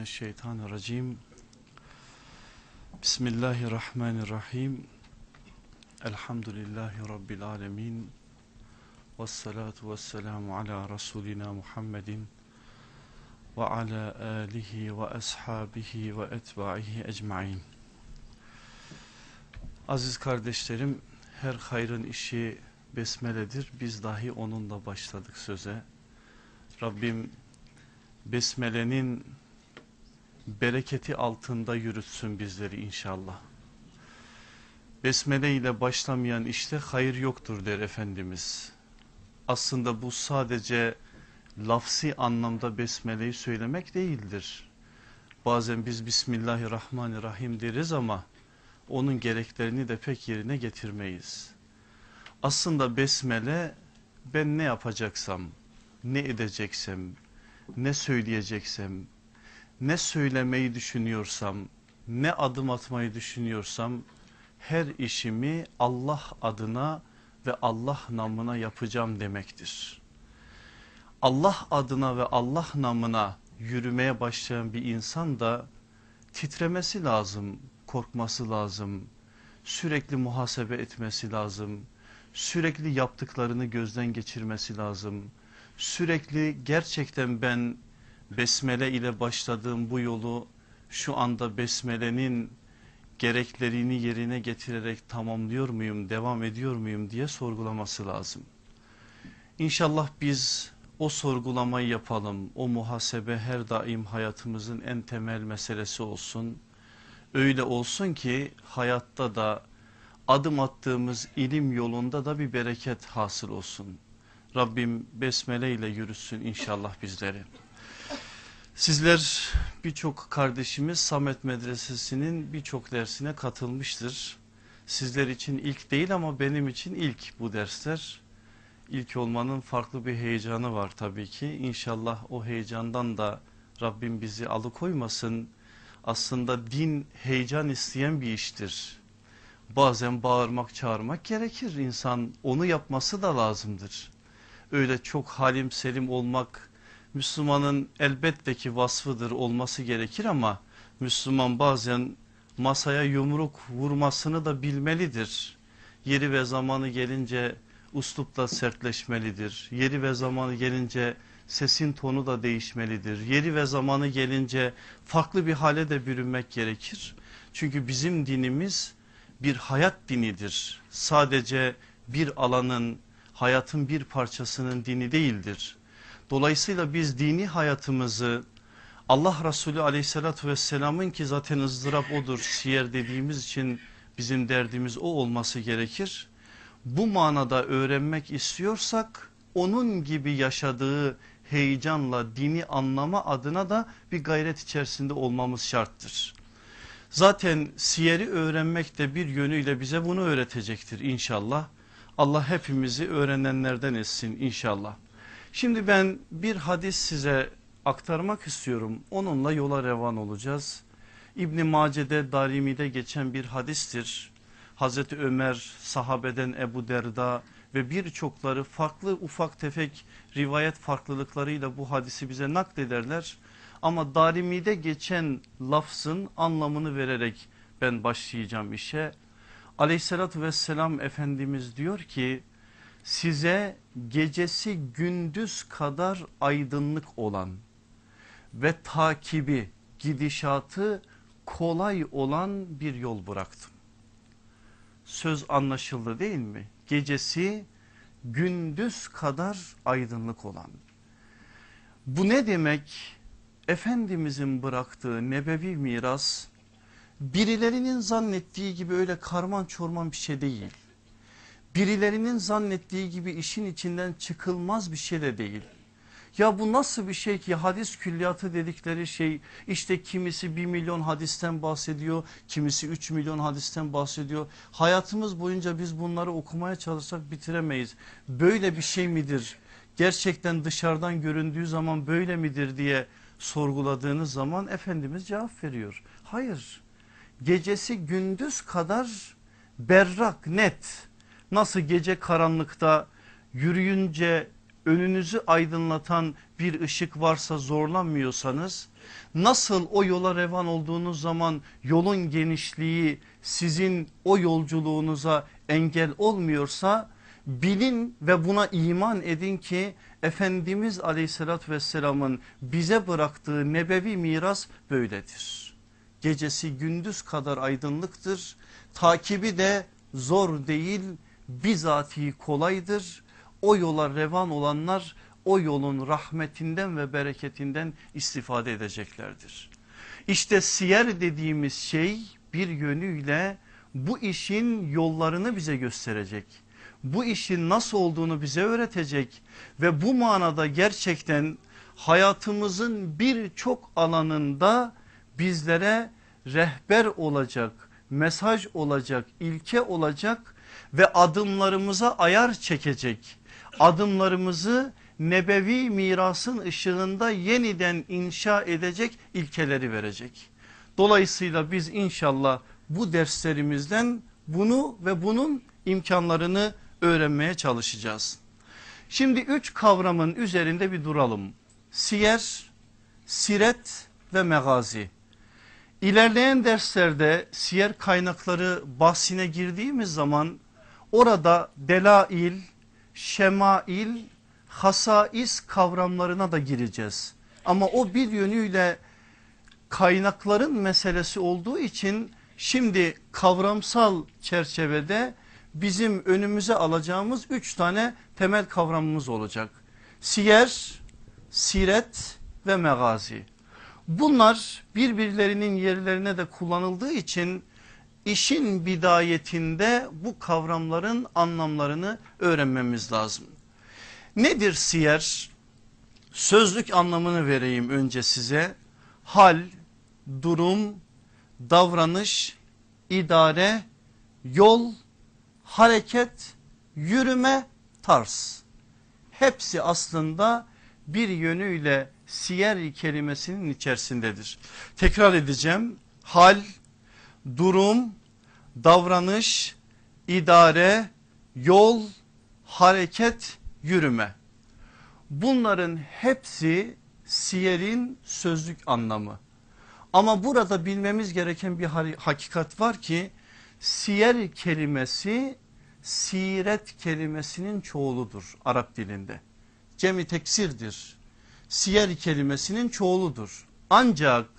Mineşşeytanirracim Bismillahirrahmanirrahim Elhamdülillahi Rabbil alemin Vessalatu vesselamu ala Resulina Muhammedin ve ala alihi ve ashabihi ve etbaihi ecmain Aziz kardeşlerim her hayrın işi besmeledir. Biz dahi onunla başladık söze. Rabbim besmelenin bereketi altında yürütsün bizleri inşallah. Besmele ile başlamayan işte hayır yoktur der Efendimiz. Aslında bu sadece lafsi anlamda besmeleyi söylemek değildir. Bazen biz Bismillahirrahmanirrahim deriz ama onun gereklerini de pek yerine getirmeyiz. Aslında besmele ben ne yapacaksam, ne edeceksem, ne söyleyeceksem, ne söylemeyi düşünüyorsam, ne adım atmayı düşünüyorsam her işimi Allah adına ve Allah namına yapacağım demektir. Allah adına ve Allah namına yürümeye başlayan bir insan da titremesi lazım, korkması lazım, sürekli muhasebe etmesi lazım, sürekli yaptıklarını gözden geçirmesi lazım. Sürekli gerçekten ben besmele ile başladığım bu yolu şu anda besmelenin gereklerini yerine getirerek tamamlıyor muyum, devam ediyor muyum diye sorgulaması lazım. İnşallah biz o sorgulamayı yapalım. O muhasebe her daim hayatımızın en temel meselesi olsun. Öyle olsun ki hayatta da adım attığımız ilim yolunda da bir bereket hasıl olsun. Rabbim besmele ile yürüsün inşallah bizleri. Sizler birçok kardeşimiz Samet Medresesi'nin birçok dersine katılmıştır. Sizler için ilk değil ama benim için ilk bu dersler. İlk olmanın farklı bir heyecanı var tabii ki. İnşallah o heyecandan da Rabbim bizi alıkoymasın. Aslında din heyecan isteyen bir iştir. Bazen bağırmak çağırmak gerekir. İnsan onu yapması da lazımdır. Öyle çok halim selim olmak Müslümanın elbette ki vasfıdır olması gerekir ama Müslüman bazen masaya yumruk vurmasını da bilmelidir. Yeri ve zamanı gelince uslupla sertleşmelidir. Yeri ve zamanı gelince sesin tonu da değişmelidir. Yeri ve zamanı gelince farklı bir hale de bürünmek gerekir. Çünkü bizim dinimiz bir hayat dinidir. Sadece bir alanın hayatın bir parçasının dini değildir. Dolayısıyla biz dini hayatımızı Allah Resulü aleyhissalatü vesselamın ki zaten ızdırap odur siyer dediğimiz için bizim derdimiz o olması gerekir. Bu manada öğrenmek istiyorsak onun gibi yaşadığı heyecanla dini anlama adına da bir gayret içerisinde olmamız şarttır. Zaten siyeri öğrenmek de bir yönüyle bize bunu öğretecektir inşallah. Allah hepimizi öğrenenlerden etsin inşallah. Şimdi ben bir hadis size aktarmak istiyorum. Onunla yola revan olacağız. İbn Mace'de Darimi'de geçen bir hadistir. Hazreti Ömer, sahabeden Ebu Derda ve birçokları farklı ufak tefek rivayet farklılıklarıyla bu hadisi bize naklederler. Ama Darimi'de geçen lafzın anlamını vererek ben başlayacağım işe. Aleyhissalatü vesselam Efendimiz diyor ki size gecesi gündüz kadar aydınlık olan ve takibi gidişatı kolay olan bir yol bıraktım. Söz anlaşıldı değil mi? Gecesi gündüz kadar aydınlık olan. Bu ne demek? Efendimizin bıraktığı nebevi miras birilerinin zannettiği gibi öyle karman çorman bir şey değil birilerinin zannettiği gibi işin içinden çıkılmaz bir şey de değil. Ya bu nasıl bir şey ki hadis külliyatı dedikleri şey işte kimisi bir milyon hadisten bahsediyor kimisi üç milyon hadisten bahsediyor. Hayatımız boyunca biz bunları okumaya çalışsak bitiremeyiz. Böyle bir şey midir? Gerçekten dışarıdan göründüğü zaman böyle midir diye sorguladığınız zaman Efendimiz cevap veriyor. Hayır gecesi gündüz kadar berrak net Nasıl gece karanlıkta yürüyünce önünüzü aydınlatan bir ışık varsa zorlanmıyorsanız nasıl o yola revan olduğunuz zaman yolun genişliği sizin o yolculuğunuza engel olmuyorsa bilin ve buna iman edin ki Efendimiz aleyhissalatü vesselamın bize bıraktığı nebevi miras böyledir. Gecesi gündüz kadar aydınlıktır takibi de zor değil bizatihi kolaydır. O yola revan olanlar o yolun rahmetinden ve bereketinden istifade edeceklerdir. İşte siyer dediğimiz şey bir yönüyle bu işin yollarını bize gösterecek. Bu işin nasıl olduğunu bize öğretecek ve bu manada gerçekten hayatımızın birçok alanında bizlere rehber olacak, mesaj olacak, ilke olacak ve adımlarımıza ayar çekecek. Adımlarımızı nebevi mirasın ışığında yeniden inşa edecek ilkeleri verecek. Dolayısıyla biz inşallah bu derslerimizden bunu ve bunun imkanlarını öğrenmeye çalışacağız. Şimdi üç kavramın üzerinde bir duralım. Siyer, siret ve megazi. İlerleyen derslerde siyer kaynakları bahsine girdiğimiz zaman Orada delail, şemail, hasais kavramlarına da gireceğiz. Ama o bir yönüyle kaynakların meselesi olduğu için şimdi kavramsal çerçevede bizim önümüze alacağımız üç tane temel kavramımız olacak. Siyer, siret ve megazi. Bunlar birbirlerinin yerlerine de kullanıldığı için işin bidayetinde bu kavramların anlamlarını öğrenmemiz lazım. Nedir siyer? Sözlük anlamını vereyim önce size. Hal, durum, davranış, idare, yol, hareket, yürüme, tarz. Hepsi aslında bir yönüyle siyer kelimesinin içerisindedir. Tekrar edeceğim. Hal, durum, davranış, idare, yol, hareket, yürüme. Bunların hepsi siyerin sözlük anlamı. Ama burada bilmemiz gereken bir hakikat var ki siyer kelimesi siret kelimesinin çoğuludur Arap dilinde. Cemi teksirdir. Siyer kelimesinin çoğuludur. Ancak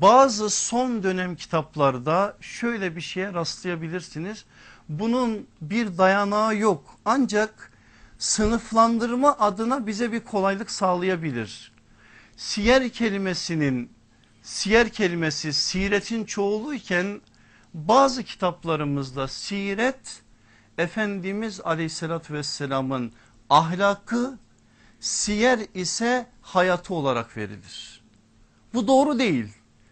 bazı son dönem kitaplarda şöyle bir şeye rastlayabilirsiniz. Bunun bir dayanağı yok ancak sınıflandırma adına bize bir kolaylık sağlayabilir. Siyer kelimesinin siyer kelimesi siretin çoğulu iken bazı kitaplarımızda siret Efendimiz aleyhissalatü vesselamın ahlakı siyer ise hayatı olarak verilir. Bu doğru değil.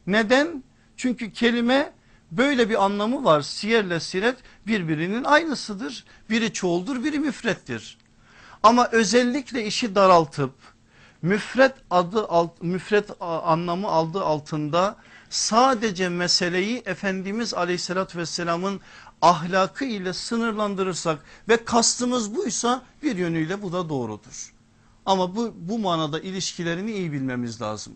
Neden? Çünkü kelime böyle bir anlamı var. Siyerle siret birbirinin aynısıdır. Biri çoğuldur biri müfrettir. Ama özellikle işi daraltıp müfret adı alt, müfret anlamı aldığı altında sadece meseleyi Efendimiz aleyhissalatü vesselamın ahlakı ile sınırlandırırsak ve kastımız buysa bir yönüyle bu da doğrudur. Ama bu, bu manada ilişkilerini iyi bilmemiz lazım.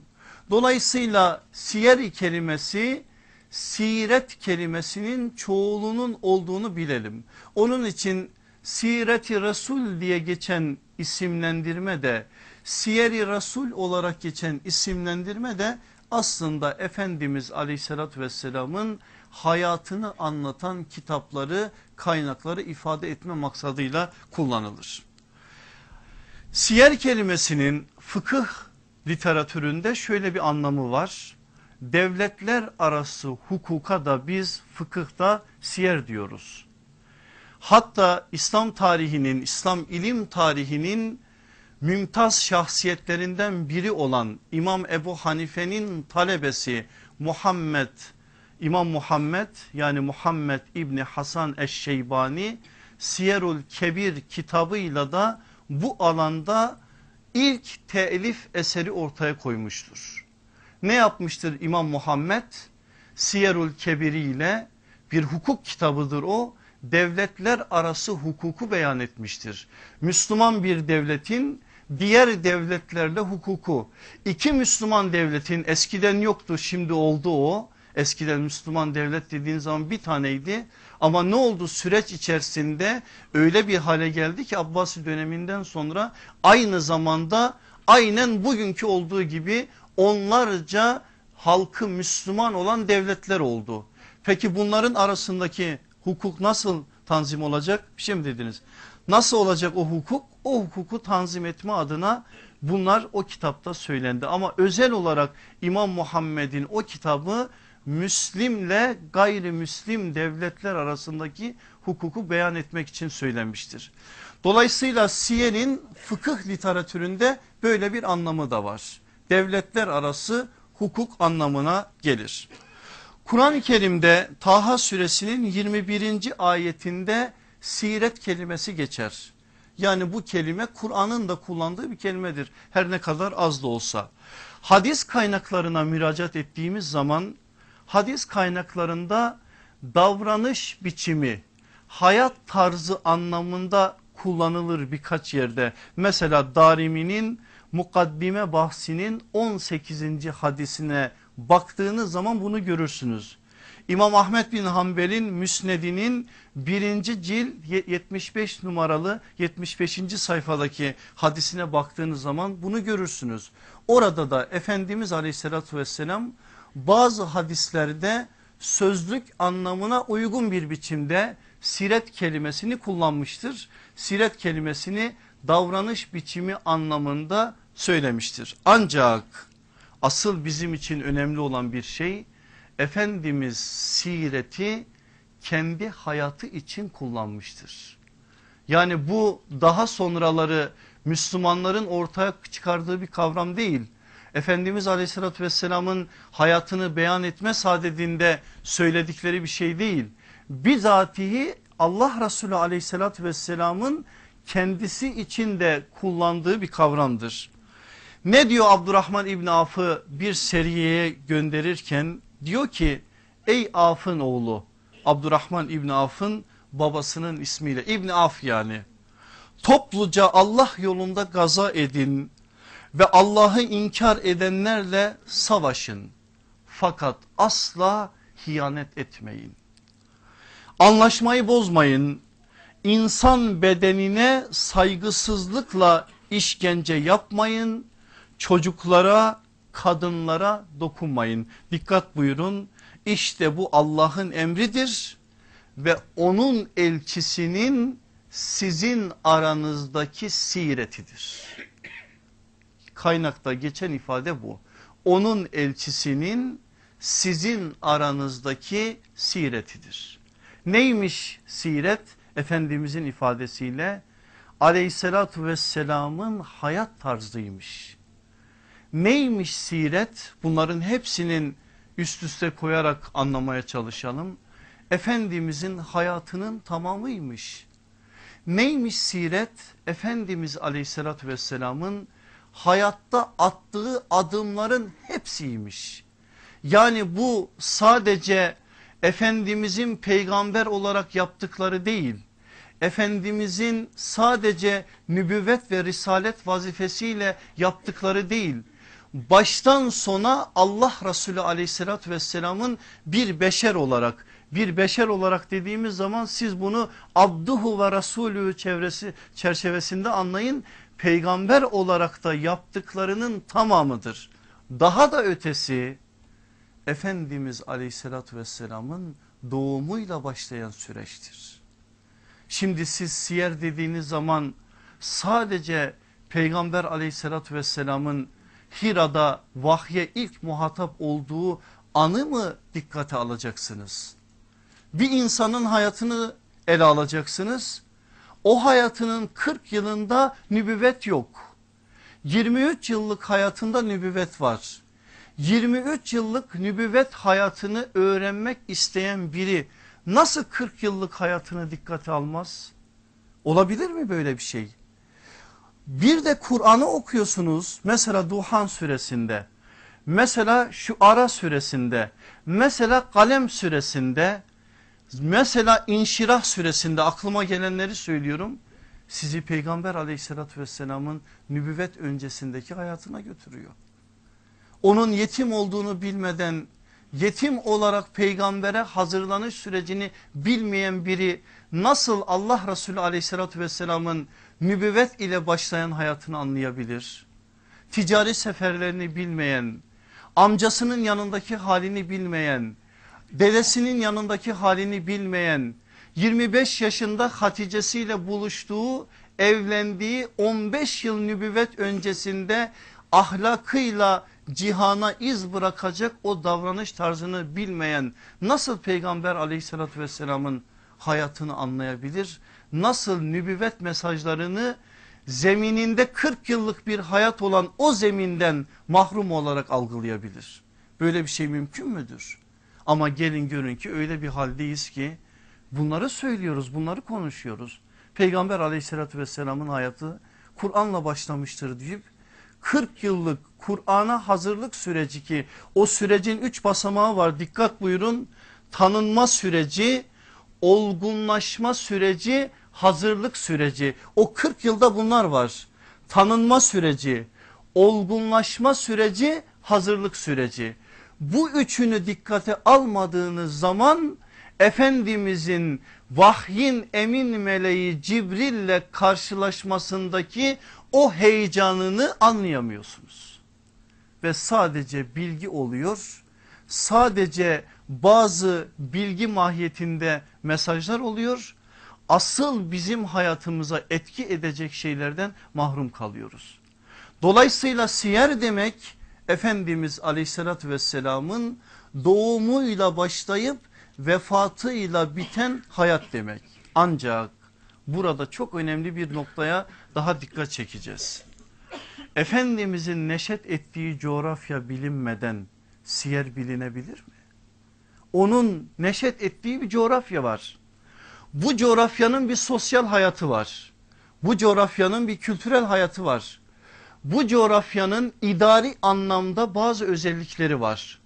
Dolayısıyla siyer kelimesi siret kelimesinin çoğulunun olduğunu bilelim. Onun için sireti resul diye geçen isimlendirme de siyeri resul olarak geçen isimlendirme de aslında Efendimiz aleyhissalatü vesselamın hayatını anlatan kitapları kaynakları ifade etme maksadıyla kullanılır. Siyer kelimesinin fıkıh literatüründe şöyle bir anlamı var. Devletler arası hukuka da biz fıkıhta siyer diyoruz. Hatta İslam tarihinin, İslam ilim tarihinin mümtaz şahsiyetlerinden biri olan İmam Ebu Hanife'nin talebesi Muhammed İmam Muhammed yani Muhammed İbni Hasan Eşşeybani Siyerül Kebir kitabıyla da bu alanda ilk telif eseri ortaya koymuştur. Ne yapmıştır İmam Muhammed? Siyerül Kebiri ile bir hukuk kitabıdır o. Devletler arası hukuku beyan etmiştir. Müslüman bir devletin diğer devletlerle hukuku. İki Müslüman devletin eskiden yoktu şimdi oldu o. Eskiden Müslüman devlet dediğin zaman bir taneydi. Ama ne oldu süreç içerisinde öyle bir hale geldi ki Abbasi döneminden sonra aynı zamanda aynen bugünkü olduğu gibi onlarca halkı Müslüman olan devletler oldu. Peki bunların arasındaki hukuk nasıl tanzim olacak? Bir şey mi dediniz? Nasıl olacak o hukuk? O hukuku tanzim etme adına bunlar o kitapta söylendi. Ama özel olarak İmam Muhammed'in o kitabı Müslimle gayrimüslim devletler arasındaki hukuku beyan etmek için söylenmiştir. Dolayısıyla Siyer'in fıkıh literatüründe böyle bir anlamı da var. Devletler arası hukuk anlamına gelir. Kur'an-ı Kerim'de Taha suresinin 21. ayetinde siret kelimesi geçer. Yani bu kelime Kur'an'ın da kullandığı bir kelimedir her ne kadar az da olsa. Hadis kaynaklarına müracaat ettiğimiz zaman hadis kaynaklarında davranış biçimi hayat tarzı anlamında kullanılır birkaç yerde. Mesela Darimi'nin mukaddime bahsinin 18. hadisine baktığınız zaman bunu görürsünüz. İmam Ahmet bin Hanbel'in Müsned'inin birinci cil 75 numaralı 75. sayfadaki hadisine baktığınız zaman bunu görürsünüz. Orada da Efendimiz aleyhissalatü vesselam bazı hadislerde sözlük anlamına uygun bir biçimde siret kelimesini kullanmıştır. Siret kelimesini davranış biçimi anlamında söylemiştir. Ancak asıl bizim için önemli olan bir şey Efendimiz sireti kendi hayatı için kullanmıştır. Yani bu daha sonraları Müslümanların ortaya çıkardığı bir kavram değil. Efendimiz aleyhissalatü vesselamın hayatını beyan etme sadedinde söyledikleri bir şey değil. Bizatihi Allah Resulü aleyhissalatü vesselamın kendisi için de kullandığı bir kavramdır. Ne diyor Abdurrahman İbni Af'ı bir seriyeye gönderirken diyor ki ey Af'ın oğlu Abdurrahman İbni Af'ın babasının ismiyle İbni Af yani topluca Allah yolunda gaza edin ve Allah'ı inkar edenlerle savaşın. Fakat asla hiyanet etmeyin. Anlaşmayı bozmayın. İnsan bedenine saygısızlıkla işkence yapmayın. Çocuklara, kadınlara dokunmayın. Dikkat buyurun. İşte bu Allah'ın emridir ve onun elçisinin sizin aranızdaki siretidir. Kaynakta geçen ifade bu. Onun elçisinin sizin aranızdaki siretidir. Neymiş siret? Efendimizin ifadesiyle aleyhissalatü vesselamın hayat tarzıymış. Neymiş siret? Bunların hepsinin üst üste koyarak anlamaya çalışalım. Efendimizin hayatının tamamıymış. Neymiş siret? Efendimiz aleyhissalatü vesselamın hayatta attığı adımların hepsiymiş. Yani bu sadece Efendimizin peygamber olarak yaptıkları değil. Efendimizin sadece nübüvvet ve risalet vazifesiyle yaptıkları değil. Baştan sona Allah Resulü aleyhissalatü vesselamın bir beşer olarak bir beşer olarak dediğimiz zaman siz bunu abduhu ve rasulü çevresi çerçevesinde anlayın peygamber olarak da yaptıklarının tamamıdır. Daha da ötesi Efendimiz aleyhissalatü vesselamın doğumuyla başlayan süreçtir. Şimdi siz siyer dediğiniz zaman sadece peygamber aleyhissalatü vesselamın Hira'da vahye ilk muhatap olduğu anı mı dikkate alacaksınız? Bir insanın hayatını ele alacaksınız o hayatının 40 yılında nübüvvet yok. 23 yıllık hayatında nübüvvet var. 23 yıllık nübüvvet hayatını öğrenmek isteyen biri nasıl 40 yıllık hayatını dikkate almaz? Olabilir mi böyle bir şey? Bir de Kur'an'ı okuyorsunuz mesela Duhan suresinde, mesela şu Ara suresinde, mesela Kalem suresinde Mesela İnşirah suresinde aklıma gelenleri söylüyorum. Sizi peygamber aleyhissalatü vesselamın nübüvvet öncesindeki hayatına götürüyor. Onun yetim olduğunu bilmeden yetim olarak peygambere hazırlanış sürecini bilmeyen biri nasıl Allah Resulü aleyhissalatü vesselamın nübüvvet ile başlayan hayatını anlayabilir? Ticari seferlerini bilmeyen, amcasının yanındaki halini bilmeyen, dedesinin yanındaki halini bilmeyen 25 yaşında Hatice'siyle buluştuğu evlendiği 15 yıl nübüvvet öncesinde ahlakıyla cihana iz bırakacak o davranış tarzını bilmeyen nasıl peygamber aleyhissalatü vesselamın hayatını anlayabilir? Nasıl nübüvvet mesajlarını zemininde 40 yıllık bir hayat olan o zeminden mahrum olarak algılayabilir? Böyle bir şey mümkün müdür? Ama gelin görün ki öyle bir haldeyiz ki bunları söylüyoruz bunları konuşuyoruz. Peygamber aleyhissalatü vesselamın hayatı Kur'an'la başlamıştır deyip 40 yıllık Kur'an'a hazırlık süreci ki o sürecin 3 basamağı var dikkat buyurun tanınma süreci olgunlaşma süreci hazırlık süreci o 40 yılda bunlar var tanınma süreci olgunlaşma süreci hazırlık süreci bu üçünü dikkate almadığınız zaman Efendimizin vahyin emin meleği Cibril'le karşılaşmasındaki o heyecanını anlayamıyorsunuz. Ve sadece bilgi oluyor. Sadece bazı bilgi mahiyetinde mesajlar oluyor. Asıl bizim hayatımıza etki edecek şeylerden mahrum kalıyoruz. Dolayısıyla siyer demek Efendimiz aleyhissalatü vesselamın doğumuyla başlayıp vefatıyla biten hayat demek. Ancak burada çok önemli bir noktaya daha dikkat çekeceğiz. Efendimizin neşet ettiği coğrafya bilinmeden siyer bilinebilir mi? Onun neşet ettiği bir coğrafya var. Bu coğrafyanın bir sosyal hayatı var. Bu coğrafyanın bir kültürel hayatı var bu coğrafyanın idari anlamda bazı özellikleri var.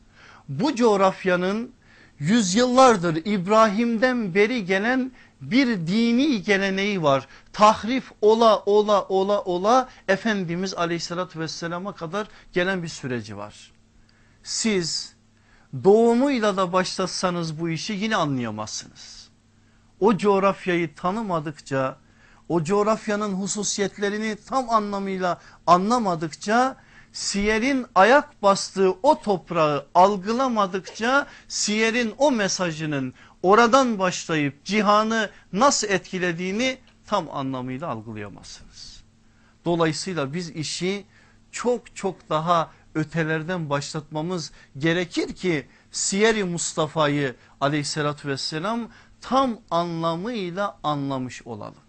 Bu coğrafyanın yüzyıllardır İbrahim'den beri gelen bir dini geleneği var. Tahrif ola ola ola ola Efendimiz aleyhissalatü vesselama kadar gelen bir süreci var. Siz doğumuyla da başlatsanız bu işi yine anlayamazsınız. O coğrafyayı tanımadıkça o coğrafyanın hususiyetlerini tam anlamıyla anlamadıkça siyerin ayak bastığı o toprağı algılamadıkça siyerin o mesajının oradan başlayıp cihanı nasıl etkilediğini tam anlamıyla algılayamazsınız. Dolayısıyla biz işi çok çok daha ötelerden başlatmamız gerekir ki siyeri Mustafa'yı aleyhissalatü vesselam tam anlamıyla anlamış olalım.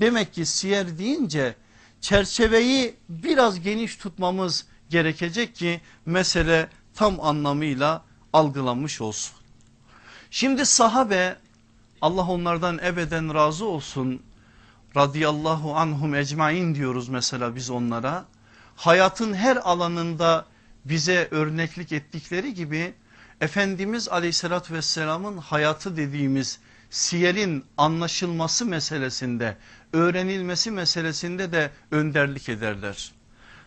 Demek ki siyer deyince çerçeveyi biraz geniş tutmamız gerekecek ki mesele tam anlamıyla algılanmış olsun. Şimdi sahabe Allah onlardan ebeden razı olsun radıyallahu anhum ecmain diyoruz mesela biz onlara. Hayatın her alanında bize örneklik ettikleri gibi Efendimiz aleyhissalatü vesselamın hayatı dediğimiz siyerin anlaşılması meselesinde öğrenilmesi meselesinde de önderlik ederler.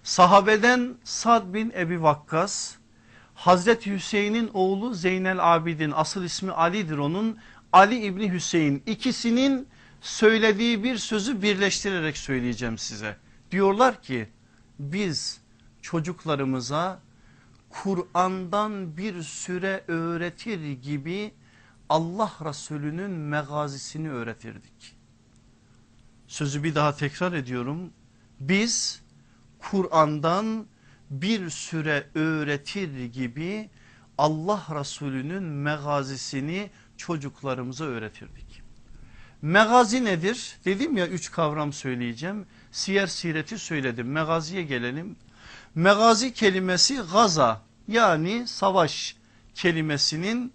Sahabeden Sad bin Ebi Vakkas Hazreti Hüseyin'in oğlu Zeynel Abidin asıl ismi Ali'dir onun Ali İbni Hüseyin ikisinin söylediği bir sözü birleştirerek söyleyeceğim size. Diyorlar ki biz çocuklarımıza Kur'an'dan bir süre öğretir gibi Allah Resulü'nün megazisini öğretirdik. Sözü bir daha tekrar ediyorum. Biz Kur'an'dan bir süre öğretir gibi Allah Resulü'nün megazisini çocuklarımıza öğretirdik. Megazi nedir? Dedim ya üç kavram söyleyeceğim. Siyer sireti söyledim. Megaziye gelelim. Megazi kelimesi gaza yani savaş kelimesinin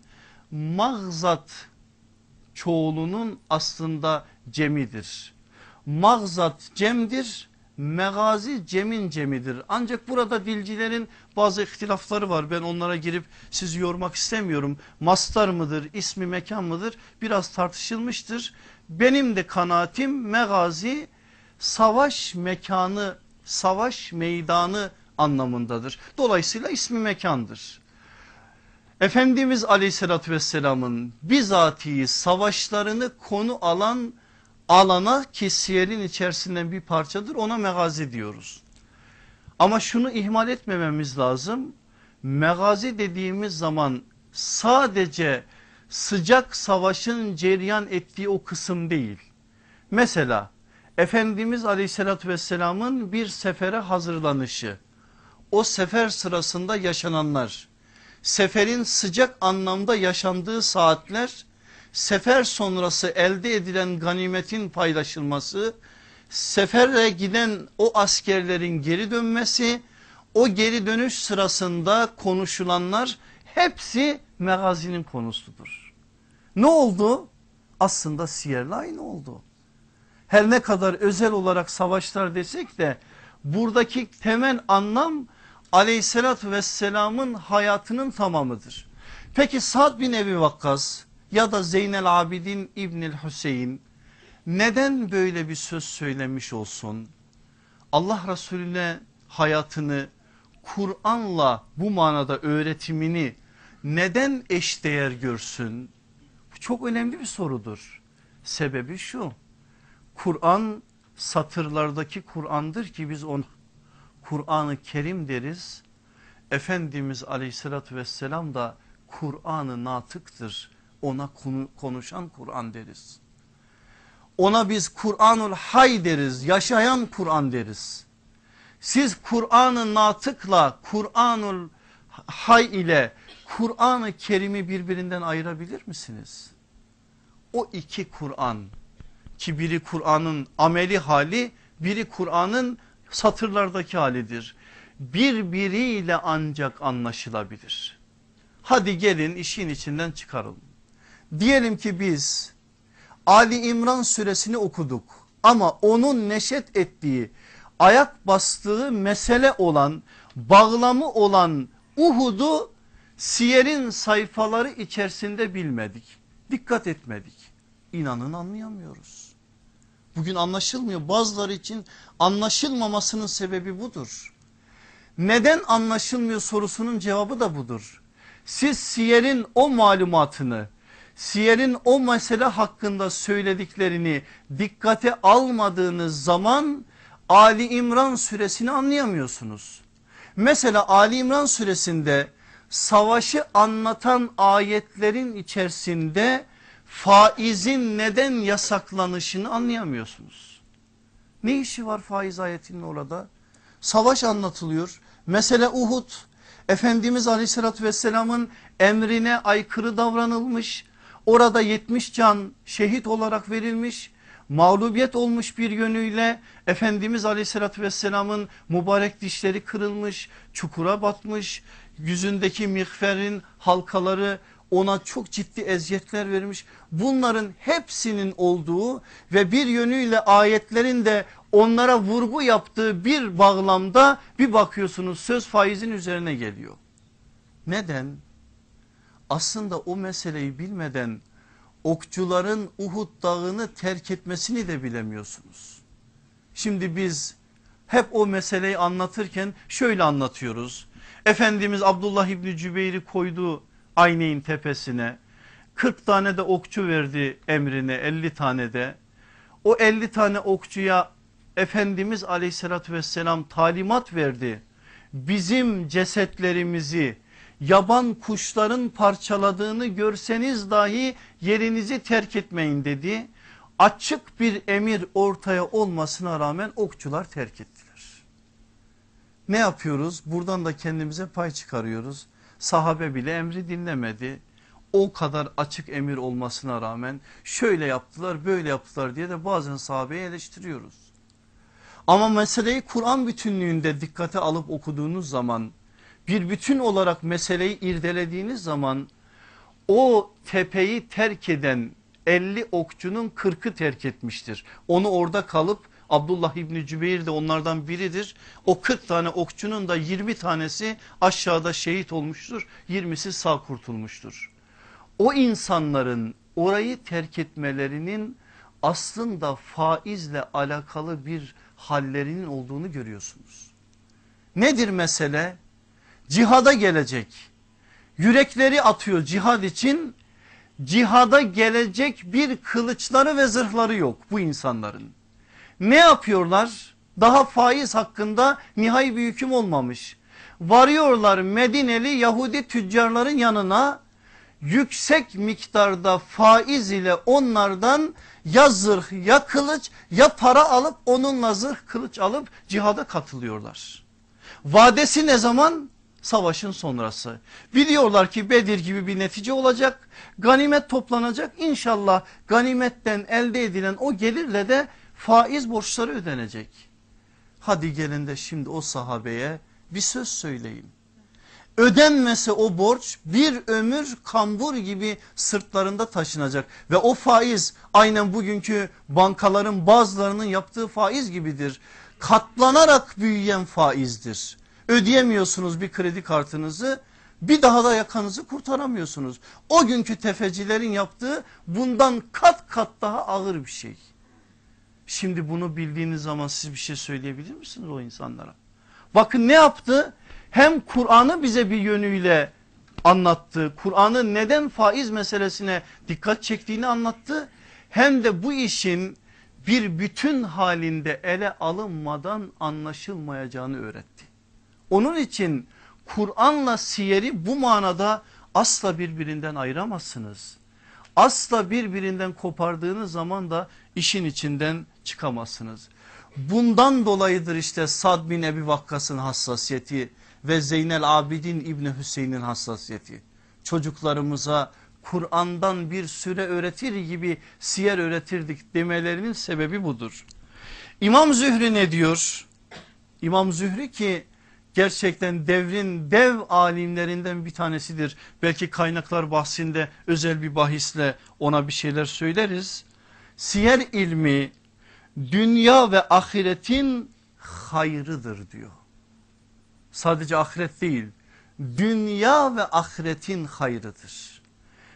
Mağzat çoğulunun aslında cemidir. Mağzat cemdir. Megazi cemin cemidir. Ancak burada dilcilerin bazı ihtilafları var. Ben onlara girip sizi yormak istemiyorum. Mastar mıdır, ismi mekan mıdır? Biraz tartışılmıştır. Benim de kanaatim megazi savaş mekanı, savaş meydanı anlamındadır. Dolayısıyla ismi mekandır. Efendimiz aleyhissalatü vesselamın bizatihi savaşlarını konu alan alana ki siyerin içerisinden bir parçadır ona megazi diyoruz. Ama şunu ihmal etmememiz lazım. Megazi dediğimiz zaman sadece sıcak savaşın cereyan ettiği o kısım değil. Mesela Efendimiz aleyhissalatü vesselamın bir sefere hazırlanışı o sefer sırasında yaşananlar seferin sıcak anlamda yaşandığı saatler, sefer sonrası elde edilen ganimetin paylaşılması, seferle giden o askerlerin geri dönmesi, o geri dönüş sırasında konuşulanlar hepsi megazinin konusudur. Ne oldu? Aslında siyerle aynı oldu. Her ne kadar özel olarak savaşlar desek de buradaki temel anlam aleyhissalatü vesselamın hayatının tamamıdır. Peki Sad bin Ebi Vakkas ya da Zeynel Abidin İbnül Hüseyin neden böyle bir söz söylemiş olsun? Allah Resulüne hayatını Kur'an'la bu manada öğretimini neden eşdeğer görsün? Bu çok önemli bir sorudur. Sebebi şu. Kur'an satırlardaki Kur'an'dır ki biz onu Kur'an-ı Kerim deriz. Efendimiz aleyhissalatü vesselam da Kur'an-ı natıktır. Ona konuşan Kur'an deriz. Ona biz Kur'anul Hay deriz, yaşayan Kur'an deriz. Siz Kur'an'ı natıkla, Kur'anul Hay ile Kur'an-ı Kerim'i birbirinden ayırabilir misiniz? O iki Kur'an ki biri Kur'an'ın ameli hali, biri Kur'an'ın satırlardaki halidir. Birbiriyle ancak anlaşılabilir. Hadi gelin işin içinden çıkaralım. Diyelim ki biz Ali İmran suresini okuduk ama onun neşet ettiği ayak bastığı mesele olan bağlamı olan Uhud'u siyerin sayfaları içerisinde bilmedik. Dikkat etmedik. İnanın anlayamıyoruz. Bugün anlaşılmıyor. Bazıları için anlaşılmamasının sebebi budur. Neden anlaşılmıyor sorusunun cevabı da budur. Siz siyerin o malumatını siyerin o mesele hakkında söylediklerini dikkate almadığınız zaman Ali İmran suresini anlayamıyorsunuz. Mesela Ali İmran suresinde savaşı anlatan ayetlerin içerisinde faizin neden yasaklanışını anlayamıyorsunuz. Ne işi var faiz ayetinin orada? Savaş anlatılıyor. Mesele Uhud. Efendimiz aleyhissalatü vesselamın emrine aykırı davranılmış. Orada 70 can şehit olarak verilmiş. Mağlubiyet olmuş bir yönüyle Efendimiz aleyhissalatü vesselamın mübarek dişleri kırılmış, çukura batmış, yüzündeki mihferin halkaları ona çok ciddi eziyetler vermiş. Bunların hepsinin olduğu ve bir yönüyle ayetlerin de onlara vurgu yaptığı bir bağlamda bir bakıyorsunuz söz faizin üzerine geliyor. Neden? Aslında o meseleyi bilmeden okçuların Uhud dağını terk etmesini de bilemiyorsunuz. Şimdi biz hep o meseleyi anlatırken şöyle anlatıyoruz. Efendimiz Abdullah İbni Cübeyr'i koydu Aynayın tepesine 40 tane de okçu verdi emrine 50 tane de. O 50 tane okçuya Efendimiz aleyhissalatü vesselam talimat verdi. Bizim cesetlerimizi yaban kuşların parçaladığını görseniz dahi yerinizi terk etmeyin dedi. Açık bir emir ortaya olmasına rağmen okçular terk ettiler. Ne yapıyoruz? Buradan da kendimize pay çıkarıyoruz. Sahabe bile emri dinlemedi. O kadar açık emir olmasına rağmen şöyle yaptılar böyle yaptılar diye de bazen sahabeyi eleştiriyoruz. Ama meseleyi Kur'an bütünlüğünde dikkate alıp okuduğunuz zaman bir bütün olarak meseleyi irdelediğiniz zaman o tepeyi terk eden 50 okçunun 40'ı terk etmiştir. Onu orada kalıp Abdullah İbni Cübeyr de onlardan biridir. O 40 tane okçunun da 20 tanesi aşağıda şehit olmuştur. 20'si sağ kurtulmuştur. O insanların orayı terk etmelerinin aslında faizle alakalı bir hallerinin olduğunu görüyorsunuz. Nedir mesele? Cihada gelecek. Yürekleri atıyor cihad için. Cihada gelecek bir kılıçları ve zırhları yok bu insanların. Ne yapıyorlar? Daha faiz hakkında nihai bir hüküm olmamış. Varıyorlar Medineli Yahudi tüccarların yanına yüksek miktarda faiz ile onlardan ya zırh ya kılıç ya para alıp onunla zırh kılıç alıp cihada katılıyorlar. Vadesi ne zaman? Savaşın sonrası. Biliyorlar ki Bedir gibi bir netice olacak. Ganimet toplanacak. İnşallah ganimetten elde edilen o gelirle de faiz borçları ödenecek. Hadi gelin de şimdi o sahabeye bir söz söyleyin. Ödenmese o borç bir ömür kambur gibi sırtlarında taşınacak. Ve o faiz aynen bugünkü bankaların bazılarının yaptığı faiz gibidir. Katlanarak büyüyen faizdir. Ödeyemiyorsunuz bir kredi kartınızı bir daha da yakanızı kurtaramıyorsunuz. O günkü tefecilerin yaptığı bundan kat kat daha ağır bir şey. Şimdi bunu bildiğiniz zaman siz bir şey söyleyebilir misiniz o insanlara? Bakın ne yaptı? Hem Kur'an'ı bize bir yönüyle anlattı. Kur'an'ı neden faiz meselesine dikkat çektiğini anlattı. Hem de bu işin bir bütün halinde ele alınmadan anlaşılmayacağını öğretti. Onun için Kur'an'la siyeri bu manada asla birbirinden ayıramazsınız. Asla birbirinden kopardığınız zaman da işin içinden çıkamazsınız. Bundan dolayıdır işte Sad bin Ebi Vakkas'ın hassasiyeti ve Zeynel Abidin İbni Hüseyin'in hassasiyeti. Çocuklarımıza Kur'an'dan bir süre öğretir gibi siyer öğretirdik demelerinin sebebi budur. İmam Zühri ne diyor? İmam Zühri ki gerçekten devrin dev alimlerinden bir tanesidir. Belki kaynaklar bahsinde özel bir bahisle ona bir şeyler söyleriz. Siyer ilmi dünya ve ahiretin hayrıdır diyor. Sadece ahiret değil dünya ve ahiretin hayrıdır.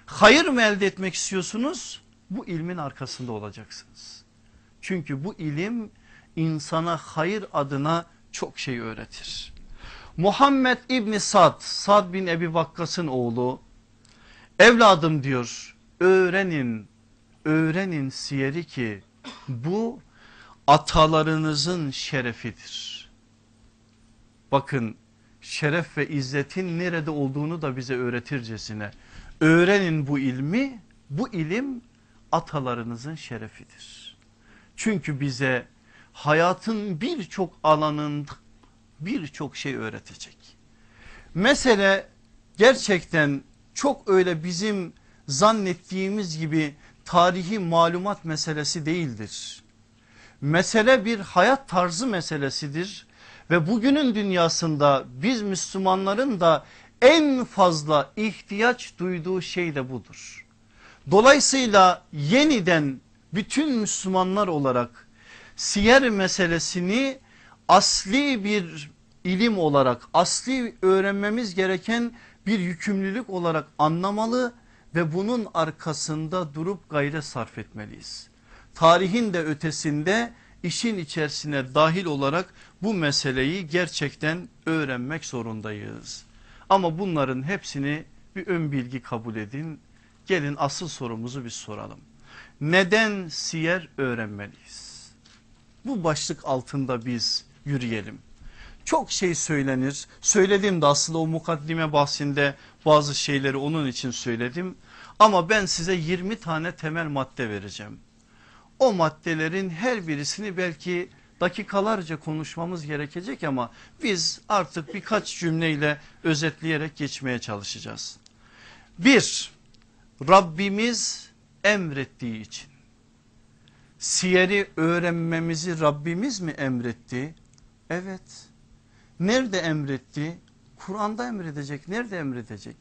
Hayır mı elde etmek istiyorsunuz? Bu ilmin arkasında olacaksınız. Çünkü bu ilim insana hayır adına çok şey öğretir. Muhammed İbni Sad, Sad bin Ebi Vakkas'ın oğlu evladım diyor öğrenin öğrenin siyeri ki bu atalarınızın şerefidir. Bakın şeref ve izzetin nerede olduğunu da bize öğretircesine. Öğrenin bu ilmi, bu ilim atalarınızın şerefidir. Çünkü bize hayatın birçok alanında birçok şey öğretecek. Mesele gerçekten çok öyle bizim zannettiğimiz gibi tarihi malumat meselesi değildir. Mesele bir hayat tarzı meselesidir ve bugünün dünyasında biz Müslümanların da en fazla ihtiyaç duyduğu şey de budur. Dolayısıyla yeniden bütün Müslümanlar olarak siyer meselesini asli bir ilim olarak asli öğrenmemiz gereken bir yükümlülük olarak anlamalı ve bunun arkasında durup gayret sarf etmeliyiz. Tarihin de ötesinde işin içerisine dahil olarak bu meseleyi gerçekten öğrenmek zorundayız. Ama bunların hepsini bir ön bilgi kabul edin. Gelin asıl sorumuzu bir soralım. Neden siyer öğrenmeliyiz? Bu başlık altında biz yürüyelim. Çok şey söylenir. Söyledim de aslında o mukaddime bahsinde bazı şeyleri onun için söyledim. Ama ben size 20 tane temel madde vereceğim. O maddelerin her birisini belki dakikalarca konuşmamız gerekecek ama biz artık birkaç cümleyle özetleyerek geçmeye çalışacağız. Bir, Rabbimiz emrettiği için. Siyeri öğrenmemizi Rabbimiz mi emretti? Evet. Nerede emretti? Kur'an'da emredecek. Nerede emredecek?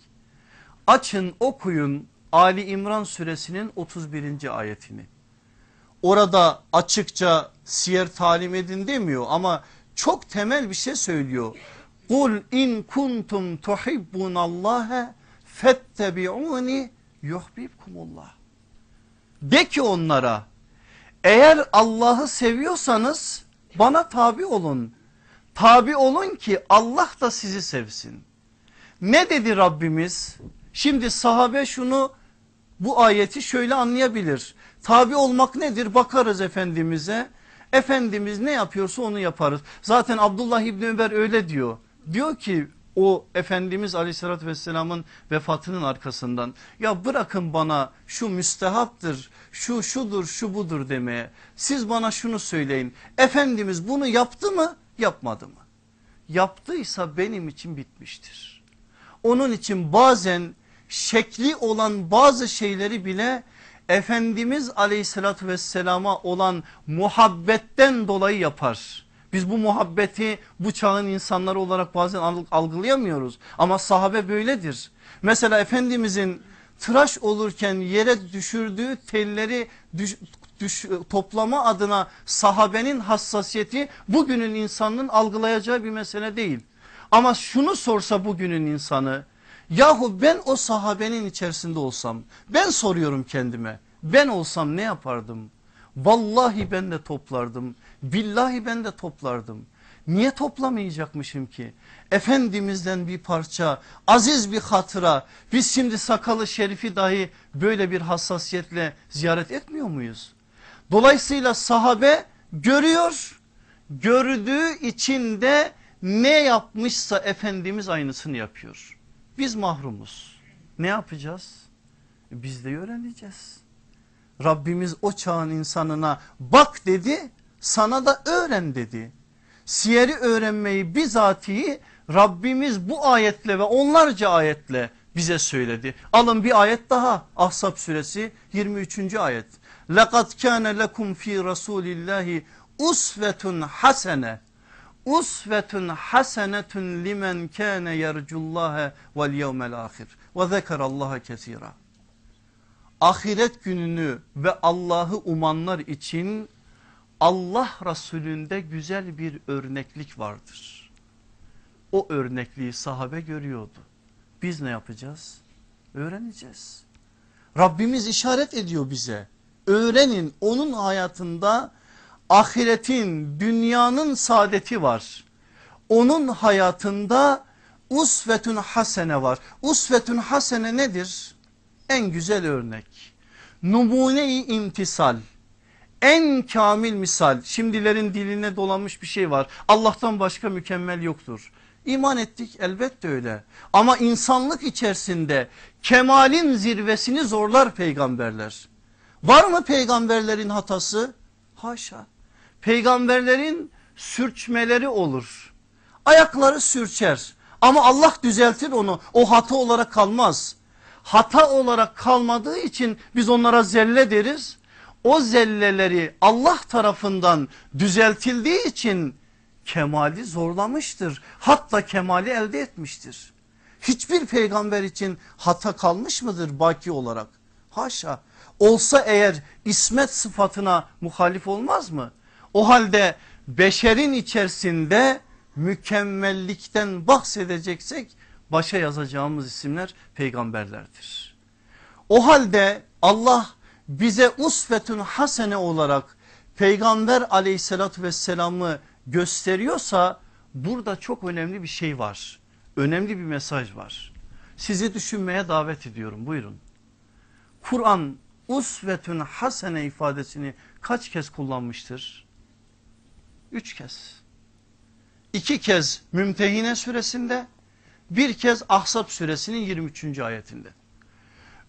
Açın okuyun Ali İmran suresinin 31. ayetini. Orada açıkça siyer talim edin demiyor ama çok temel bir şey söylüyor. Kul in kuntum tuhibbunallaha fettabiuni yuhbibkumullah. De ki onlara eğer Allah'ı seviyorsanız bana tabi olun. Tabi olun ki Allah da sizi sevsin. Ne dedi Rabbimiz? Şimdi sahabe şunu bu ayeti şöyle anlayabilir. Tabi olmak nedir? Bakarız Efendimiz'e. Efendimiz ne yapıyorsa onu yaparız. Zaten Abdullah İbni Ömer öyle diyor. Diyor ki o Efendimiz aleyhissalatü vesselamın vefatının arkasından ya bırakın bana şu müstehaptır şu şudur şu budur demeye siz bana şunu söyleyin Efendimiz bunu yaptı mı yapmadı mı yaptıysa benim için bitmiştir onun için bazen şekli olan bazı şeyleri bile Efendimiz aleyhissalatü vesselama olan muhabbetten dolayı yapar. Biz bu muhabbeti bu çağın insanları olarak bazen algılayamıyoruz ama sahabe böyledir. Mesela Efendimizin tıraş olurken yere düşürdüğü telleri düş, düş, toplama adına sahabenin hassasiyeti bugünün insanının algılayacağı bir mesele değil. Ama şunu sorsa bugünün insanı Yahu ben o sahabenin içerisinde olsam ben soruyorum kendime ben olsam ne yapardım? Vallahi ben de toplardım billahi ben de toplardım. Niye toplamayacakmışım ki? Efendimizden bir parça aziz bir hatıra biz şimdi sakalı şerifi dahi böyle bir hassasiyetle ziyaret etmiyor muyuz? Dolayısıyla sahabe görüyor gördüğü içinde ne yapmışsa Efendimiz aynısını yapıyor. Biz mahrumuz. Ne yapacağız? Biz de öğreneceğiz. Rabbimiz o çağın insanına bak dedi sana da öğren dedi. Siyeri öğrenmeyi bizatihi Rabbimiz bu ayetle ve onlarca ayetle bize söyledi. Alın bir ayet daha Ahsap suresi 23. ayet. لَقَدْ كَانَ لَكُمْ ف۪ي رَسُولِ اللّٰهِ usvetun hasene usvetun hasenetun limen kâne yercullâhe vel yevmel ahir ve zekarallaha kesira. Ahiret gününü ve Allah'ı umanlar için Allah Resulü'nde güzel bir örneklik vardır. O örnekliği sahabe görüyordu. Biz ne yapacağız? Öğreneceğiz. Rabbimiz işaret ediyor bize. Öğrenin onun hayatında ahiretin dünyanın saadeti var. Onun hayatında usvetün hasene var. Usvetün hasene nedir? En güzel örnek. Numune-i imtisal. En kamil misal. Şimdilerin diline dolanmış bir şey var. Allah'tan başka mükemmel yoktur. İman ettik elbette öyle. Ama insanlık içerisinde kemalin zirvesini zorlar peygamberler. Var mı peygamberlerin hatası? Haşa peygamberlerin sürçmeleri olur. Ayakları sürçer ama Allah düzeltir onu o hata olarak kalmaz. Hata olarak kalmadığı için biz onlara zelle deriz. O zelleleri Allah tarafından düzeltildiği için kemali zorlamıştır. Hatta kemali elde etmiştir. Hiçbir peygamber için hata kalmış mıdır baki olarak? Haşa. Olsa eğer ismet sıfatına muhalif olmaz mı? O halde beşerin içerisinde mükemmellikten bahsedeceksek başa yazacağımız isimler peygamberlerdir. O halde Allah bize usvetün hasene olarak peygamber aleyhissalatü vesselamı gösteriyorsa burada çok önemli bir şey var. Önemli bir mesaj var. Sizi düşünmeye davet ediyorum buyurun. Kur'an usvetün hasene ifadesini kaç kez kullanmıştır? Üç kez. İki kez Mümtehine suresinde, bir kez Ahzab suresinin 23. ayetinde.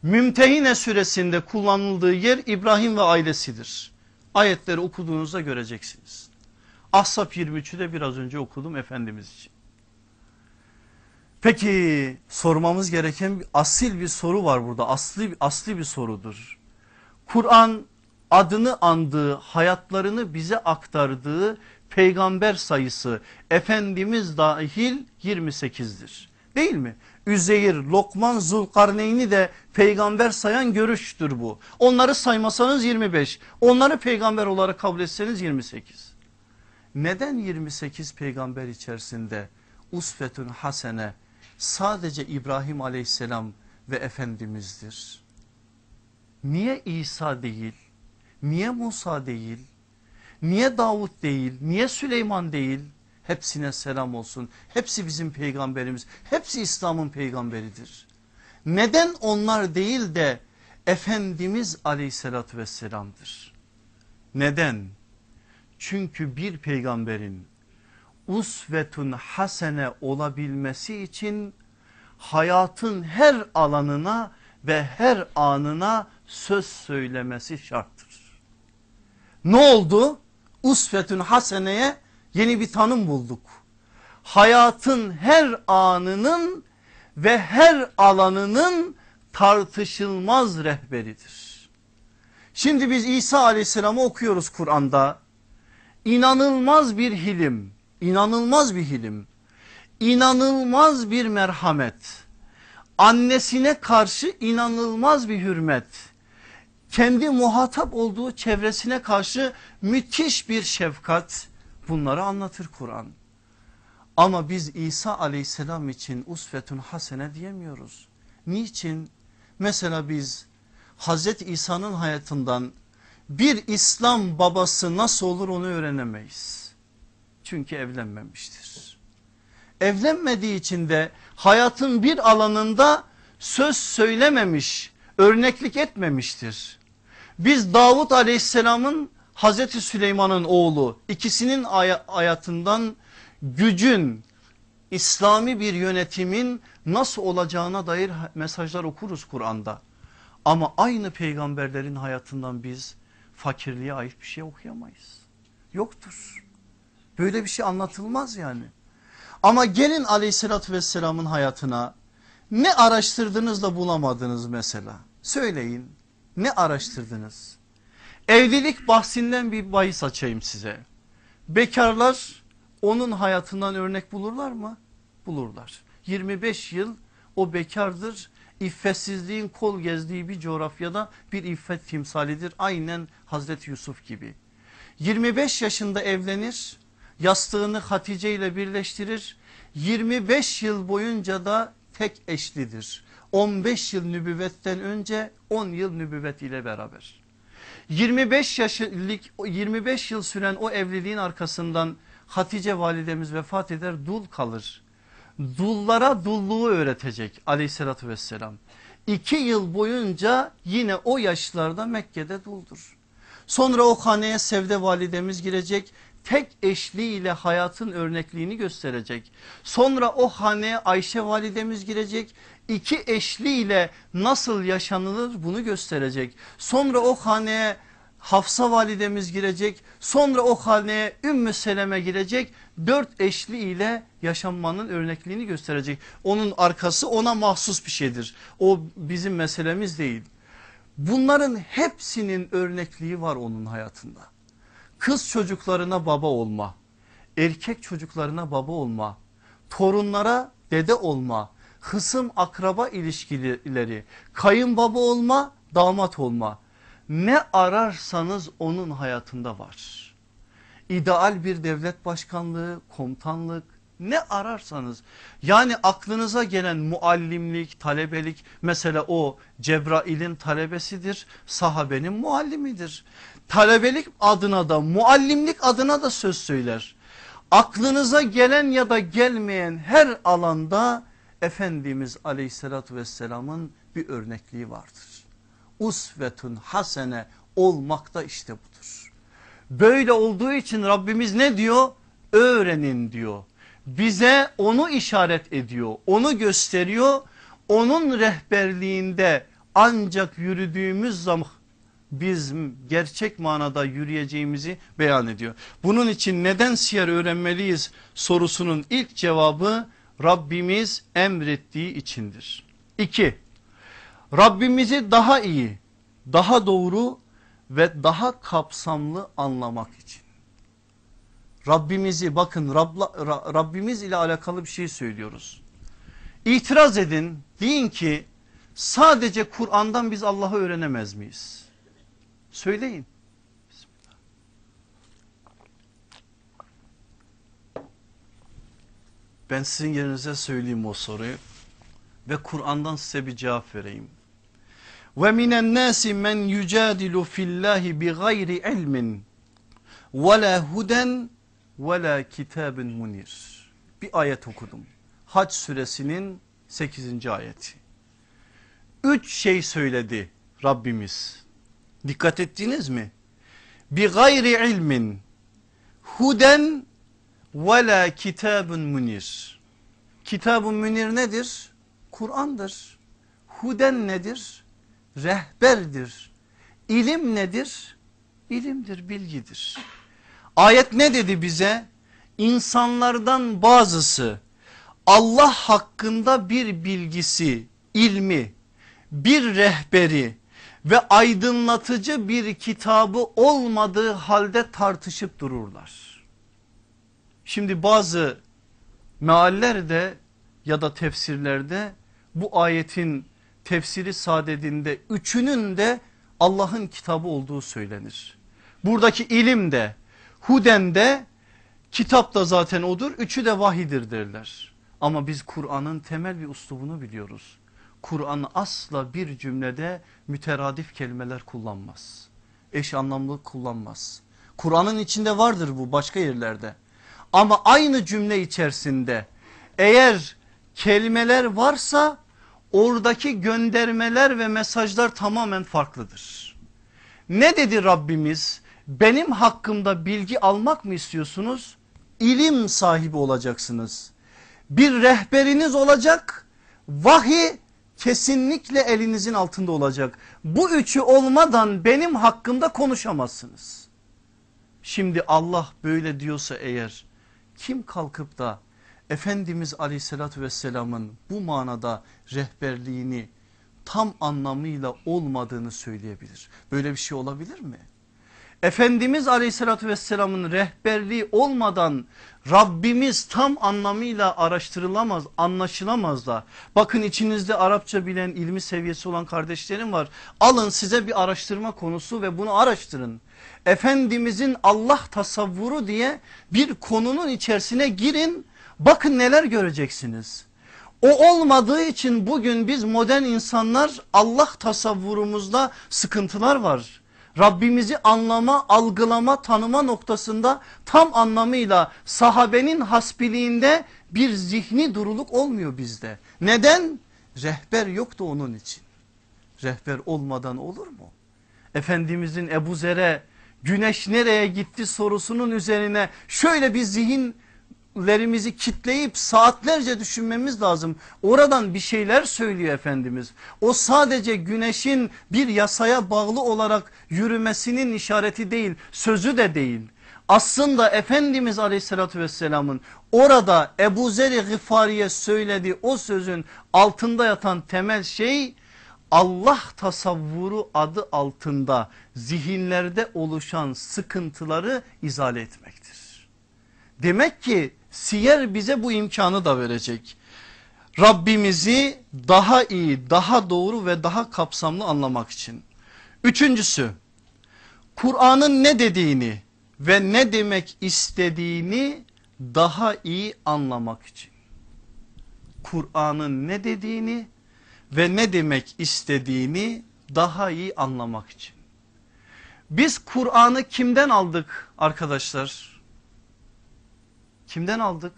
Mümtehine suresinde kullanıldığı yer İbrahim ve ailesidir. Ayetleri okuduğunuzda göreceksiniz. Ahzab 23'ü de biraz önce okudum Efendimiz için. Peki sormamız gereken bir, asil bir soru var burada. Asli, asli bir sorudur. Kur'an adını andığı, hayatlarını bize aktardığı peygamber sayısı Efendimiz dahil 28'dir. Değil mi? Üzeyir, Lokman, Zulkarneyn'i de peygamber sayan görüştür bu. Onları saymasanız 25, onları peygamber olarak kabul etseniz 28. Neden 28 peygamber içerisinde usvetün hasene sadece İbrahim aleyhisselam ve Efendimiz'dir? Niye İsa değil? Niye Musa değil? Niye Davut değil? Niye Süleyman değil? Hepsine selam olsun. Hepsi bizim peygamberimiz. Hepsi İslam'ın peygamberidir. Neden onlar değil de Efendimiz aleyhissalatü vesselam'dır? Neden? Çünkü bir peygamberin usvetun hasene olabilmesi için hayatın her alanına ve her anına söz söylemesi şarttır. Ne oldu? usvetün haseneye yeni bir tanım bulduk. Hayatın her anının ve her alanının tartışılmaz rehberidir. Şimdi biz İsa aleyhisselamı okuyoruz Kur'an'da. İnanılmaz bir hilim, inanılmaz bir hilim, inanılmaz bir merhamet, annesine karşı inanılmaz bir hürmet, kendi muhatap olduğu çevresine karşı müthiş bir şefkat bunları anlatır Kur'an. Ama biz İsa aleyhisselam için usvetun hasene diyemiyoruz. Niçin? Mesela biz Hazreti İsa'nın hayatından bir İslam babası nasıl olur onu öğrenemeyiz. Çünkü evlenmemiştir. Evlenmediği için de hayatın bir alanında söz söylememiş, örneklik etmemiştir. Biz Davut aleyhisselamın Hazreti Süleyman'ın oğlu ikisinin hayatından gücün İslami bir yönetimin nasıl olacağına dair mesajlar okuruz Kur'an'da. Ama aynı peygamberlerin hayatından biz fakirliğe ait bir şey okuyamayız. Yoktur. Böyle bir şey anlatılmaz yani. Ama gelin aleyhissalatü vesselamın hayatına ne araştırdınız da bulamadınız mesela. Söyleyin ne araştırdınız? Evlilik bahsinden bir bahis açayım size. Bekarlar onun hayatından örnek bulurlar mı? Bulurlar. 25 yıl o bekardır. İffetsizliğin kol gezdiği bir coğrafyada bir iffet timsalidir. Aynen Hazreti Yusuf gibi. 25 yaşında evlenir. Yastığını Hatice ile birleştirir. 25 yıl boyunca da tek eşlidir. 15 yıl nübüvvetten önce 10 yıl nübüvvet ile beraber. 25 yaşlık 25 yıl süren o evliliğin arkasından Hatice validemiz vefat eder dul kalır. Dullara dulluğu öğretecek aleyhissalatü vesselam. 2 yıl boyunca yine o yaşlarda Mekke'de duldur. Sonra o haneye Sevde validemiz girecek tek eşliğiyle hayatın örnekliğini gösterecek. Sonra o haneye Ayşe validemiz girecek. İki eşliğiyle nasıl yaşanılır bunu gösterecek. Sonra o haneye Hafsa validemiz girecek. Sonra o haneye Ümmü Seleme girecek. Dört eşli ile yaşanmanın örnekliğini gösterecek. Onun arkası ona mahsus bir şeydir. O bizim meselemiz değil. Bunların hepsinin örnekliği var onun hayatında kız çocuklarına baba olma, erkek çocuklarına baba olma, torunlara dede olma, hısım akraba ilişkileri, kayınbaba olma, damat olma. Ne ararsanız onun hayatında var. İdeal bir devlet başkanlığı, komutanlık ne ararsanız yani aklınıza gelen muallimlik, talebelik mesela o Cebrail'in talebesidir, sahabenin muallimidir talebelik adına da muallimlik adına da söz söyler. Aklınıza gelen ya da gelmeyen her alanda Efendimiz aleyhissalatü vesselamın bir örnekliği vardır. Usvetun hasene olmak da işte budur. Böyle olduğu için Rabbimiz ne diyor? Öğrenin diyor. Bize onu işaret ediyor, onu gösteriyor. Onun rehberliğinde ancak yürüdüğümüz biz gerçek manada yürüyeceğimizi beyan ediyor. Bunun için neden siyer öğrenmeliyiz sorusunun ilk cevabı Rabbimiz emrettiği içindir. 2. Rabbimizi daha iyi, daha doğru ve daha kapsamlı anlamak için. Rabbimizi bakın Rabla, Rabbimiz ile alakalı bir şey söylüyoruz. İtiraz edin deyin ki sadece Kur'an'dan biz Allah'ı öğrenemez miyiz? Söyleyin. Ben sizin yerinize söyleyeyim o soruyu ve Kur'an'dan size bir cevap vereyim. Ve minen nasi men yucadilu fillahi bi gayri ilmin ve la huden ve la kitabin munir. Bir ayet okudum. Hac suresinin 8. ayeti. Üç şey söyledi Rabbimiz. Dikkat ettiniz mi? Bi gayri ilmin huden ve la kitabun munir. Kitabun munir nedir? Kur'an'dır. Huden nedir? Rehberdir. İlim nedir? İlimdir, bilgidir. Ayet ne dedi bize? İnsanlardan bazısı Allah hakkında bir bilgisi, ilmi, bir rehberi, ve aydınlatıcı bir kitabı olmadığı halde tartışıp dururlar. Şimdi bazı meallerde ya da tefsirlerde bu ayetin tefsiri sadedinde üçünün de Allah'ın kitabı olduğu söylenir. Buradaki ilim de huden de kitap da zaten odur üçü de vahidir derler. Ama biz Kur'an'ın temel bir uslubunu biliyoruz. Kur'an asla bir cümlede müteradif kelimeler kullanmaz. Eş anlamlı kullanmaz. Kur'an'ın içinde vardır bu başka yerlerde. Ama aynı cümle içerisinde eğer kelimeler varsa oradaki göndermeler ve mesajlar tamamen farklıdır. Ne dedi Rabbimiz? Benim hakkımda bilgi almak mı istiyorsunuz? İlim sahibi olacaksınız. Bir rehberiniz olacak. Vahiy kesinlikle elinizin altında olacak. Bu üçü olmadan benim hakkımda konuşamazsınız. Şimdi Allah böyle diyorsa eğer kim kalkıp da Efendimiz aleyhissalatü vesselamın bu manada rehberliğini tam anlamıyla olmadığını söyleyebilir. Böyle bir şey olabilir mi? Efendimiz aleyhissalatü vesselamın rehberliği olmadan Rabbimiz tam anlamıyla araştırılamaz anlaşılamaz da bakın içinizde Arapça bilen ilmi seviyesi olan kardeşlerim var alın size bir araştırma konusu ve bunu araştırın. Efendimizin Allah tasavvuru diye bir konunun içerisine girin bakın neler göreceksiniz. O olmadığı için bugün biz modern insanlar Allah tasavvurumuzda sıkıntılar var Rabbimizi anlama, algılama, tanıma noktasında tam anlamıyla sahabenin hasbiliğinde bir zihni duruluk olmuyor bizde. Neden? Rehber yoktu onun için. Rehber olmadan olur mu? Efendimizin Ebu Zer'e güneş nereye gitti sorusunun üzerine şöyle bir zihin lerimizi kitleyip saatlerce düşünmemiz lazım. Oradan bir şeyler söylüyor Efendimiz. O sadece güneşin bir yasaya bağlı olarak yürümesinin işareti değil sözü de değil. Aslında Efendimiz aleyhissalatü vesselamın orada Ebu Zer'i Gıfari'ye söylediği o sözün altında yatan temel şey Allah tasavvuru adı altında zihinlerde oluşan sıkıntıları izale etmektir. Demek ki Siyer bize bu imkanı da verecek. Rabbimizi daha iyi, daha doğru ve daha kapsamlı anlamak için. Üçüncüsü Kur'an'ın ne dediğini ve ne demek istediğini daha iyi anlamak için. Kur'an'ın ne dediğini ve ne demek istediğini daha iyi anlamak için. Biz Kur'an'ı kimden aldık arkadaşlar? Kimden aldık?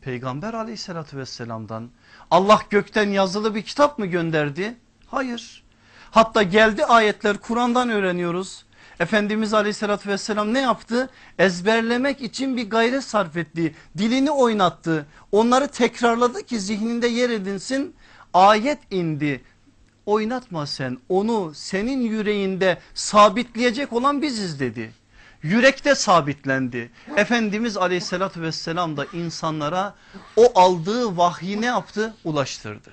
Peygamber aleyhissalatü vesselamdan. Allah gökten yazılı bir kitap mı gönderdi? Hayır. Hatta geldi ayetler Kur'an'dan öğreniyoruz. Efendimiz aleyhissalatü vesselam ne yaptı? Ezberlemek için bir gayret sarf etti. Dilini oynattı. Onları tekrarladı ki zihninde yer edinsin. Ayet indi. Oynatma sen onu senin yüreğinde sabitleyecek olan biziz dedi yürekte sabitlendi. Efendimiz aleyhissalatü vesselam da insanlara o aldığı vahyi ne yaptı? Ulaştırdı.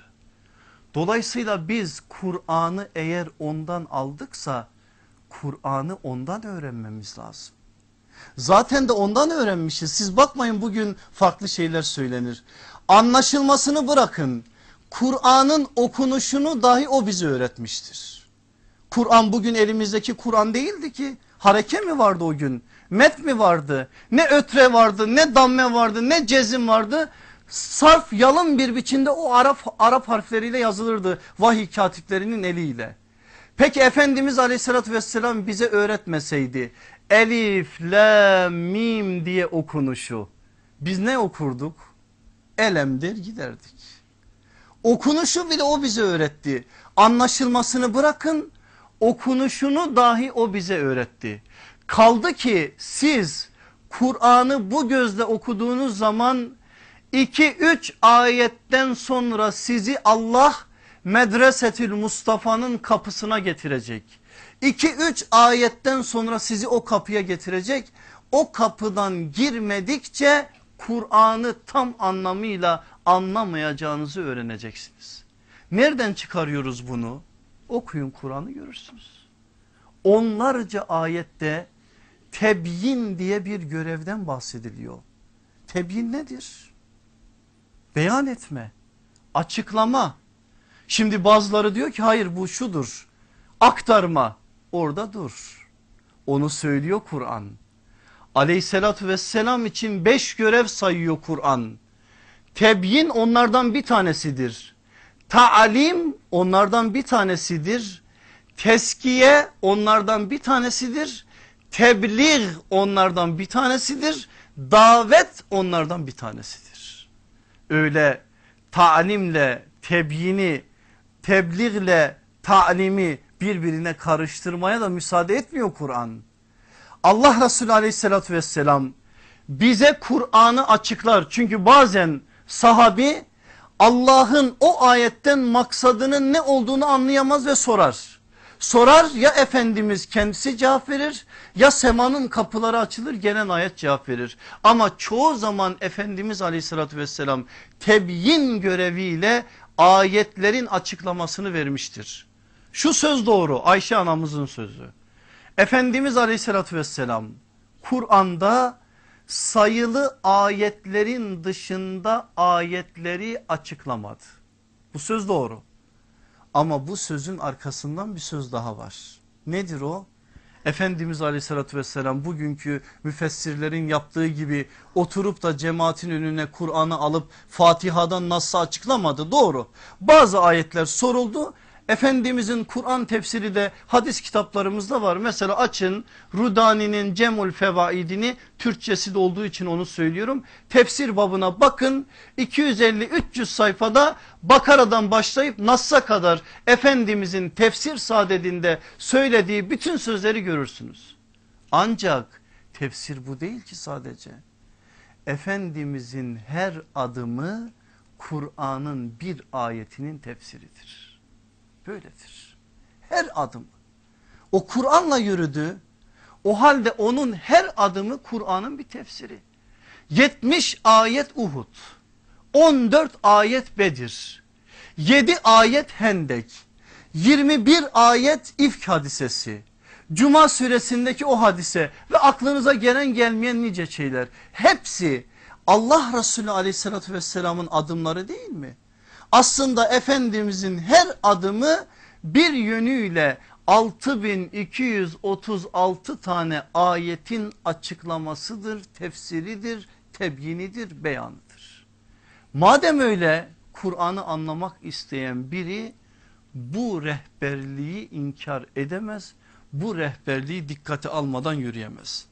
Dolayısıyla biz Kur'an'ı eğer ondan aldıksa Kur'an'ı ondan öğrenmemiz lazım. Zaten de ondan öğrenmişiz. Siz bakmayın bugün farklı şeyler söylenir. Anlaşılmasını bırakın. Kur'an'ın okunuşunu dahi o bize öğretmiştir. Kur'an bugün elimizdeki Kur'an değildi ki. Hareke mi vardı o gün? Met mi vardı? Ne ötre vardı? Ne damme vardı? Ne cezim vardı? Sarf yalın bir biçimde o Arap, Arap harfleriyle yazılırdı vahiy katiplerinin eliyle. Peki Efendimiz aleyhissalatü vesselam bize öğretmeseydi elif, la, mim diye okunuşu biz ne okurduk? Elemdir giderdik. Okunuşu bile o bize öğretti. Anlaşılmasını bırakın okunuşunu dahi o bize öğretti. Kaldı ki siz Kur'an'ı bu gözle okuduğunuz zaman 2-3 ayetten sonra sizi Allah medresetül Mustafa'nın kapısına getirecek. 2-3 ayetten sonra sizi o kapıya getirecek. O kapıdan girmedikçe Kur'an'ı tam anlamıyla anlamayacağınızı öğreneceksiniz. Nereden çıkarıyoruz bunu? Okuyun Kur'an'ı görürsünüz. Onlarca ayette tebyin diye bir görevden bahsediliyor. Tebyin nedir? Beyan etme, açıklama. Şimdi bazıları diyor ki hayır bu şudur. Aktarma orada dur. Onu söylüyor Kur'an. Aleyhissalatü vesselam için beş görev sayıyor Kur'an. Tebyin onlardan bir tanesidir Taalim onlardan bir tanesidir. Teskiye onlardan bir tanesidir. Tebliğ onlardan bir tanesidir. Davet onlardan bir tanesidir. Öyle talimle tebyini, tebliğle talimi birbirine karıştırmaya da müsaade etmiyor Kur'an. Allah Resulü aleyhissalatü vesselam bize Kur'an'ı açıklar. Çünkü bazen sahabi Allah'ın o ayetten maksadının ne olduğunu anlayamaz ve sorar. Sorar ya Efendimiz kendisi cevap verir ya semanın kapıları açılır gelen ayet cevap verir. Ama çoğu zaman Efendimiz aleyhissalatü vesselam tebyin göreviyle ayetlerin açıklamasını vermiştir. Şu söz doğru Ayşe anamızın sözü. Efendimiz aleyhissalatü vesselam Kur'an'da sayılı ayetlerin dışında ayetleri açıklamadı. Bu söz doğru. Ama bu sözün arkasından bir söz daha var. Nedir o? Efendimiz aleyhissalatü vesselam bugünkü müfessirlerin yaptığı gibi oturup da cemaatin önüne Kur'an'ı alıp Fatiha'dan nasıl açıklamadı doğru. Bazı ayetler soruldu Efendimizin Kur'an tefsiri de hadis kitaplarımızda var. Mesela açın Rudani'nin Cemul Fevaidini Türkçesi de olduğu için onu söylüyorum. Tefsir babına bakın 250-300 sayfada Bakara'dan başlayıp Nas'a kadar Efendimizin tefsir sadedinde söylediği bütün sözleri görürsünüz. Ancak tefsir bu değil ki sadece. Efendimizin her adımı Kur'an'ın bir ayetinin tefsiridir böyledir. Her adım. O Kur'an'la yürüdü. O halde onun her adımı Kur'an'ın bir tefsiri. 70 ayet Uhud. 14 ayet Bedir. 7 ayet Hendek. 21 ayet İfk hadisesi. Cuma suresindeki o hadise ve aklınıza gelen gelmeyen nice şeyler. Hepsi Allah Resulü aleyhissalatü vesselamın adımları değil mi? Aslında Efendimizin her adımı bir yönüyle 6236 tane ayetin açıklamasıdır, tefsiridir, tebyinidir, beyanıdır. Madem öyle Kur'an'ı anlamak isteyen biri bu rehberliği inkar edemez. Bu rehberliği dikkate almadan yürüyemez.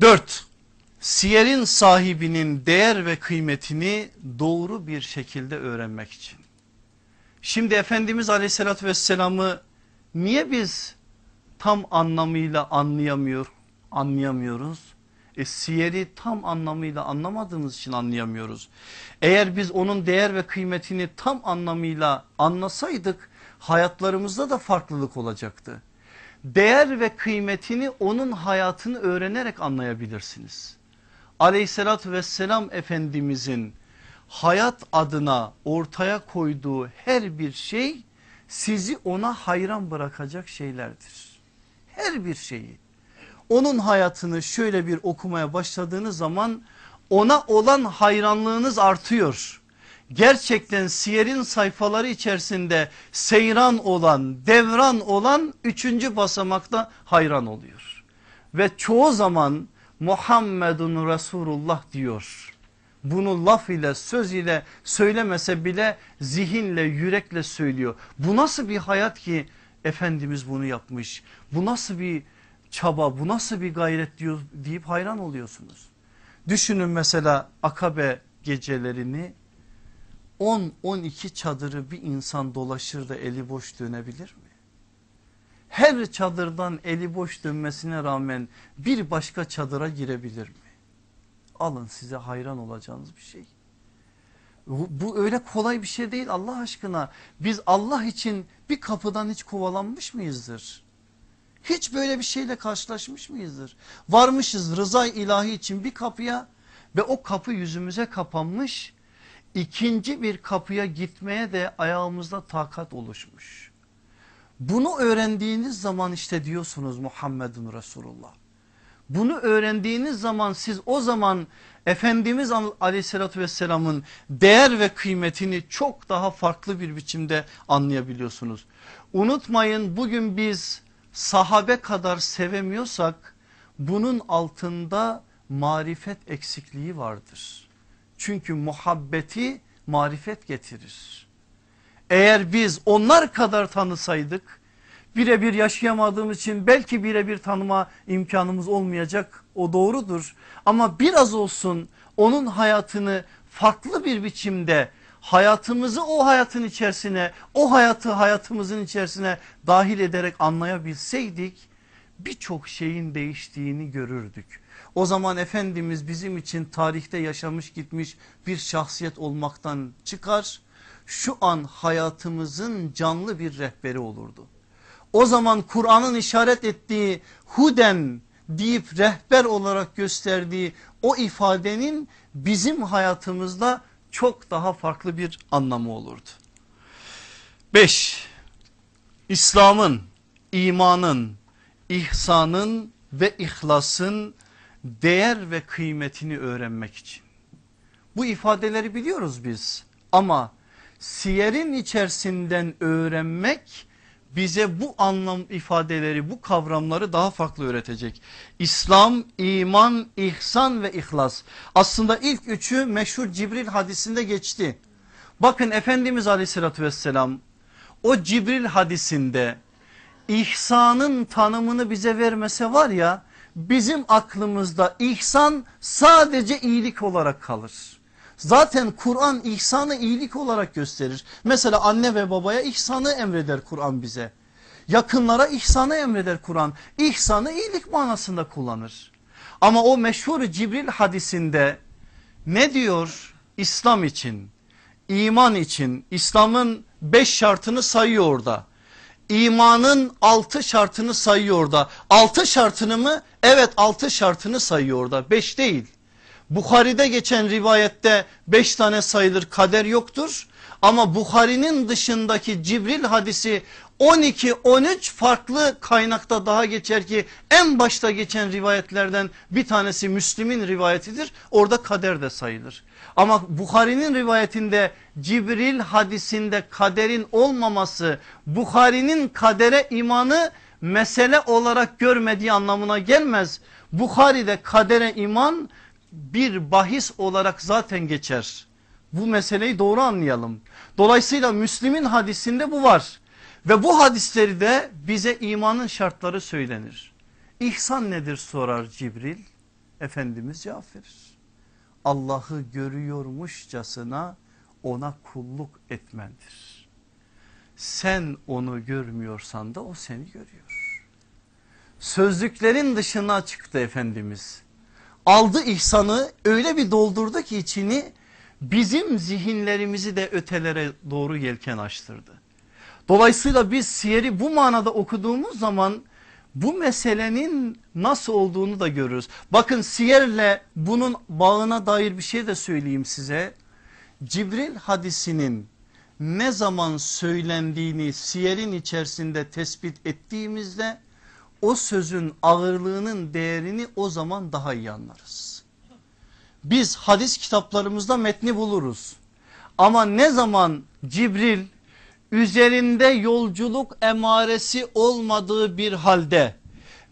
4 siyerin sahibinin değer ve kıymetini doğru bir şekilde öğrenmek için. Şimdi Efendimiz aleyhissalatü vesselamı niye biz tam anlamıyla anlayamıyor, anlayamıyoruz? E, siyeri tam anlamıyla anlamadığımız için anlayamıyoruz. Eğer biz onun değer ve kıymetini tam anlamıyla anlasaydık hayatlarımızda da farklılık olacaktı. Değer ve kıymetini onun hayatını öğrenerek anlayabilirsiniz aleyhissalatü vesselam efendimizin hayat adına ortaya koyduğu her bir şey sizi ona hayran bırakacak şeylerdir. Her bir şeyi. Onun hayatını şöyle bir okumaya başladığınız zaman ona olan hayranlığınız artıyor. Gerçekten siyerin sayfaları içerisinde seyran olan devran olan üçüncü basamakta hayran oluyor. Ve çoğu zaman Muhammedun Resulullah diyor. Bunu laf ile söz ile söylemese bile zihinle yürekle söylüyor. Bu nasıl bir hayat ki Efendimiz bunu yapmış. Bu nasıl bir çaba bu nasıl bir gayret diyor, deyip hayran oluyorsunuz. Düşünün mesela akabe gecelerini 10-12 çadırı bir insan dolaşır da eli boş dönebilir mi? her çadırdan eli boş dönmesine rağmen bir başka çadıra girebilir mi? Alın size hayran olacağınız bir şey. Bu öyle kolay bir şey değil Allah aşkına. Biz Allah için bir kapıdan hiç kovalanmış mıyızdır? Hiç böyle bir şeyle karşılaşmış mıyızdır? Varmışız rıza ilahi için bir kapıya ve o kapı yüzümüze kapanmış. İkinci bir kapıya gitmeye de ayağımızda takat oluşmuş. Bunu öğrendiğiniz zaman işte diyorsunuz Muhammedun Resulullah. Bunu öğrendiğiniz zaman siz o zaman Efendimiz aleyhissalatü vesselamın değer ve kıymetini çok daha farklı bir biçimde anlayabiliyorsunuz. Unutmayın bugün biz sahabe kadar sevemiyorsak bunun altında marifet eksikliği vardır. Çünkü muhabbeti marifet getirir. Eğer biz onlar kadar tanısaydık birebir yaşayamadığımız için belki birebir tanıma imkanımız olmayacak o doğrudur. Ama biraz olsun onun hayatını farklı bir biçimde hayatımızı o hayatın içerisine o hayatı hayatımızın içerisine dahil ederek anlayabilseydik birçok şeyin değiştiğini görürdük. O zaman Efendimiz bizim için tarihte yaşamış gitmiş bir şahsiyet olmaktan çıkar şu an hayatımızın canlı bir rehberi olurdu. O zaman Kur'an'ın işaret ettiği huden deyip rehber olarak gösterdiği o ifadenin bizim hayatımızda çok daha farklı bir anlamı olurdu. 5. İslam'ın, imanın, ihsanın ve ihlasın değer ve kıymetini öğrenmek için. Bu ifadeleri biliyoruz biz ama siyerin içerisinden öğrenmek bize bu anlam ifadeleri bu kavramları daha farklı öğretecek. İslam, iman, ihsan ve ihlas. Aslında ilk üçü meşhur Cibril hadisinde geçti. Bakın Efendimiz aleyhissalatü vesselam o Cibril hadisinde ihsanın tanımını bize vermese var ya bizim aklımızda ihsan sadece iyilik olarak kalır. Zaten Kur'an ihsanı iyilik olarak gösterir. Mesela anne ve babaya ihsanı emreder Kur'an bize. Yakınlara ihsanı emreder Kur'an. İhsanı iyilik manasında kullanır. Ama o meşhur Cibril hadisinde ne diyor? İslam için, iman için, İslam'ın beş şartını sayıyor orada. İmanın altı şartını sayıyor orada. Altı şartını mı? Evet altı şartını sayıyor orada. Beş değil. Bukhari'de geçen rivayette 5 tane sayılır kader yoktur. Ama Bukhari'nin dışındaki Cibril hadisi 12-13 farklı kaynakta daha geçer ki en başta geçen rivayetlerden bir tanesi Müslim'in rivayetidir. Orada kader de sayılır. Ama Bukhari'nin rivayetinde Cibril hadisinde kaderin olmaması Bukhari'nin kadere imanı mesele olarak görmediği anlamına gelmez. Bukhari'de kadere iman bir bahis olarak zaten geçer. Bu meseleyi doğru anlayalım. Dolayısıyla Müslim'in hadisinde bu var. Ve bu hadisleri de bize imanın şartları söylenir. İhsan nedir sorar Cibril. Efendimiz cevap verir. Allah'ı görüyormuşçasına ona kulluk etmendir. Sen onu görmüyorsan da o seni görüyor. Sözlüklerin dışına çıktı Efendimiz aldı ihsanı öyle bir doldurdu ki içini bizim zihinlerimizi de ötelere doğru yelken açtırdı. Dolayısıyla biz siyeri bu manada okuduğumuz zaman bu meselenin nasıl olduğunu da görürüz. Bakın siyerle bunun bağına dair bir şey de söyleyeyim size. Cibril hadisinin ne zaman söylendiğini siyerin içerisinde tespit ettiğimizde o sözün ağırlığının değerini o zaman daha iyi anlarız. Biz hadis kitaplarımızda metni buluruz. Ama ne zaman Cibril üzerinde yolculuk emaresi olmadığı bir halde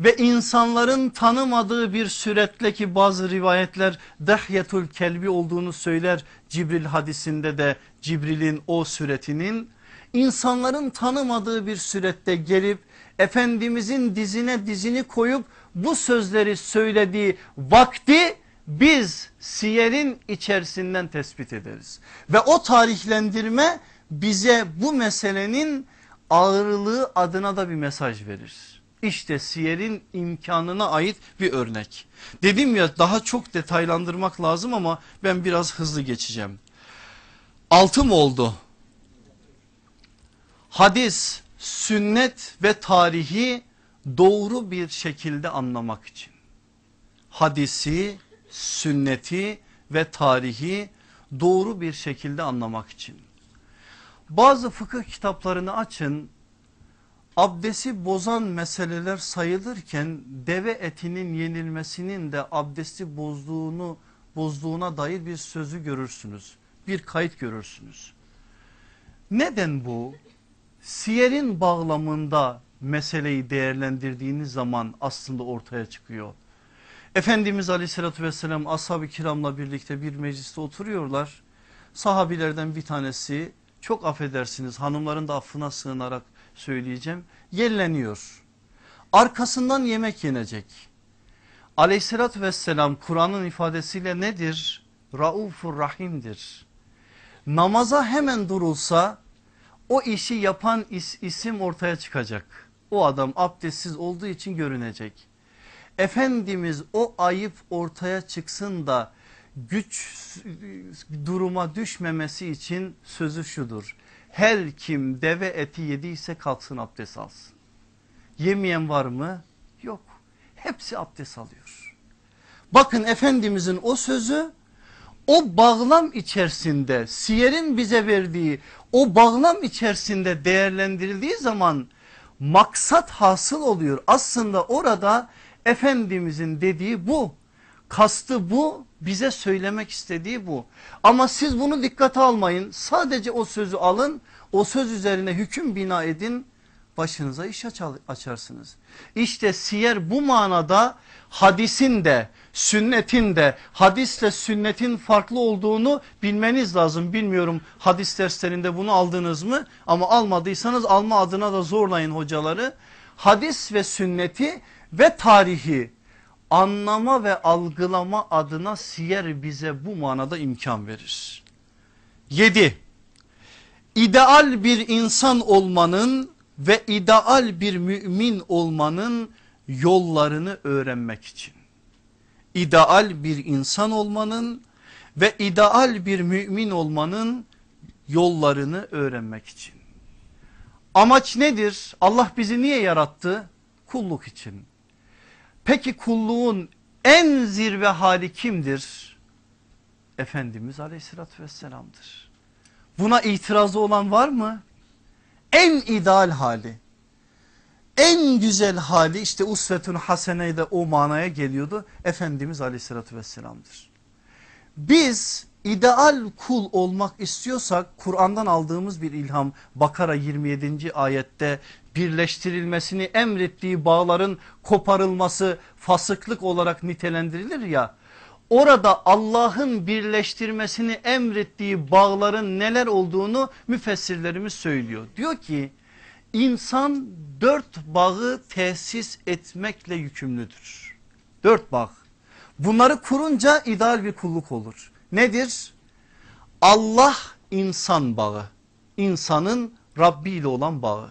ve insanların tanımadığı bir süretle ki bazı rivayetler Dehyetul Kelbi olduğunu söyler Cibril hadisinde de Cibril'in o suretinin insanların tanımadığı bir surette gelip Efendimizin dizine dizini koyup bu sözleri söylediği vakti biz siyerin içerisinden tespit ederiz. Ve o tarihlendirme bize bu meselenin ağırlığı adına da bir mesaj verir. İşte siyerin imkanına ait bir örnek. Dedim ya daha çok detaylandırmak lazım ama ben biraz hızlı geçeceğim. Altım oldu. Hadis sünnet ve tarihi doğru bir şekilde anlamak için. Hadisi, sünneti ve tarihi doğru bir şekilde anlamak için. Bazı fıkıh kitaplarını açın. Abdesi bozan meseleler sayılırken deve etinin yenilmesinin de abdesti bozduğunu bozduğuna dair bir sözü görürsünüz. Bir kayıt görürsünüz. Neden bu? siyerin bağlamında meseleyi değerlendirdiğiniz zaman aslında ortaya çıkıyor. Efendimiz aleyhissalatü vesselam ashab-ı kiramla birlikte bir mecliste oturuyorlar. Sahabilerden bir tanesi çok affedersiniz hanımların da affına sığınarak söyleyeceğim yelleniyor. Arkasından yemek yenecek. Aleyhissalatü vesselam Kur'an'ın ifadesiyle nedir? Raufur Rahim'dir. Namaza hemen durulsa o işi yapan is, isim ortaya çıkacak. O adam abdestsiz olduğu için görünecek. Efendimiz o ayıp ortaya çıksın da güç duruma düşmemesi için sözü şudur. Her kim deve eti yediyse kalksın abdest alsın. Yemeyen var mı? Yok. Hepsi abdest alıyor. Bakın Efendimizin o sözü o bağlam içerisinde siyerin bize verdiği o bağlam içerisinde değerlendirildiği zaman maksat hasıl oluyor. Aslında orada Efendimizin dediği bu. Kastı bu bize söylemek istediği bu. Ama siz bunu dikkate almayın sadece o sözü alın o söz üzerine hüküm bina edin başınıza iş açarsınız. İşte siyer bu manada hadisin de sünnetin de hadisle sünnetin farklı olduğunu bilmeniz lazım. Bilmiyorum hadis derslerinde bunu aldınız mı ama almadıysanız alma adına da zorlayın hocaları. Hadis ve sünneti ve tarihi anlama ve algılama adına siyer bize bu manada imkan verir. 7. İdeal bir insan olmanın ve ideal bir mümin olmanın yollarını öğrenmek için. İdeal bir insan olmanın ve ideal bir mümin olmanın yollarını öğrenmek için. Amaç nedir? Allah bizi niye yarattı? Kulluk için. Peki kulluğun en zirve hali kimdir? Efendimiz aleyhissalatü vesselam'dır. Buna itirazı olan var mı? en ideal hali en güzel hali işte usvetun hasene de o manaya geliyordu. Efendimiz aleyhissalatü vesselam'dır. Biz ideal kul olmak istiyorsak Kur'an'dan aldığımız bir ilham Bakara 27. ayette birleştirilmesini emrettiği bağların koparılması fasıklık olarak nitelendirilir ya orada Allah'ın birleştirmesini emrettiği bağların neler olduğunu müfessirlerimiz söylüyor. Diyor ki insan dört bağı tesis etmekle yükümlüdür. Dört bağ. Bunları kurunca ideal bir kulluk olur. Nedir? Allah insan bağı. İnsanın Rabbi ile olan bağı.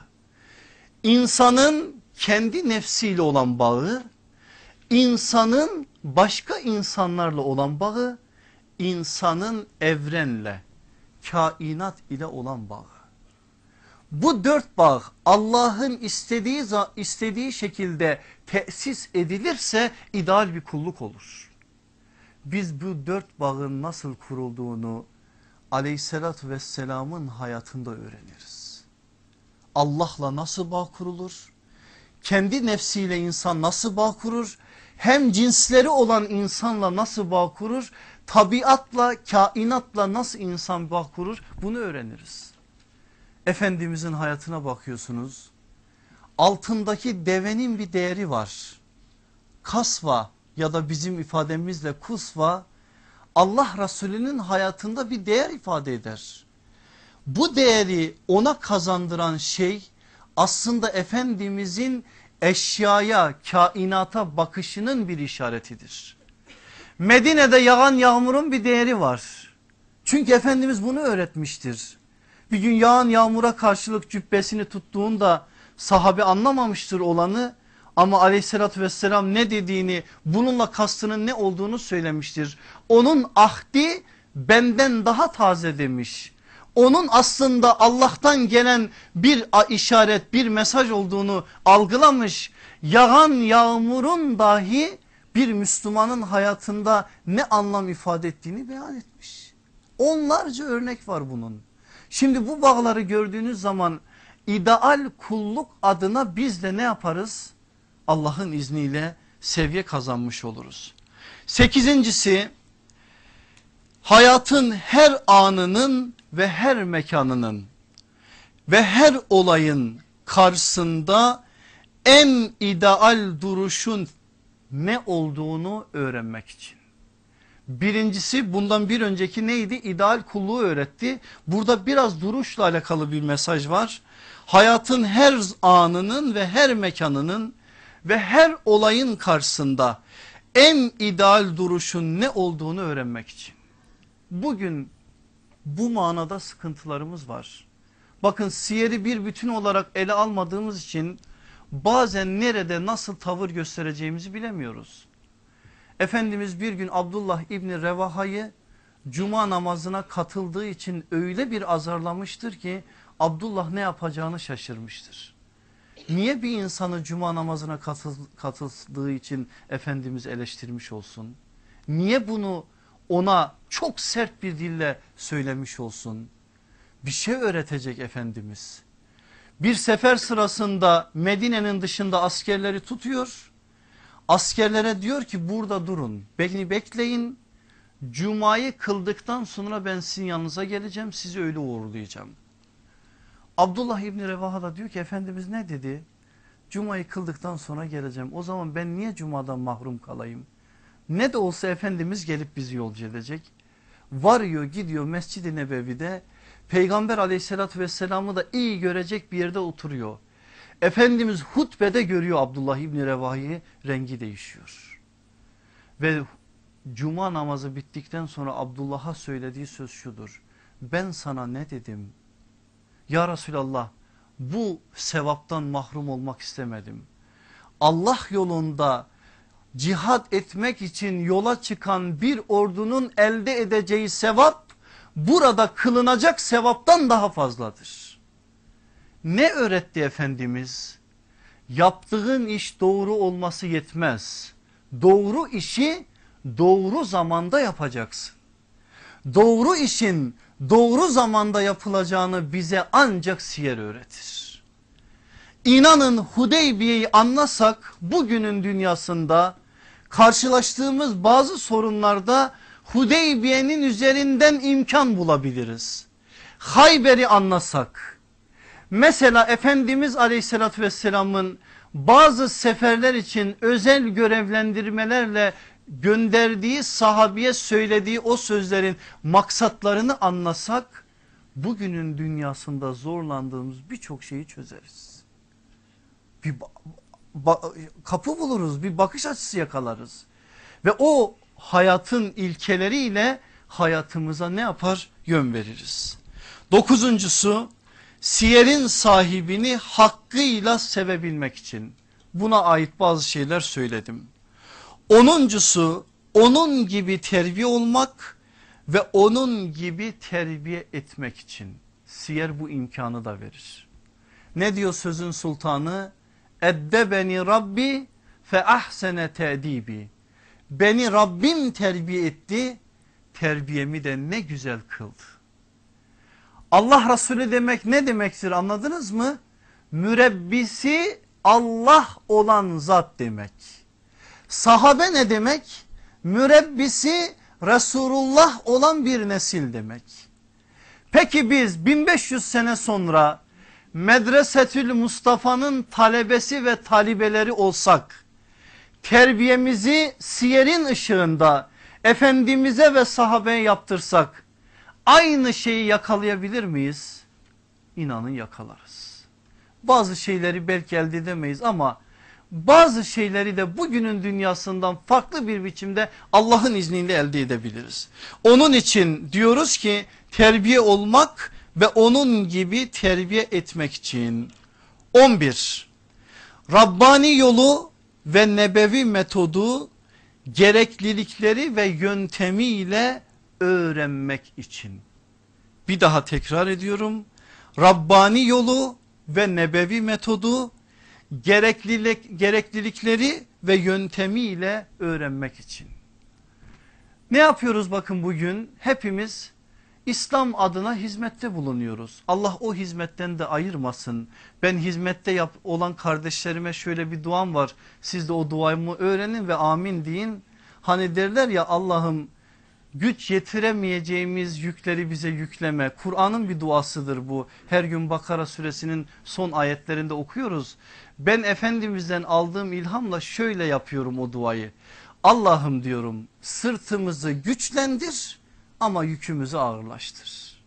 İnsanın kendi nefsiyle olan bağı. insanın başka insanlarla olan bağı insanın evrenle kainat ile olan bağı. Bu dört bağ Allah'ın istediği istediği şekilde tesis edilirse ideal bir kulluk olur. Biz bu dört bağın nasıl kurulduğunu aleyhissalatü vesselamın hayatında öğreniriz. Allah'la nasıl bağ kurulur? Kendi nefsiyle insan nasıl bağ kurur? hem cinsleri olan insanla nasıl bağ kurur? Tabiatla, kainatla nasıl insan bağ kurur? Bunu öğreniriz. Efendimizin hayatına bakıyorsunuz. Altındaki devenin bir değeri var. Kasva ya da bizim ifademizle kusva Allah Resulü'nün hayatında bir değer ifade eder. Bu değeri ona kazandıran şey aslında Efendimizin eşyaya kainata bakışının bir işaretidir. Medine'de yağan yağmurun bir değeri var. Çünkü Efendimiz bunu öğretmiştir. Bir gün yağan yağmura karşılık cübbesini tuttuğunda sahabe anlamamıştır olanı ama aleyhissalatü vesselam ne dediğini bununla kastının ne olduğunu söylemiştir. Onun ahdi benden daha taze demiş onun aslında Allah'tan gelen bir işaret bir mesaj olduğunu algılamış. Yağan yağmurun dahi bir Müslümanın hayatında ne anlam ifade ettiğini beyan etmiş. Onlarca örnek var bunun. Şimdi bu bağları gördüğünüz zaman ideal kulluk adına biz de ne yaparız? Allah'ın izniyle seviye kazanmış oluruz. Sekizincisi hayatın her anının ve her mekanının ve her olayın karşısında en ideal duruşun ne olduğunu öğrenmek için. Birincisi bundan bir önceki neydi? İdeal kulluğu öğretti. Burada biraz duruşla alakalı bir mesaj var. Hayatın her anının ve her mekanının ve her olayın karşısında en ideal duruşun ne olduğunu öğrenmek için. Bugün bu manada sıkıntılarımız var. Bakın siyeri bir bütün olarak ele almadığımız için bazen nerede nasıl tavır göstereceğimizi bilemiyoruz. Efendimiz bir gün Abdullah İbni Revaha'yı cuma namazına katıldığı için öyle bir azarlamıştır ki Abdullah ne yapacağını şaşırmıştır. Niye bir insanı cuma namazına katıl, katıldığı için Efendimiz eleştirmiş olsun? Niye bunu ona çok sert bir dille söylemiş olsun. Bir şey öğretecek Efendimiz. Bir sefer sırasında Medine'nin dışında askerleri tutuyor. Askerlere diyor ki burada durun beni bekleyin. Cuma'yı kıldıktan sonra ben sizin yanınıza geleceğim sizi öyle uğurlayacağım. Abdullah İbni Revaha da diyor ki Efendimiz ne dedi? Cuma'yı kıldıktan sonra geleceğim. O zaman ben niye Cuma'dan mahrum kalayım? Ne de olsa Efendimiz gelip bizi yolcu edecek varıyor gidiyor Mescid-i Nebevi'de Peygamber aleyhissalatü vesselamı da iyi görecek bir yerde oturuyor. Efendimiz hutbede görüyor Abdullah İbni Revahi'yi rengi değişiyor. Ve cuma namazı bittikten sonra Abdullah'a söylediği söz şudur. Ben sana ne dedim? Ya Resulallah bu sevaptan mahrum olmak istemedim. Allah yolunda cihat etmek için yola çıkan bir ordunun elde edeceği sevap burada kılınacak sevaptan daha fazladır. Ne öğretti Efendimiz? Yaptığın iş doğru olması yetmez. Doğru işi doğru zamanda yapacaksın. Doğru işin doğru zamanda yapılacağını bize ancak siyer öğretir. İnanın Hudeybiye'yi anlasak bugünün dünyasında karşılaştığımız bazı sorunlarda Hudeybiye'nin üzerinden imkan bulabiliriz. Hayber'i anlasak mesela Efendimiz aleyhissalatü vesselamın bazı seferler için özel görevlendirmelerle gönderdiği sahabiye söylediği o sözlerin maksatlarını anlasak bugünün dünyasında zorlandığımız birçok şeyi çözeriz. Bir kapı buluruz, bir bakış açısı yakalarız. Ve o hayatın ilkeleriyle hayatımıza ne yapar? Yön veririz. Dokuzuncusu siyerin sahibini hakkıyla sevebilmek için. Buna ait bazı şeyler söyledim. Onuncusu onun gibi terbiye olmak ve onun gibi terbiye etmek için. Siyer bu imkanı da verir. Ne diyor sözün sultanı? Eddebeni Rabbi fe ahsene tedibi. Beni Rabbim terbiye etti. Terbiyemi de ne güzel kıldı. Allah Resulü demek ne demektir anladınız mı? Mürebbisi Allah olan zat demek. Sahabe ne demek? Mürebbisi Resulullah olan bir nesil demek. Peki biz 1500 sene sonra Medresetül Mustafa'nın talebesi ve talibeleri olsak terbiyemizi siyerin ışığında Efendimiz'e ve sahabeye yaptırsak aynı şeyi yakalayabilir miyiz? İnanın yakalarız. Bazı şeyleri belki elde edemeyiz ama bazı şeyleri de bugünün dünyasından farklı bir biçimde Allah'ın izniyle elde edebiliriz. Onun için diyoruz ki terbiye olmak ve onun gibi terbiye etmek için. 11. Rabbani yolu ve nebevi metodu gereklilikleri ve yöntemiyle öğrenmek için. Bir daha tekrar ediyorum. Rabbani yolu ve nebevi metodu gereklilik, gereklilikleri ve yöntemiyle öğrenmek için. Ne yapıyoruz bakın bugün hepimiz İslam adına hizmette bulunuyoruz. Allah o hizmetten de ayırmasın. Ben hizmette yap olan kardeşlerime şöyle bir duam var. Siz de o duamı öğrenin ve amin deyin. Hani derler ya Allah'ım güç yetiremeyeceğimiz yükleri bize yükleme. Kur'an'ın bir duasıdır bu. Her gün Bakara suresinin son ayetlerinde okuyoruz. Ben Efendimiz'den aldığım ilhamla şöyle yapıyorum o duayı. Allah'ım diyorum sırtımızı güçlendir ama yükümüzü ağırlaştır.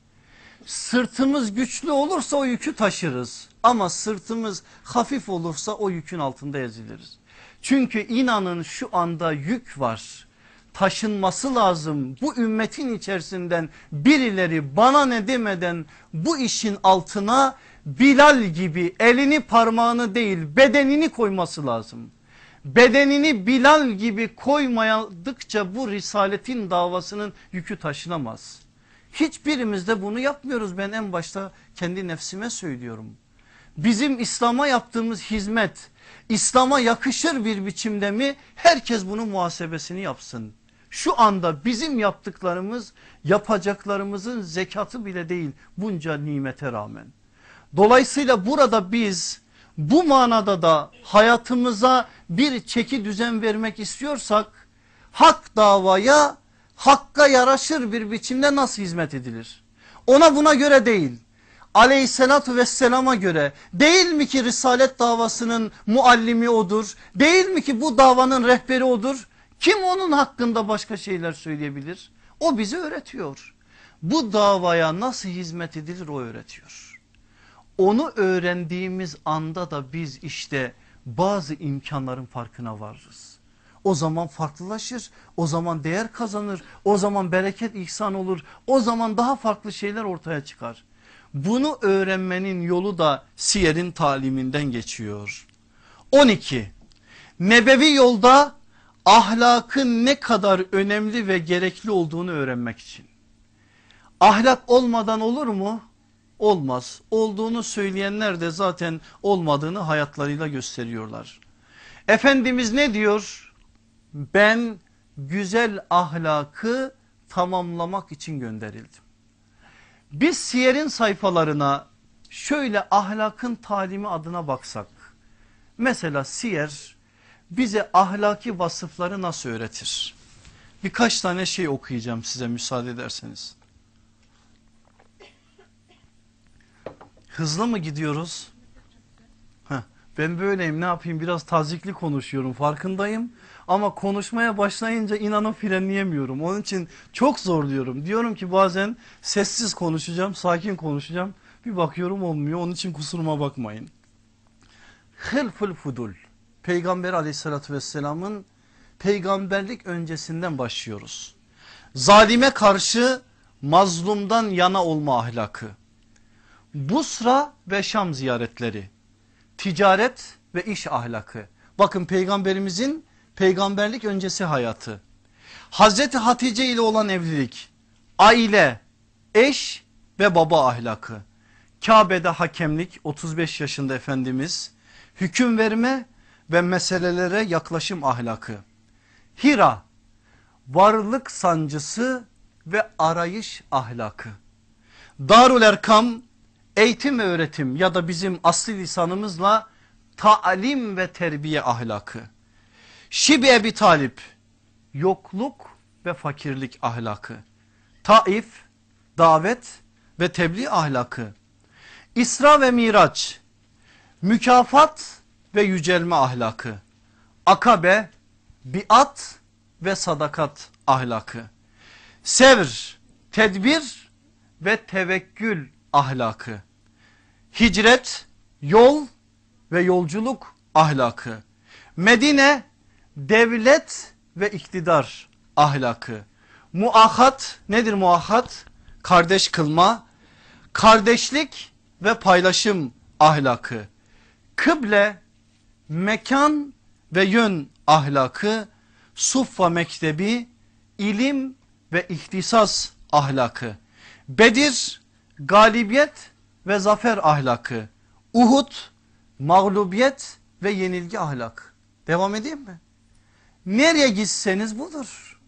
Sırtımız güçlü olursa o yükü taşırız ama sırtımız hafif olursa o yükün altında eziliriz. Çünkü inanın şu anda yük var taşınması lazım bu ümmetin içerisinden birileri bana ne demeden bu işin altına Bilal gibi elini parmağını değil bedenini koyması lazım bedenini Bilal gibi koymadıkça bu risaletin davasının yükü taşınamaz. Hiçbirimiz de bunu yapmıyoruz ben en başta kendi nefsime söylüyorum. Bizim İslam'a yaptığımız hizmet İslam'a yakışır bir biçimde mi herkes bunun muhasebesini yapsın. Şu anda bizim yaptıklarımız yapacaklarımızın zekatı bile değil bunca nimete rağmen. Dolayısıyla burada biz bu manada da hayatımıza bir çeki düzen vermek istiyorsak hak davaya hakka yaraşır bir biçimde nasıl hizmet edilir? Ona buna göre değil aleyhissalatü vesselama göre değil mi ki risalet davasının muallimi odur? Değil mi ki bu davanın rehberi odur? Kim onun hakkında başka şeyler söyleyebilir? O bize öğretiyor. Bu davaya nasıl hizmet edilir o öğretiyor. Onu öğrendiğimiz anda da biz işte bazı imkanların farkına varırız. O zaman farklılaşır, o zaman değer kazanır, o zaman bereket ihsan olur, o zaman daha farklı şeyler ortaya çıkar. Bunu öğrenmenin yolu da siyerin taliminden geçiyor. 12. Nebevi yolda ahlakın ne kadar önemli ve gerekli olduğunu öğrenmek için. Ahlak olmadan olur mu? olmaz. Olduğunu söyleyenler de zaten olmadığını hayatlarıyla gösteriyorlar. Efendimiz ne diyor? Ben güzel ahlakı tamamlamak için gönderildim. Biz siyerin sayfalarına şöyle ahlakın talimi adına baksak. Mesela siyer bize ahlaki vasıfları nasıl öğretir? Birkaç tane şey okuyacağım size müsaade ederseniz. Hızlı mı gidiyoruz? Heh, ben böyleyim ne yapayım biraz tazikli konuşuyorum farkındayım. Ama konuşmaya başlayınca inanın frenleyemiyorum. Onun için çok zorluyorum. Diyorum ki bazen sessiz konuşacağım, sakin konuşacağım. Bir bakıyorum olmuyor. Onun için kusuruma bakmayın. Hılful fudul. Peygamber aleyhissalatü vesselamın peygamberlik öncesinden başlıyoruz. Zalime karşı mazlumdan yana olma ahlakı. Busra ve Şam ziyaretleri, ticaret ve iş ahlakı. Bakın peygamberimizin peygamberlik öncesi hayatı. Hazreti Hatice ile olan evlilik, aile, eş ve baba ahlakı. Kabe'de hakemlik 35 yaşında Efendimiz, hüküm verme ve meselelere yaklaşım ahlakı. Hira, varlık sancısı ve arayış ahlakı. Darul Erkam eğitim ve öğretim ya da bizim asli lisanımızla talim ve terbiye ahlakı. Şibi Ebi Talip yokluk ve fakirlik ahlakı. Taif davet ve tebliğ ahlakı. İsra ve Miraç mükafat ve yücelme ahlakı. Akabe biat ve sadakat ahlakı. Sevr tedbir ve tevekkül ahlakı. Hicret, yol ve yolculuk ahlakı. Medine devlet ve iktidar ahlakı. Muahat nedir muahat? Kardeş kılma, kardeşlik ve paylaşım ahlakı. Kıble, mekan ve yön ahlakı. Suffa mektebi, ilim ve ihtisas ahlakı. Bedir galibiyet ve zafer ahlakı. Uhud, mağlubiyet ve yenilgi ahlak. Devam edeyim mi? Nereye gitseniz budur.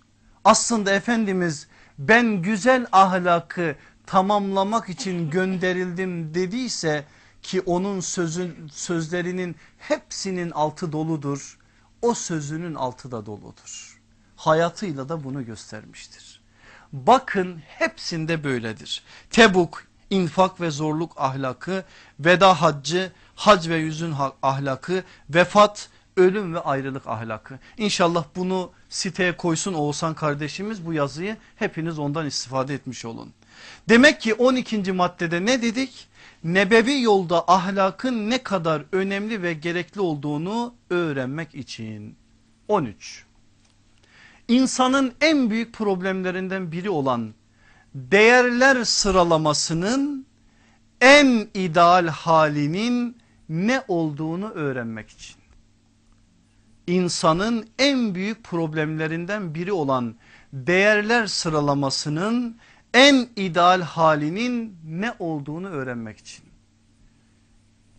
Aslında Efendimiz ben güzel ahlakı tamamlamak için gönderildim dediyse ki onun sözün sözlerinin hepsinin altı doludur. O sözünün altı da doludur. Hayatıyla da bunu göstermiştir. Bakın hepsinde böyledir. Tebuk infak ve zorluk ahlakı, veda haccı, hac ve yüzün ahlakı, vefat, ölüm ve ayrılık ahlakı. İnşallah bunu siteye koysun Oğuzhan kardeşimiz bu yazıyı hepiniz ondan istifade etmiş olun. Demek ki 12. maddede ne dedik? Nebevi yolda ahlakın ne kadar önemli ve gerekli olduğunu öğrenmek için. 13 insanın en büyük problemlerinden biri olan değerler sıralamasının en ideal halinin ne olduğunu öğrenmek için. İnsanın en büyük problemlerinden biri olan değerler sıralamasının en ideal halinin ne olduğunu öğrenmek için.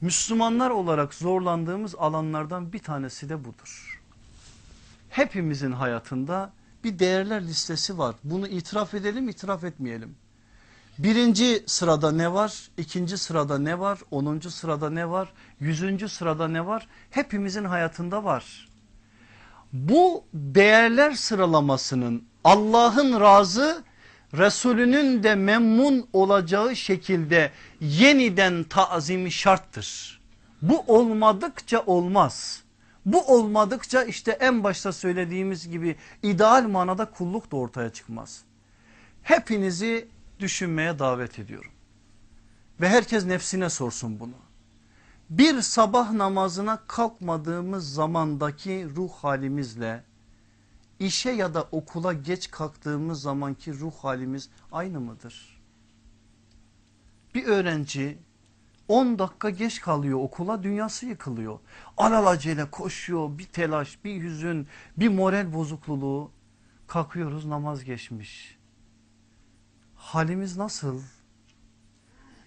Müslümanlar olarak zorlandığımız alanlardan bir tanesi de budur hepimizin hayatında bir değerler listesi var. Bunu itiraf edelim itiraf etmeyelim. Birinci sırada ne var? İkinci sırada ne var? Onuncu sırada ne var? Yüzüncü sırada ne var? Hepimizin hayatında var. Bu değerler sıralamasının Allah'ın razı Resulünün de memnun olacağı şekilde yeniden tazimi şarttır. Bu olmadıkça olmaz. Bu olmadıkça işte en başta söylediğimiz gibi ideal manada kulluk da ortaya çıkmaz. Hepinizi düşünmeye davet ediyorum. Ve herkes nefsine sorsun bunu. Bir sabah namazına kalkmadığımız zamandaki ruh halimizle işe ya da okula geç kalktığımız zamanki ruh halimiz aynı mıdır? Bir öğrenci 10 dakika geç kalıyor okula dünyası yıkılıyor. Alelacele koşuyor bir telaş bir hüzün bir moral bozukluluğu. Kalkıyoruz namaz geçmiş. Halimiz nasıl?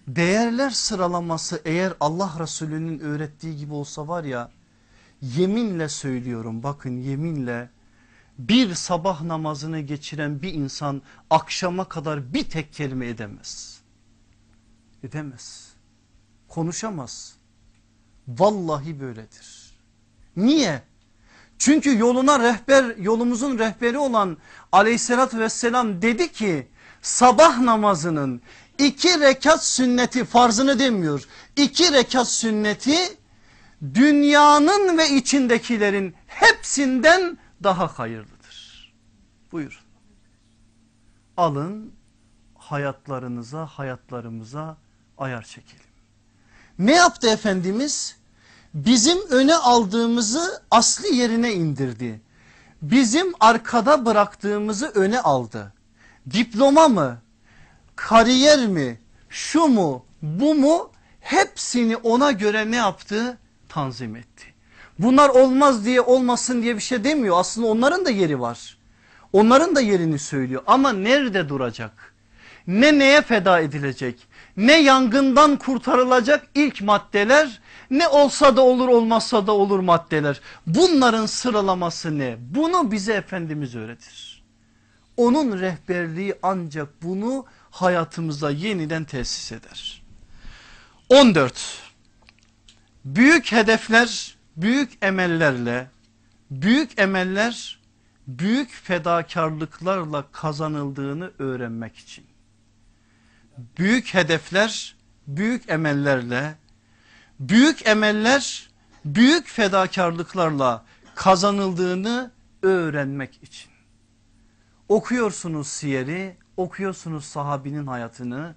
Değerler sıralaması eğer Allah Resulü'nün öğrettiği gibi olsa var ya yeminle söylüyorum bakın yeminle bir sabah namazını geçiren bir insan akşama kadar bir tek kelime edemez. Edemez konuşamaz. Vallahi böyledir. Niye? Çünkü yoluna rehber yolumuzun rehberi olan aleyhissalatü vesselam dedi ki sabah namazının iki rekat sünneti farzını demiyor. İki rekat sünneti dünyanın ve içindekilerin hepsinden daha hayırlıdır. Buyurun. Alın hayatlarınıza hayatlarımıza ayar çekelim. Ne yaptı Efendimiz? Bizim öne aldığımızı asli yerine indirdi. Bizim arkada bıraktığımızı öne aldı. Diploma mı? Kariyer mi? Şu mu? Bu mu? Hepsini ona göre ne yaptı? Tanzim etti. Bunlar olmaz diye olmasın diye bir şey demiyor. Aslında onların da yeri var. Onların da yerini söylüyor ama nerede duracak? Ne neye feda edilecek? ne yangından kurtarılacak ilk maddeler ne olsa da olur olmazsa da olur maddeler. Bunların sıralaması ne? Bunu bize Efendimiz öğretir. Onun rehberliği ancak bunu hayatımıza yeniden tesis eder. 14. Büyük hedefler, büyük emellerle, büyük emeller büyük fedakarlıklarla kazanıldığını öğrenmek için büyük hedefler büyük emellerle, büyük emeller büyük fedakarlıklarla kazanıldığını öğrenmek için. Okuyorsunuz siyeri, okuyorsunuz sahabinin hayatını.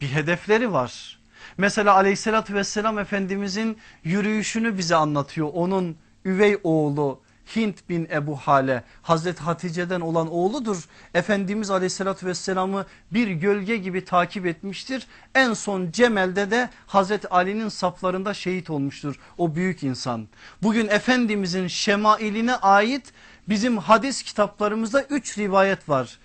Bir hedefleri var. Mesela aleyhissalatü vesselam efendimizin yürüyüşünü bize anlatıyor. Onun üvey oğlu Hint bin Ebu Hale Hazreti Hatice'den olan oğludur. Efendimiz aleyhissalatü vesselamı bir gölge gibi takip etmiştir. En son Cemel'de de Hazreti Ali'nin saplarında şehit olmuştur o büyük insan. Bugün Efendimizin şemailine ait bizim hadis kitaplarımızda 3 rivayet var.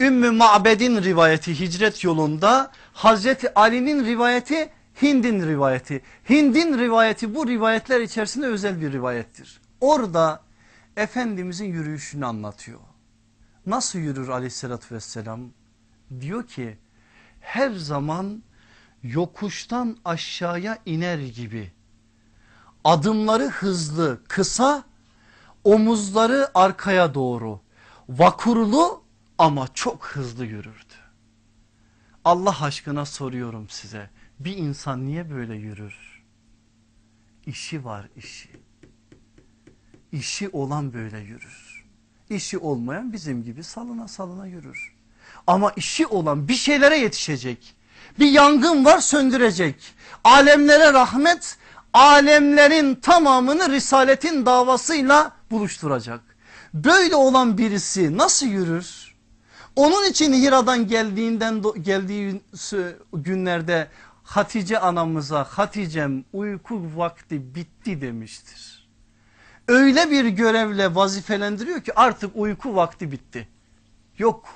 Ümmü Ma'bed'in rivayeti hicret yolunda Hazreti Ali'nin rivayeti Hind'in rivayeti. Hind'in rivayeti bu rivayetler içerisinde özel bir rivayettir. Orada Efendimizin yürüyüşünü anlatıyor. Nasıl yürür aleyhissalatü vesselam? Diyor ki her zaman yokuştan aşağıya iner gibi adımları hızlı kısa omuzları arkaya doğru vakurlu ama çok hızlı yürürdü. Allah aşkına soruyorum size bir insan niye böyle yürür? İşi var işi. İşi olan böyle yürür. İşi olmayan bizim gibi salına salına yürür. Ama işi olan bir şeylere yetişecek. Bir yangın var söndürecek. Alemlere rahmet, alemlerin tamamını risaletin davasıyla buluşturacak. Böyle olan birisi nasıl yürür? Onun için Hira'dan geldiğinden geldiği günlerde Hatice anamıza Haticem uyku vakti bitti demiştir öyle bir görevle vazifelendiriyor ki artık uyku vakti bitti. Yok.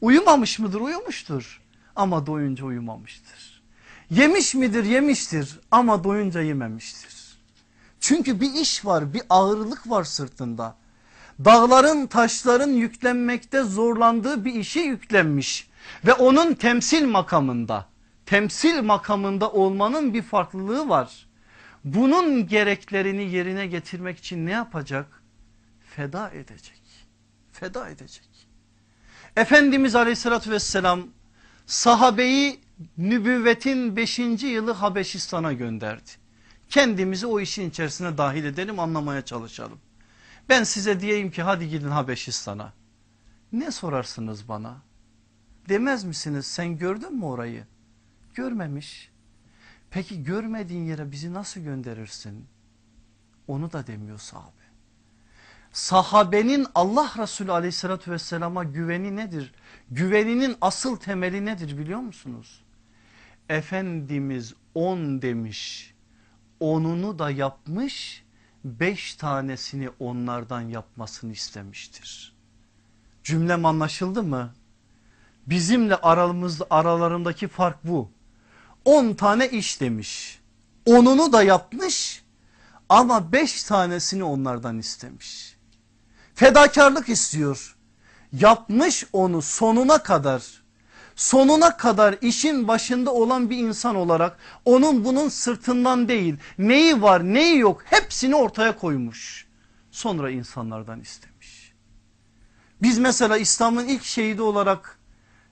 Uyumamış mıdır? Uyumuştur. Ama doyunca uyumamıştır. Yemiş midir? Yemiştir. Ama doyunca yememiştir. Çünkü bir iş var, bir ağırlık var sırtında. Dağların, taşların yüklenmekte zorlandığı bir işe yüklenmiş ve onun temsil makamında, temsil makamında olmanın bir farklılığı var bunun gereklerini yerine getirmek için ne yapacak? Feda edecek. Feda edecek. Efendimiz aleyhissalatü vesselam sahabeyi nübüvvetin 5. yılı Habeşistan'a gönderdi. Kendimizi o işin içerisine dahil edelim anlamaya çalışalım. Ben size diyeyim ki hadi gidin Habeşistan'a. Ne sorarsınız bana? Demez misiniz sen gördün mü orayı? Görmemiş. Peki görmediğin yere bizi nasıl gönderirsin? Onu da demiyor sahabe. Sahabenin Allah Resulü aleyhissalatü vesselama güveni nedir? Güveninin asıl temeli nedir biliyor musunuz? Efendimiz on demiş, onunu da yapmış, beş tanesini onlardan yapmasını istemiştir. Cümlem anlaşıldı mı? Bizimle aramız, aralarındaki fark bu. 10 tane iş demiş. Onunu da yapmış ama 5 tanesini onlardan istemiş. Fedakarlık istiyor. Yapmış onu sonuna kadar sonuna kadar işin başında olan bir insan olarak onun bunun sırtından değil neyi var neyi yok hepsini ortaya koymuş. Sonra insanlardan istemiş. Biz mesela İslam'ın ilk şehidi olarak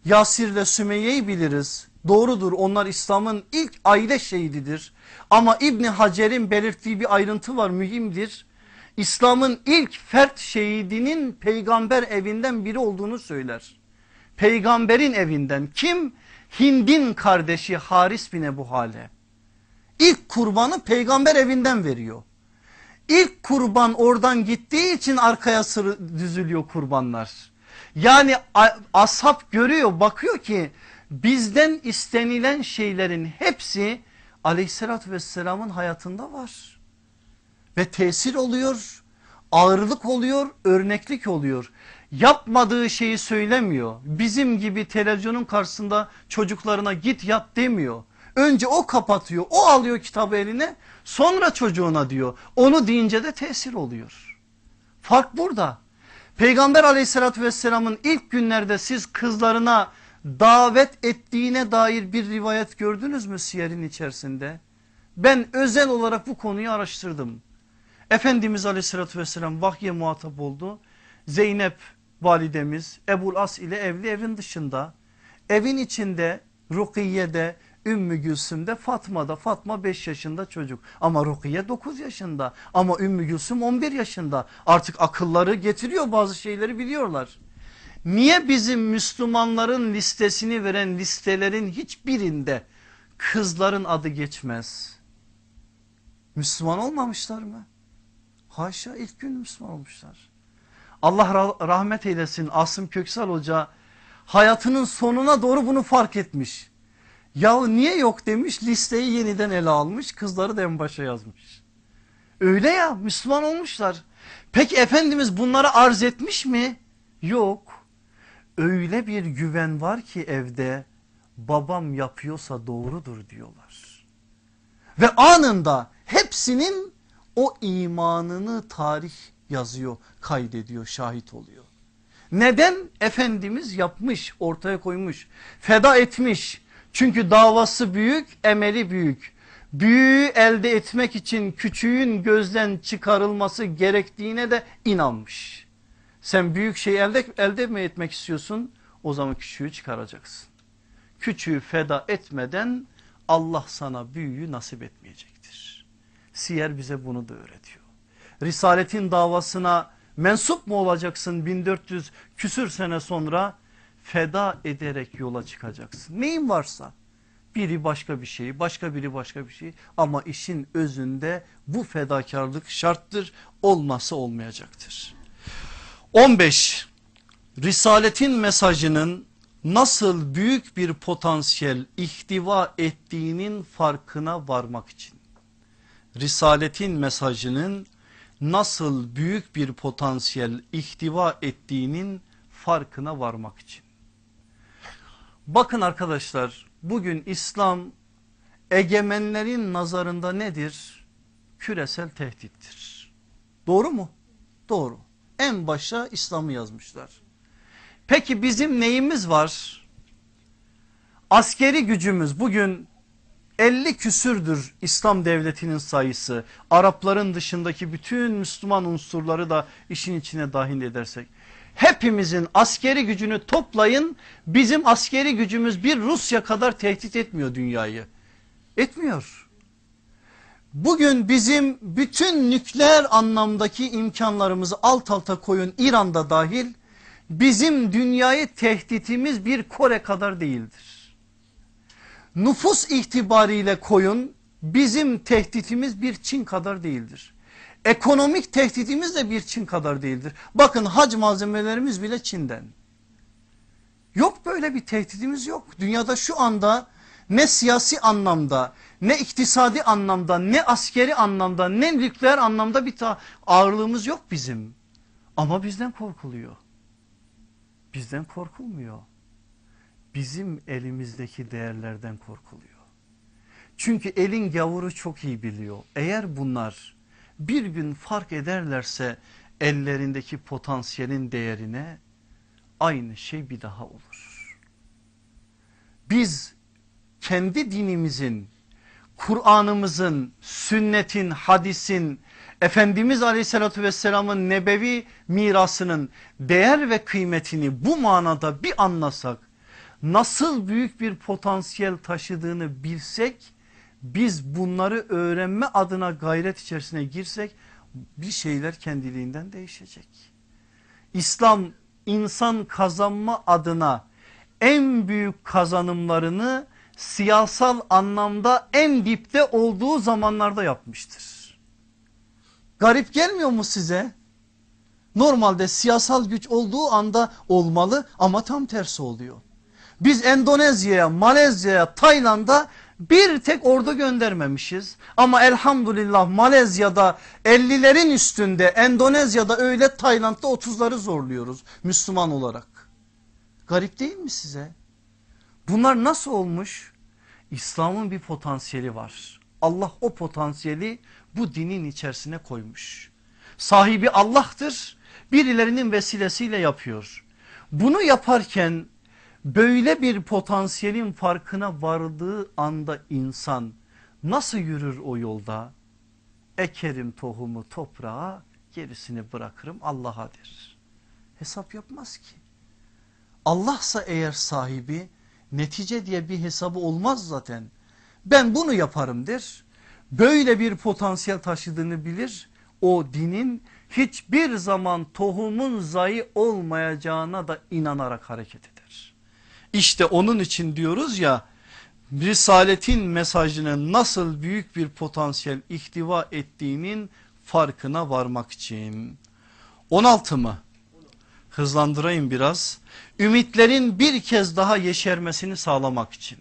Yasir ile Sümeyye'yi biliriz. Doğrudur onlar İslam'ın ilk aile şehididir. Ama İbni Hacer'in belirttiği bir ayrıntı var mühimdir. İslam'ın ilk fert şehidinin peygamber evinden biri olduğunu söyler. Peygamberin evinden kim? Hind'in kardeşi Haris bin Ebu Hale. İlk kurbanı peygamber evinden veriyor. İlk kurban oradan gittiği için arkaya sır düzülüyor kurbanlar. Yani ashab görüyor bakıyor ki bizden istenilen şeylerin hepsi aleyhissalatü vesselamın hayatında var. Ve tesir oluyor, ağırlık oluyor, örneklik oluyor. Yapmadığı şeyi söylemiyor. Bizim gibi televizyonun karşısında çocuklarına git yat demiyor. Önce o kapatıyor, o alıyor kitabı eline sonra çocuğuna diyor. Onu deyince de tesir oluyor. Fark burada. Peygamber aleyhissalatü vesselamın ilk günlerde siz kızlarına davet ettiğine dair bir rivayet gördünüz mü siyerin içerisinde? Ben özel olarak bu konuyu araştırdım. Efendimiz aleyhissalatü vesselam vahye muhatap oldu. Zeynep validemiz Ebul As ile evli evin dışında. Evin içinde Rukiye'de, Ümmü Gülsüm'de, Fatma'da. Fatma 5 yaşında çocuk ama Rukiye 9 yaşında ama Ümmü Gülsüm 11 yaşında. Artık akılları getiriyor bazı şeyleri biliyorlar. Niye bizim Müslümanların listesini veren listelerin hiçbirinde kızların adı geçmez? Müslüman olmamışlar mı? Haşa ilk gün Müslüman olmuşlar. Allah rahmet eylesin Asım Köksal Hoca hayatının sonuna doğru bunu fark etmiş. Ya niye yok demiş listeyi yeniden ele almış kızları da en başa yazmış. Öyle ya Müslüman olmuşlar. Peki Efendimiz bunları arz etmiş mi? Yok öyle bir güven var ki evde babam yapıyorsa doğrudur diyorlar. Ve anında hepsinin o imanını tarih yazıyor, kaydediyor, şahit oluyor. Neden? Efendimiz yapmış, ortaya koymuş, feda etmiş. Çünkü davası büyük, emeli büyük. Büyüğü elde etmek için küçüğün gözden çıkarılması gerektiğine de inanmış. Sen büyük şeyi elde, elde mi etmek istiyorsun? O zaman küçüğü çıkaracaksın. Küçüğü feda etmeden Allah sana büyüğü nasip etmeyecektir. Siyer bize bunu da öğretiyor. Risaletin davasına mensup mu olacaksın 1400 küsür sene sonra? Feda ederek yola çıkacaksın. Neyin varsa biri başka bir şeyi başka biri başka bir şey ama işin özünde bu fedakarlık şarttır olması olmayacaktır. 15. Risaletin mesajının nasıl büyük bir potansiyel ihtiva ettiğinin farkına varmak için. Risaletin mesajının nasıl büyük bir potansiyel ihtiva ettiğinin farkına varmak için. Bakın arkadaşlar bugün İslam egemenlerin nazarında nedir? Küresel tehdittir. Doğru mu? Doğru. En başa İslam'ı yazmışlar. Peki bizim neyimiz var? Askeri gücümüz bugün 50 küsürdür İslam devletinin sayısı. Arapların dışındaki bütün Müslüman unsurları da işin içine dahil edersek. Hepimizin askeri gücünü toplayın bizim askeri gücümüz bir Rusya kadar tehdit etmiyor dünyayı. Etmiyor. Bugün bizim bütün nükleer anlamdaki imkanlarımızı alt alta koyun İran'da dahil bizim dünyayı tehditimiz bir Kore kadar değildir. Nüfus itibariyle koyun bizim tehditimiz bir Çin kadar değildir. Ekonomik tehditimiz de bir Çin kadar değildir. Bakın hac malzemelerimiz bile Çin'den. Yok böyle bir tehditimiz yok. Dünyada şu anda ne siyasi anlamda ne iktisadi anlamda ne askeri anlamda ne nükleer anlamda bir ta ağırlığımız yok bizim. Ama bizden korkuluyor. Bizden korkulmuyor. Bizim elimizdeki değerlerden korkuluyor. Çünkü elin gavuru çok iyi biliyor. Eğer bunlar bir gün fark ederlerse ellerindeki potansiyelin değerine aynı şey bir daha olur. Biz kendi dinimizin, Kur'an'ımızın, sünnetin, hadisin, Efendimiz aleyhissalatü vesselamın nebevi mirasının değer ve kıymetini bu manada bir anlasak, nasıl büyük bir potansiyel taşıdığını bilsek, biz bunları öğrenme adına gayret içerisine girsek bir şeyler kendiliğinden değişecek. İslam insan kazanma adına en büyük kazanımlarını siyasal anlamda en dipte olduğu zamanlarda yapmıştır. Garip gelmiyor mu size? Normalde siyasal güç olduğu anda olmalı ama tam tersi oluyor. Biz Endonezya'ya, Malezya'ya, Tayland'a bir tek ordu göndermemişiz. Ama elhamdülillah Malezya'da 50'lerin üstünde, Endonezya'da öyle Tayland'da 30'ları zorluyoruz Müslüman olarak. Garip değil mi size? Bunlar nasıl olmuş? İslam'ın bir potansiyeli var. Allah o potansiyeli bu dinin içerisine koymuş. Sahibi Allah'tır. Birilerinin vesilesiyle yapıyor. Bunu yaparken böyle bir potansiyelin farkına vardığı anda insan nasıl yürür o yolda? Ekerim tohumu toprağa gerisini bırakırım Allah'a der. Hesap yapmaz ki. Allah'sa eğer sahibi Netice diye bir hesabı olmaz zaten. Ben bunu yaparım der. Böyle bir potansiyel taşıdığını bilir. O dinin hiçbir zaman tohumun zayı olmayacağına da inanarak hareket eder. İşte onun için diyoruz ya Risaletin mesajının nasıl büyük bir potansiyel ihtiva ettiğinin farkına varmak için. 16 mı? Hızlandırayım biraz. Ümitlerin bir kez daha yeşermesini sağlamak için.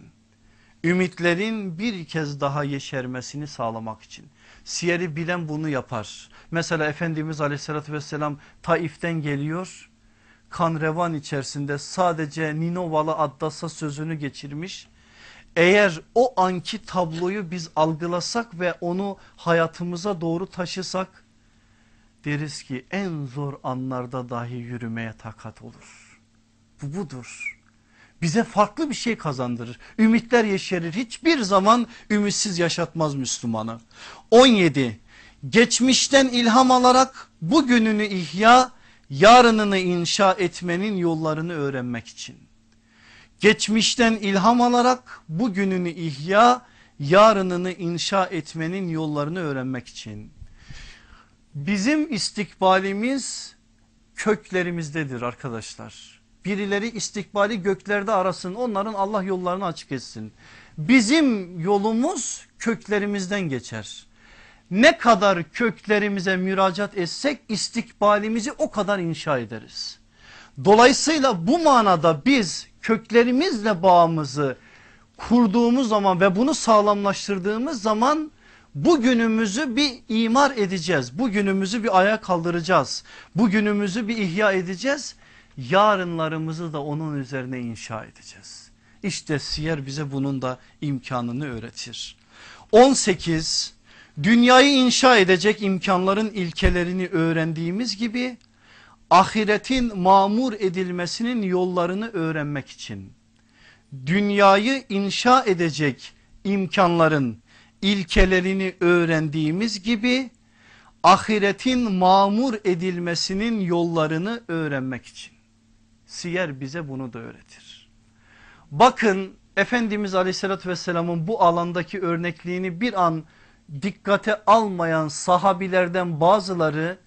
Ümitlerin bir kez daha yeşermesini sağlamak için. Siyeri bilen bunu yapar. Mesela Efendimiz aleyhissalatü vesselam Taif'ten geliyor. Kan revan içerisinde sadece Ninovalı Addas'a sözünü geçirmiş. Eğer o anki tabloyu biz algılasak ve onu hayatımıza doğru taşısak deriz ki en zor anlarda dahi yürümeye takat olur bu budur. Bize farklı bir şey kazandırır. Ümitler yeşerir. Hiçbir zaman ümitsiz yaşatmaz Müslümanı. 17. Geçmişten ilham alarak bugününü ihya, yarınını inşa etmenin yollarını öğrenmek için. Geçmişten ilham alarak bugününü ihya, yarınını inşa etmenin yollarını öğrenmek için. Bizim istikbalimiz köklerimizdedir arkadaşlar. Birileri istikbali göklerde arasın onların Allah yollarını açık etsin. Bizim yolumuz köklerimizden geçer. Ne kadar köklerimize müracaat etsek istikbalimizi o kadar inşa ederiz. Dolayısıyla bu manada biz köklerimizle bağımızı kurduğumuz zaman ve bunu sağlamlaştırdığımız zaman bugünümüzü bir imar edeceğiz. Bugünümüzü bir ayağa kaldıracağız. Bugünümüzü bir ihya edeceğiz yarınlarımızı da onun üzerine inşa edeceğiz. İşte siyer bize bunun da imkanını öğretir. 18 dünyayı inşa edecek imkanların ilkelerini öğrendiğimiz gibi ahiretin mamur edilmesinin yollarını öğrenmek için dünyayı inşa edecek imkanların ilkelerini öğrendiğimiz gibi ahiretin mamur edilmesinin yollarını öğrenmek için. Siyer bize bunu da öğretir. Bakın Efendimiz aleyhissalatü vesselamın bu alandaki örnekliğini bir an dikkate almayan sahabilerden bazıları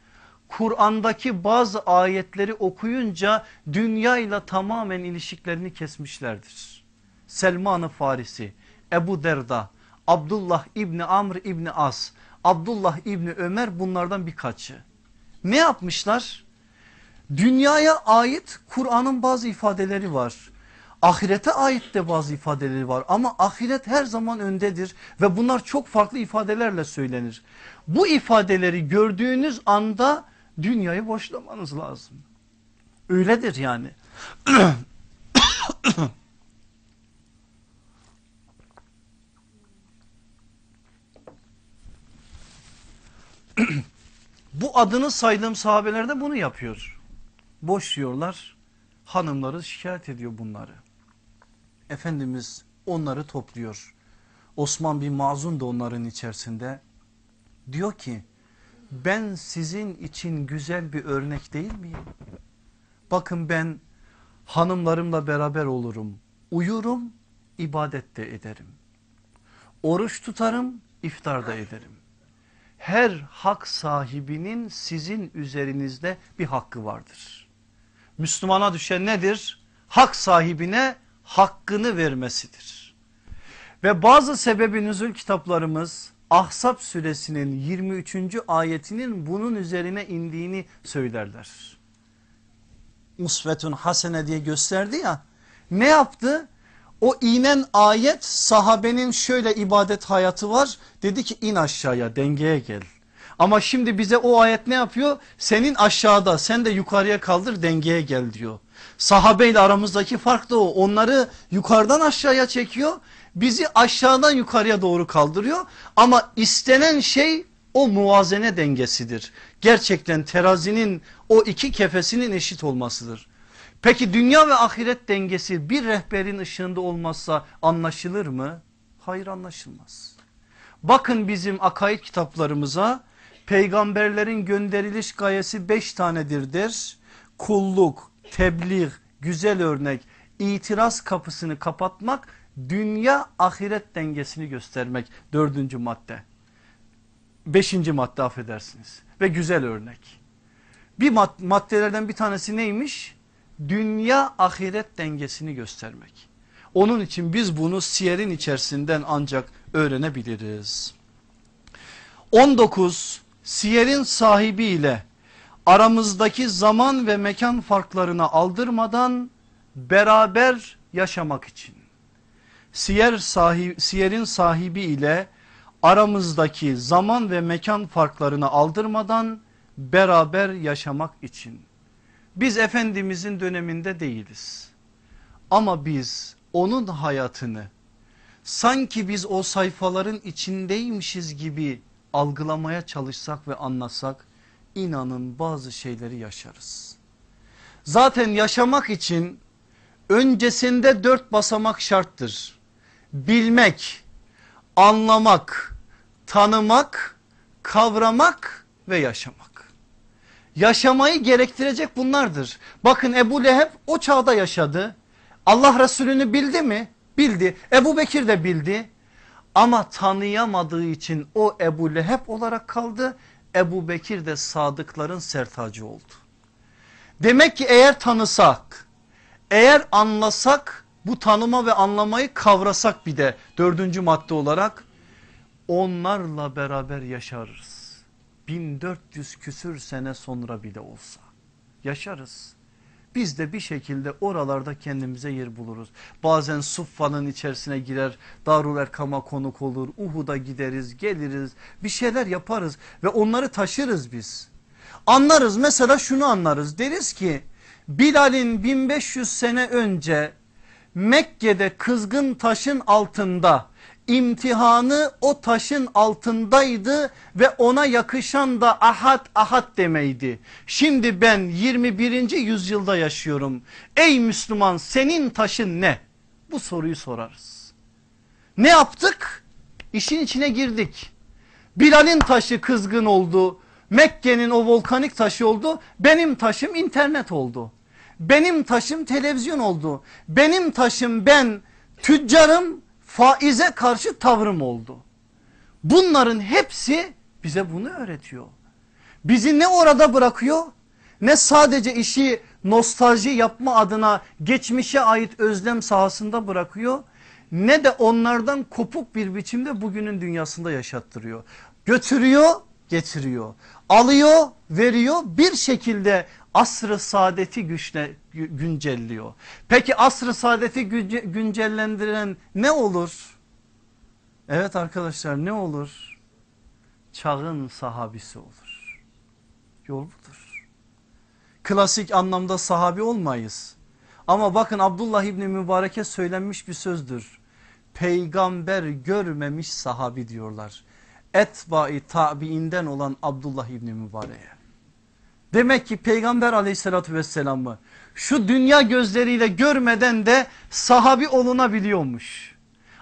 Kur'an'daki bazı ayetleri okuyunca dünyayla tamamen ilişiklerini kesmişlerdir. Selman-ı Farisi, Ebu Derda, Abdullah İbni Amr İbni As, Abdullah İbni Ömer bunlardan birkaçı. Ne yapmışlar? Dünyaya ait Kur'an'ın bazı ifadeleri var. Ahirete ait de bazı ifadeleri var ama ahiret her zaman öndedir ve bunlar çok farklı ifadelerle söylenir. Bu ifadeleri gördüğünüz anda dünyayı boşlamanız lazım. Öyledir yani. Bu adını saydığım sahabelerde bunu yapıyor boş yiyorlar. Hanımları şikayet ediyor bunları. Efendimiz onları topluyor. Osman bin Mazun da onların içerisinde. Diyor ki ben sizin için güzel bir örnek değil miyim? Bakın ben hanımlarımla beraber olurum. Uyurum, ibadet de ederim. Oruç tutarım, iftar da ederim. Her hak sahibinin sizin üzerinizde bir hakkı vardır.'' Müslümana düşen nedir? Hak sahibine hakkını vermesidir. Ve bazı sebebi nüzul kitaplarımız Ahsap suresinin 23. ayetinin bunun üzerine indiğini söylerler. Musvetun hasene diye gösterdi ya ne yaptı? O inen ayet sahabenin şöyle ibadet hayatı var dedi ki in aşağıya dengeye gel ama şimdi bize o ayet ne yapıyor? Senin aşağıda sen de yukarıya kaldır dengeye gel diyor. Sahabeyle aramızdaki fark da o. Onları yukarıdan aşağıya çekiyor. Bizi aşağıdan yukarıya doğru kaldırıyor. Ama istenen şey o muvazene dengesidir. Gerçekten terazinin o iki kefesinin eşit olmasıdır. Peki dünya ve ahiret dengesi bir rehberin ışığında olmazsa anlaşılır mı? Hayır anlaşılmaz. Bakın bizim akaid kitaplarımıza peygamberlerin gönderiliş gayesi beş tanedirdir: Kulluk, tebliğ, güzel örnek, itiraz kapısını kapatmak, dünya ahiret dengesini göstermek dördüncü madde. Beşinci madde affedersiniz ve güzel örnek. Bir mad maddelerden bir tanesi neymiş? Dünya ahiret dengesini göstermek. Onun için biz bunu siyerin içerisinden ancak öğrenebiliriz. 19 siyerin sahibi ile aramızdaki zaman ve mekan farklarına aldırmadan beraber yaşamak için. Siyer sahibi, siyerin sahibi ile aramızdaki zaman ve mekan farklarını aldırmadan beraber yaşamak için. Biz Efendimizin döneminde değiliz. Ama biz onun hayatını sanki biz o sayfaların içindeymişiz gibi algılamaya çalışsak ve anlatsak inanın bazı şeyleri yaşarız. Zaten yaşamak için öncesinde dört basamak şarttır. Bilmek, anlamak, tanımak, kavramak ve yaşamak. Yaşamayı gerektirecek bunlardır. Bakın Ebu Leheb o çağda yaşadı. Allah Resulü'nü bildi mi? Bildi. Ebu Bekir de bildi. Ama tanıyamadığı için o Ebu Leheb olarak kaldı. Ebu Bekir de sadıkların sertacı oldu. Demek ki eğer tanısak, eğer anlasak bu tanıma ve anlamayı kavrasak bir de dördüncü madde olarak onlarla beraber yaşarız. 1400 küsür sene sonra bile olsa yaşarız. Biz de bir şekilde oralarda kendimize yer buluruz. Bazen Suffa'nın içerisine girer, Darul Erkam'a konuk olur, Uhud'a gideriz, geliriz, bir şeyler yaparız ve onları taşırız biz. Anlarız mesela şunu anlarız deriz ki Bilal'in 1500 sene önce Mekke'de kızgın taşın altında imtihanı o taşın altındaydı ve ona yakışan da ahad ahad demeydi. Şimdi ben 21. yüzyılda yaşıyorum. Ey Müslüman senin taşın ne? Bu soruyu sorarız. Ne yaptık? İşin içine girdik. Bilal'in taşı kızgın oldu. Mekke'nin o volkanik taşı oldu. Benim taşım internet oldu. Benim taşım televizyon oldu. Benim taşım ben tüccarım faize karşı tavrım oldu. Bunların hepsi bize bunu öğretiyor. Bizi ne orada bırakıyor ne sadece işi nostalji yapma adına geçmişe ait özlem sahasında bırakıyor. Ne de onlardan kopuk bir biçimde bugünün dünyasında yaşattırıyor. Götürüyor getiriyor. Alıyor, veriyor bir şekilde asrı saadeti güçle, güncelliyor. Peki asrı saadeti güncellendiren ne olur? Evet arkadaşlar ne olur? Çağın sahabisi olur. Yol budur. Klasik anlamda sahabi olmayız. Ama bakın Abdullah İbni Mübarek'e söylenmiş bir sözdür. Peygamber görmemiş sahabi diyorlar etbai tabiinden olan Abdullah İbni Mübarek'e. Demek ki peygamber aleyhissalatü vesselamı şu dünya gözleriyle görmeden de sahabi olunabiliyormuş.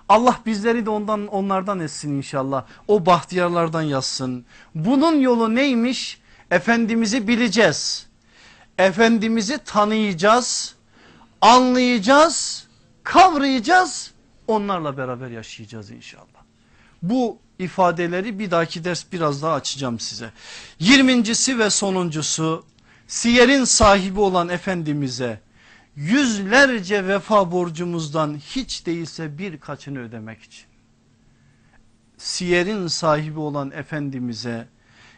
Allah bizleri de ondan onlardan etsin inşallah. O bahtiyarlardan yazsın. Bunun yolu neymiş? Efendimiz'i bileceğiz. Efendimiz'i tanıyacağız. Anlayacağız. Kavrayacağız. Onlarla beraber yaşayacağız inşallah. Bu ifadeleri bir dahaki ders biraz daha açacağım size. Yirmincisi ve sonuncusu siyerin sahibi olan Efendimiz'e yüzlerce vefa borcumuzdan hiç değilse birkaçını ödemek için. Siyerin sahibi olan Efendimiz'e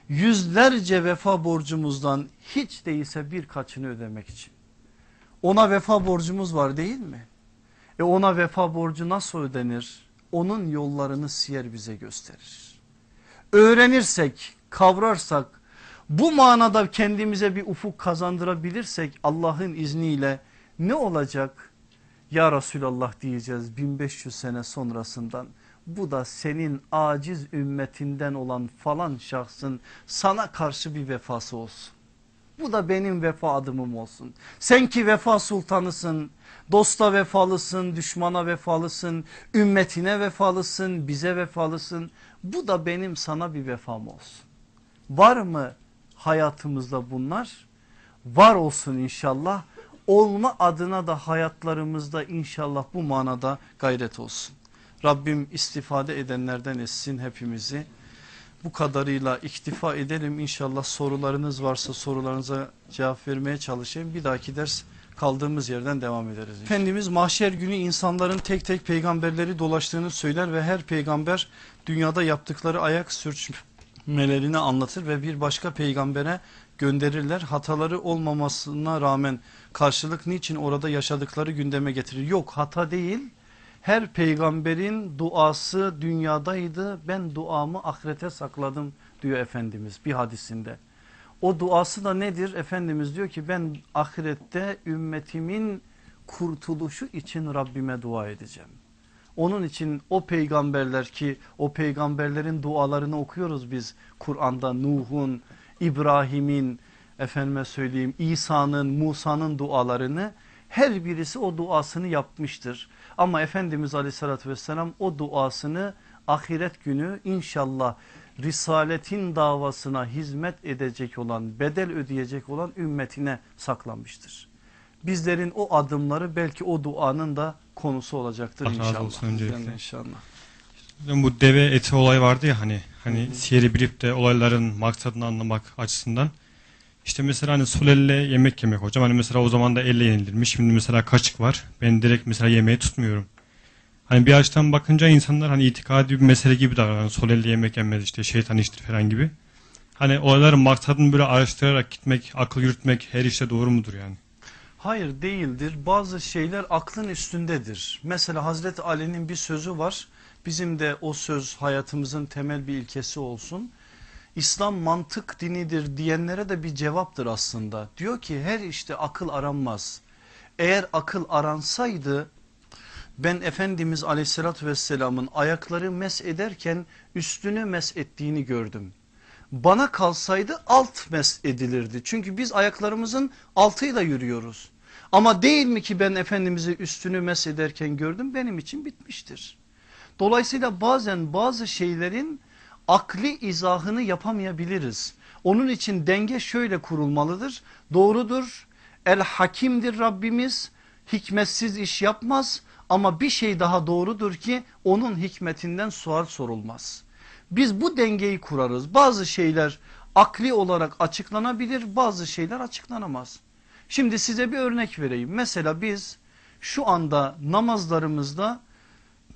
yüzlerce vefa borcumuzdan hiç değilse birkaçını ödemek için. Ona vefa borcumuz var değil mi? E ona vefa borcu nasıl ödenir? onun yollarını siyer bize gösterir. Öğrenirsek kavrarsak bu manada kendimize bir ufuk kazandırabilirsek Allah'ın izniyle ne olacak? Ya Resulallah diyeceğiz 1500 sene sonrasından bu da senin aciz ümmetinden olan falan şahsın sana karşı bir vefası olsun. Bu da benim vefa adımım olsun. Sen ki vefa sultanısın. Dosta vefalısın, düşmana vefalısın, ümmetine vefalısın, bize vefalısın. Bu da benim sana bir vefam olsun. Var mı hayatımızda bunlar? Var olsun inşallah. Olma adına da hayatlarımızda inşallah bu manada gayret olsun. Rabbim istifade edenlerden etsin hepimizi bu kadarıyla iktifa edelim. İnşallah sorularınız varsa sorularınıza cevap vermeye çalışayım. Bir dahaki ders kaldığımız yerden devam ederiz. Inşallah. Efendimiz mahşer günü insanların tek tek peygamberleri dolaştığını söyler ve her peygamber dünyada yaptıkları ayak sürçmelerini anlatır ve bir başka peygambere gönderirler. Hataları olmamasına rağmen karşılık niçin orada yaşadıkları gündeme getirir? Yok hata değil her peygamberin duası dünyadaydı ben duamı ahirete sakladım diyor Efendimiz bir hadisinde. O duası da nedir? Efendimiz diyor ki ben ahirette ümmetimin kurtuluşu için Rabbime dua edeceğim. Onun için o peygamberler ki o peygamberlerin dualarını okuyoruz biz Kur'an'da Nuh'un, İbrahim'in, efendime söyleyeyim İsa'nın, Musa'nın dualarını her birisi o duasını yapmıştır. Ama Efendimiz aleyhissalatü vesselam o duasını ahiret günü inşallah risaletin davasına hizmet edecek olan bedel ödeyecek olan ümmetine saklanmıştır. Bizlerin o adımları belki o duanın da konusu olacaktır Allah inşallah. olsun öncelikle. inşallah. Bu deve eti olay vardı ya hani hani Hı -hı. siyeri bilip de olayların maksadını anlamak açısından işte mesela hani sol elle yemek yemek hocam. Hani mesela o zaman da elle yenilirmiş. Şimdi mesela kaşık var. Ben direkt mesela yemeği tutmuyorum. Hani bir açıdan bakınca insanlar hani itikadi bir mesele gibi davranıyor. Hani sol elle yemek yemez işte şeytan iştir falan gibi. Hani olayların maksadını böyle araştırarak gitmek, akıl yürütmek her işte doğru mudur yani? Hayır değildir. Bazı şeyler aklın üstündedir. Mesela Hazreti Ali'nin bir sözü var. Bizim de o söz hayatımızın temel bir ilkesi olsun. İslam mantık dinidir diyenlere de bir cevaptır aslında. Diyor ki her işte akıl aranmaz. Eğer akıl aransaydı ben Efendimiz aleyhissalatü vesselamın ayakları mes ederken üstünü mes ettiğini gördüm. Bana kalsaydı alt mes edilirdi. Çünkü biz ayaklarımızın altıyla yürüyoruz. Ama değil mi ki ben Efendimiz'i üstünü mes ederken gördüm benim için bitmiştir. Dolayısıyla bazen bazı şeylerin akli izahını yapamayabiliriz. Onun için denge şöyle kurulmalıdır. Doğrudur. El hakimdir Rabbimiz. Hikmetsiz iş yapmaz ama bir şey daha doğrudur ki onun hikmetinden sual sorulmaz. Biz bu dengeyi kurarız. Bazı şeyler akli olarak açıklanabilir bazı şeyler açıklanamaz. Şimdi size bir örnek vereyim. Mesela biz şu anda namazlarımızda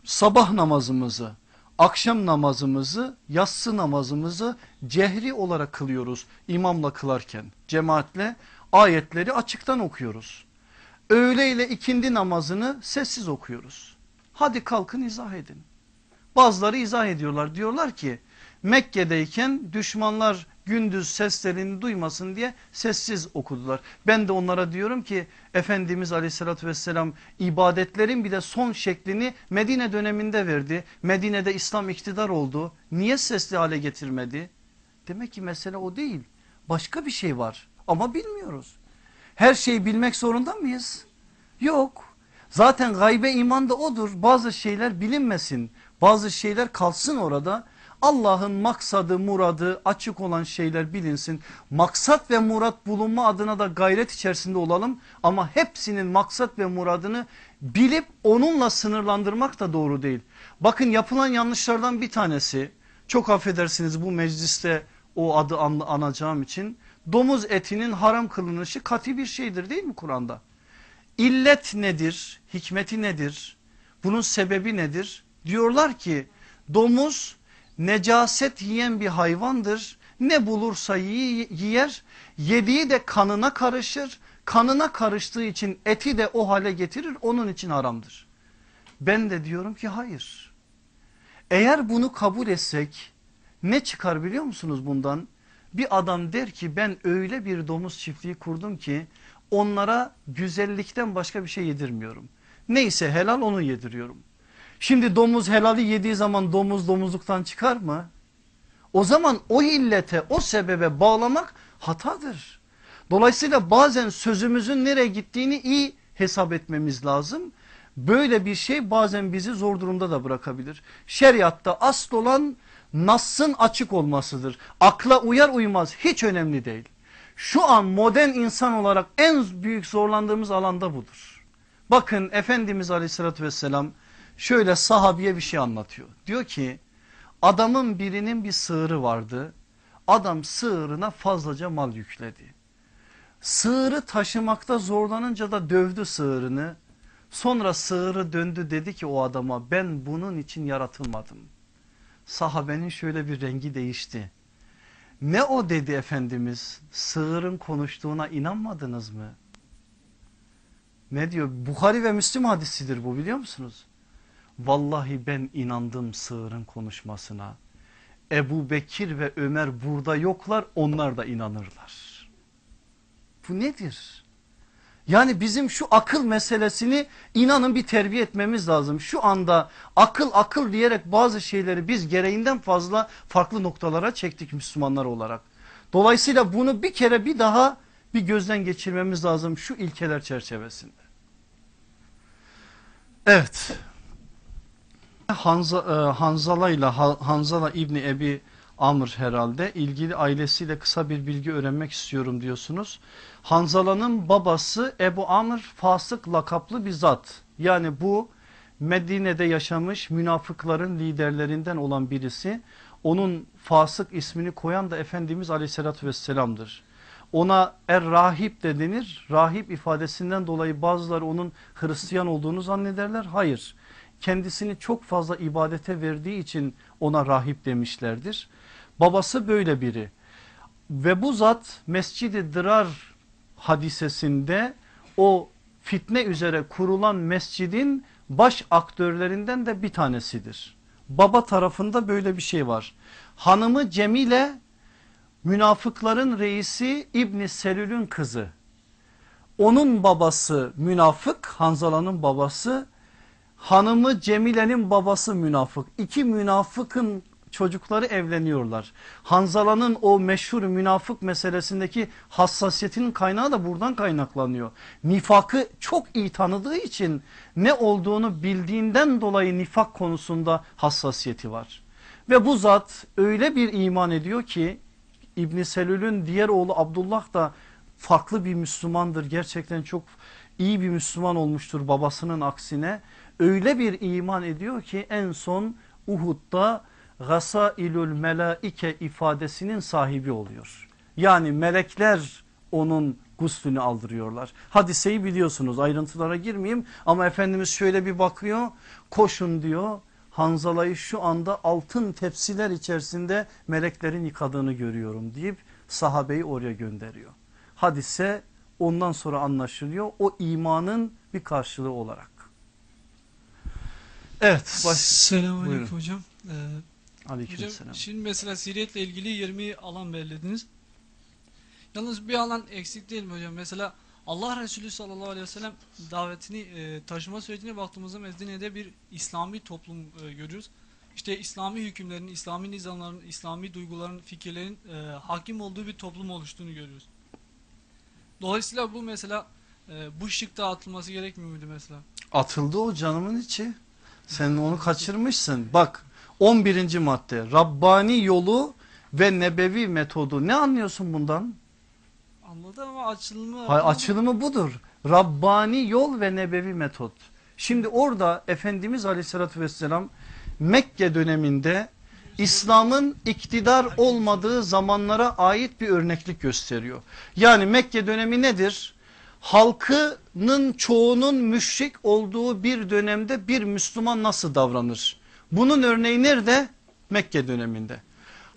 sabah namazımızı akşam namazımızı yatsı namazımızı cehri olarak kılıyoruz imamla kılarken cemaatle ayetleri açıktan okuyoruz. Öğle ile ikindi namazını sessiz okuyoruz. Hadi kalkın izah edin. Bazıları izah ediyorlar diyorlar ki Mekke'deyken düşmanlar gündüz seslerini duymasın diye sessiz okudular. Ben de onlara diyorum ki Efendimiz aleyhissalatü vesselam ibadetlerin bir de son şeklini Medine döneminde verdi. Medine'de İslam iktidar oldu. Niye sesli hale getirmedi? Demek ki mesele o değil. Başka bir şey var ama bilmiyoruz. Her şeyi bilmek zorunda mıyız? Yok. Zaten gaybe iman da odur. Bazı şeyler bilinmesin. Bazı şeyler kalsın orada. Allah'ın maksadı muradı açık olan şeyler bilinsin. Maksat ve murat bulunma adına da gayret içerisinde olalım. Ama hepsinin maksat ve muradını bilip onunla sınırlandırmak da doğru değil. Bakın yapılan yanlışlardan bir tanesi çok affedersiniz bu mecliste o adı an anacağım için domuz etinin haram kılınışı kati bir şeydir değil mi Kur'an'da? İllet nedir? Hikmeti nedir? Bunun sebebi nedir? Diyorlar ki domuz necaset yiyen bir hayvandır. Ne bulursa yiyer, yediği de kanına karışır. Kanına karıştığı için eti de o hale getirir onun için haramdır. Ben de diyorum ki hayır. Eğer bunu kabul etsek ne çıkar biliyor musunuz bundan? Bir adam der ki ben öyle bir domuz çiftliği kurdum ki onlara güzellikten başka bir şey yedirmiyorum. Neyse helal onu yediriyorum. Şimdi domuz helali yediği zaman domuz domuzluktan çıkar mı? O zaman o illete o sebebe bağlamak hatadır. Dolayısıyla bazen sözümüzün nereye gittiğini iyi hesap etmemiz lazım. Böyle bir şey bazen bizi zor durumda da bırakabilir. Şeriatta asıl olan Nas'ın açık olmasıdır. Akla uyar uymaz hiç önemli değil. Şu an modern insan olarak en büyük zorlandığımız alanda budur. Bakın Efendimiz aleyhissalatü vesselam Şöyle sahabiye bir şey anlatıyor. Diyor ki adamın birinin bir sığırı vardı. Adam sığırına fazlaca mal yükledi. Sığırı taşımakta zorlanınca da dövdü sığırını. Sonra sığırı döndü dedi ki o adama ben bunun için yaratılmadım. Sahabenin şöyle bir rengi değişti. Ne o dedi Efendimiz sığırın konuştuğuna inanmadınız mı? Ne diyor Bukhari ve Müslim hadisidir bu biliyor musunuz? Vallahi ben inandım sığırın konuşmasına. Ebu Bekir ve Ömer burada yoklar onlar da inanırlar. Bu nedir? Yani bizim şu akıl meselesini inanın bir terbiye etmemiz lazım. Şu anda akıl akıl diyerek bazı şeyleri biz gereğinden fazla farklı noktalara çektik Müslümanlar olarak. Dolayısıyla bunu bir kere bir daha bir gözden geçirmemiz lazım şu ilkeler çerçevesinde. Evet Hanza, e, Hanzala ile Hanzala İbni Ebi Amr herhalde ilgili ailesiyle kısa bir bilgi öğrenmek istiyorum diyorsunuz. Hanzala'nın babası Ebu Amr Fasık lakaplı bir zat. Yani bu Medine'de yaşamış münafıkların liderlerinden olan birisi. Onun Fasık ismini koyan da Efendimiz aleyhissalatü vesselam'dır. Ona er rahip de denir. Rahip ifadesinden dolayı bazıları onun Hristiyan olduğunu zannederler. Hayır kendisini çok fazla ibadete verdiği için ona rahip demişlerdir. Babası böyle biri ve bu zat Mescid-i Dırar hadisesinde o fitne üzere kurulan mescidin baş aktörlerinden de bir tanesidir. Baba tarafında böyle bir şey var. Hanımı Cemile münafıkların reisi İbni Selül'ün kızı. Onun babası münafık Hanzala'nın babası hanımı Cemile'nin babası münafık. İki münafıkın çocukları evleniyorlar. Hanzala'nın o meşhur münafık meselesindeki hassasiyetinin kaynağı da buradan kaynaklanıyor. Nifakı çok iyi tanıdığı için ne olduğunu bildiğinden dolayı nifak konusunda hassasiyeti var. Ve bu zat öyle bir iman ediyor ki İbn Selül'ün diğer oğlu Abdullah da farklı bir Müslümandır. Gerçekten çok iyi bir Müslüman olmuştur babasının aksine öyle bir iman ediyor ki en son Uhud'da gasailül melaike ifadesinin sahibi oluyor. Yani melekler onun guslünü aldırıyorlar. Hadiseyi biliyorsunuz ayrıntılara girmeyeyim ama Efendimiz şöyle bir bakıyor koşun diyor. Hanzala'yı şu anda altın tepsiler içerisinde meleklerin yıkadığını görüyorum deyip sahabeyi oraya gönderiyor. Hadise ondan sonra anlaşılıyor o imanın bir karşılığı olarak. Evet. Baş... Selamünaleyküm Buyurun. hocam. Ee, Aleyküm hocam selam. şimdi mesela Siriyetle ilgili 20 alan belirlediniz. Yalnız bir alan eksik değil mi hocam? Mesela Allah Resulü sallallahu aleyhi ve sellem davetini e, taşıma sürecine baktığımızda Medine'de bir İslami toplum e, görüyoruz. İşte İslami hükümlerin, İslami nizamların, İslami duyguların, fikirlerin e, hakim olduğu bir toplum oluştuğunu görüyoruz. Dolayısıyla bu mesela e, bu şık dağıtılması gerekmiyor muydu mesela? Atıldı o canımın içi. Sen onu kaçırmışsın. Bak 11. madde Rabbani yolu ve nebevi metodu. Ne anlıyorsun bundan? Anladım ama açılımı. Hayır, açılımı budur. Rabbani yol ve nebevi metot. Şimdi orada Efendimiz aleyhissalatü vesselam Mekke döneminde İslam'ın iktidar olmadığı zamanlara ait bir örneklik gösteriyor. Yani Mekke dönemi nedir? halkının çoğunun müşrik olduğu bir dönemde bir Müslüman nasıl davranır? Bunun örneği nerede? Mekke döneminde.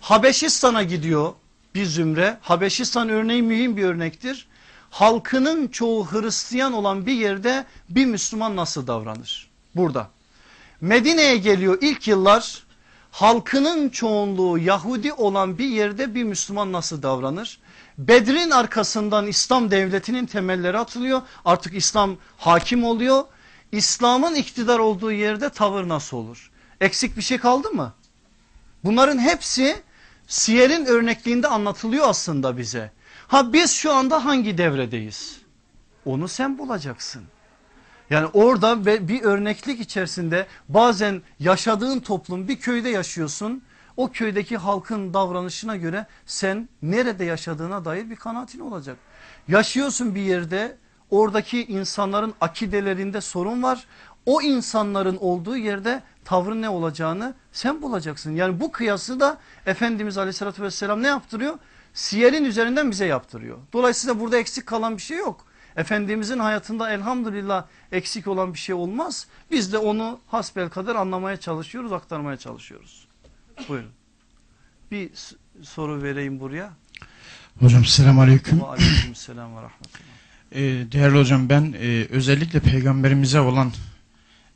Habeşistan'a gidiyor bir zümre. Habeşistan örneği mühim bir örnektir. Halkının çoğu Hristiyan olan bir yerde bir Müslüman nasıl davranır? Burada. Medine'ye geliyor ilk yıllar halkının çoğunluğu Yahudi olan bir yerde bir Müslüman nasıl davranır? Bedrin arkasından İslam devletinin temelleri atılıyor. Artık İslam hakim oluyor. İslam'ın iktidar olduğu yerde tavır nasıl olur? Eksik bir şey kaldı mı? Bunların hepsi Siyer'in örnekliğinde anlatılıyor aslında bize. Ha biz şu anda hangi devredeyiz? Onu sen bulacaksın. Yani orada bir örneklik içerisinde bazen yaşadığın toplum bir köyde yaşıyorsun o köydeki halkın davranışına göre sen nerede yaşadığına dair bir kanaatin olacak. Yaşıyorsun bir yerde oradaki insanların akidelerinde sorun var. O insanların olduğu yerde tavrın ne olacağını sen bulacaksın. Yani bu kıyası da Efendimiz aleyhissalatü vesselam ne yaptırıyor? Siyerin üzerinden bize yaptırıyor. Dolayısıyla burada eksik kalan bir şey yok. Efendimizin hayatında elhamdülillah eksik olan bir şey olmaz. Biz de onu hasbel kadar anlamaya çalışıyoruz, aktarmaya çalışıyoruz. Buyurun. Bir soru vereyim buraya. Hocam selamun aleyküm. Aleyküm selam ve rahmetullah. Ee, değerli hocam ben e, özellikle peygamberimize olan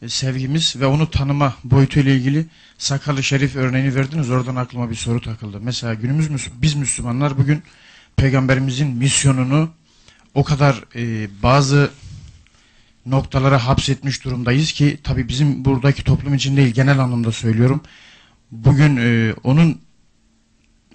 e, sevgimiz ve onu tanıma boyutuyla ilgili sakalı şerif örneğini verdiniz. Oradan aklıma bir soru takıldı. Mesela günümüz biz Müslümanlar bugün peygamberimizin misyonunu o kadar e, bazı noktalara hapsetmiş durumdayız ki tabi bizim buradaki toplum için değil genel anlamda söylüyorum bugün e, onun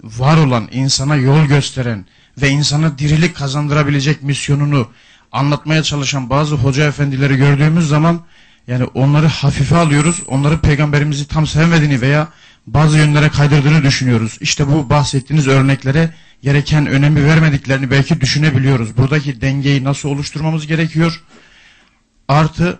var olan insana yol gösteren ve insana dirilik kazandırabilecek misyonunu anlatmaya çalışan bazı hoca efendileri gördüğümüz zaman yani onları hafife alıyoruz. Onları peygamberimizi tam sevmediğini veya bazı yönlere kaydırdığını düşünüyoruz. İşte bu bahsettiğiniz örneklere gereken önemi vermediklerini belki düşünebiliyoruz. Buradaki dengeyi nasıl oluşturmamız gerekiyor? Artı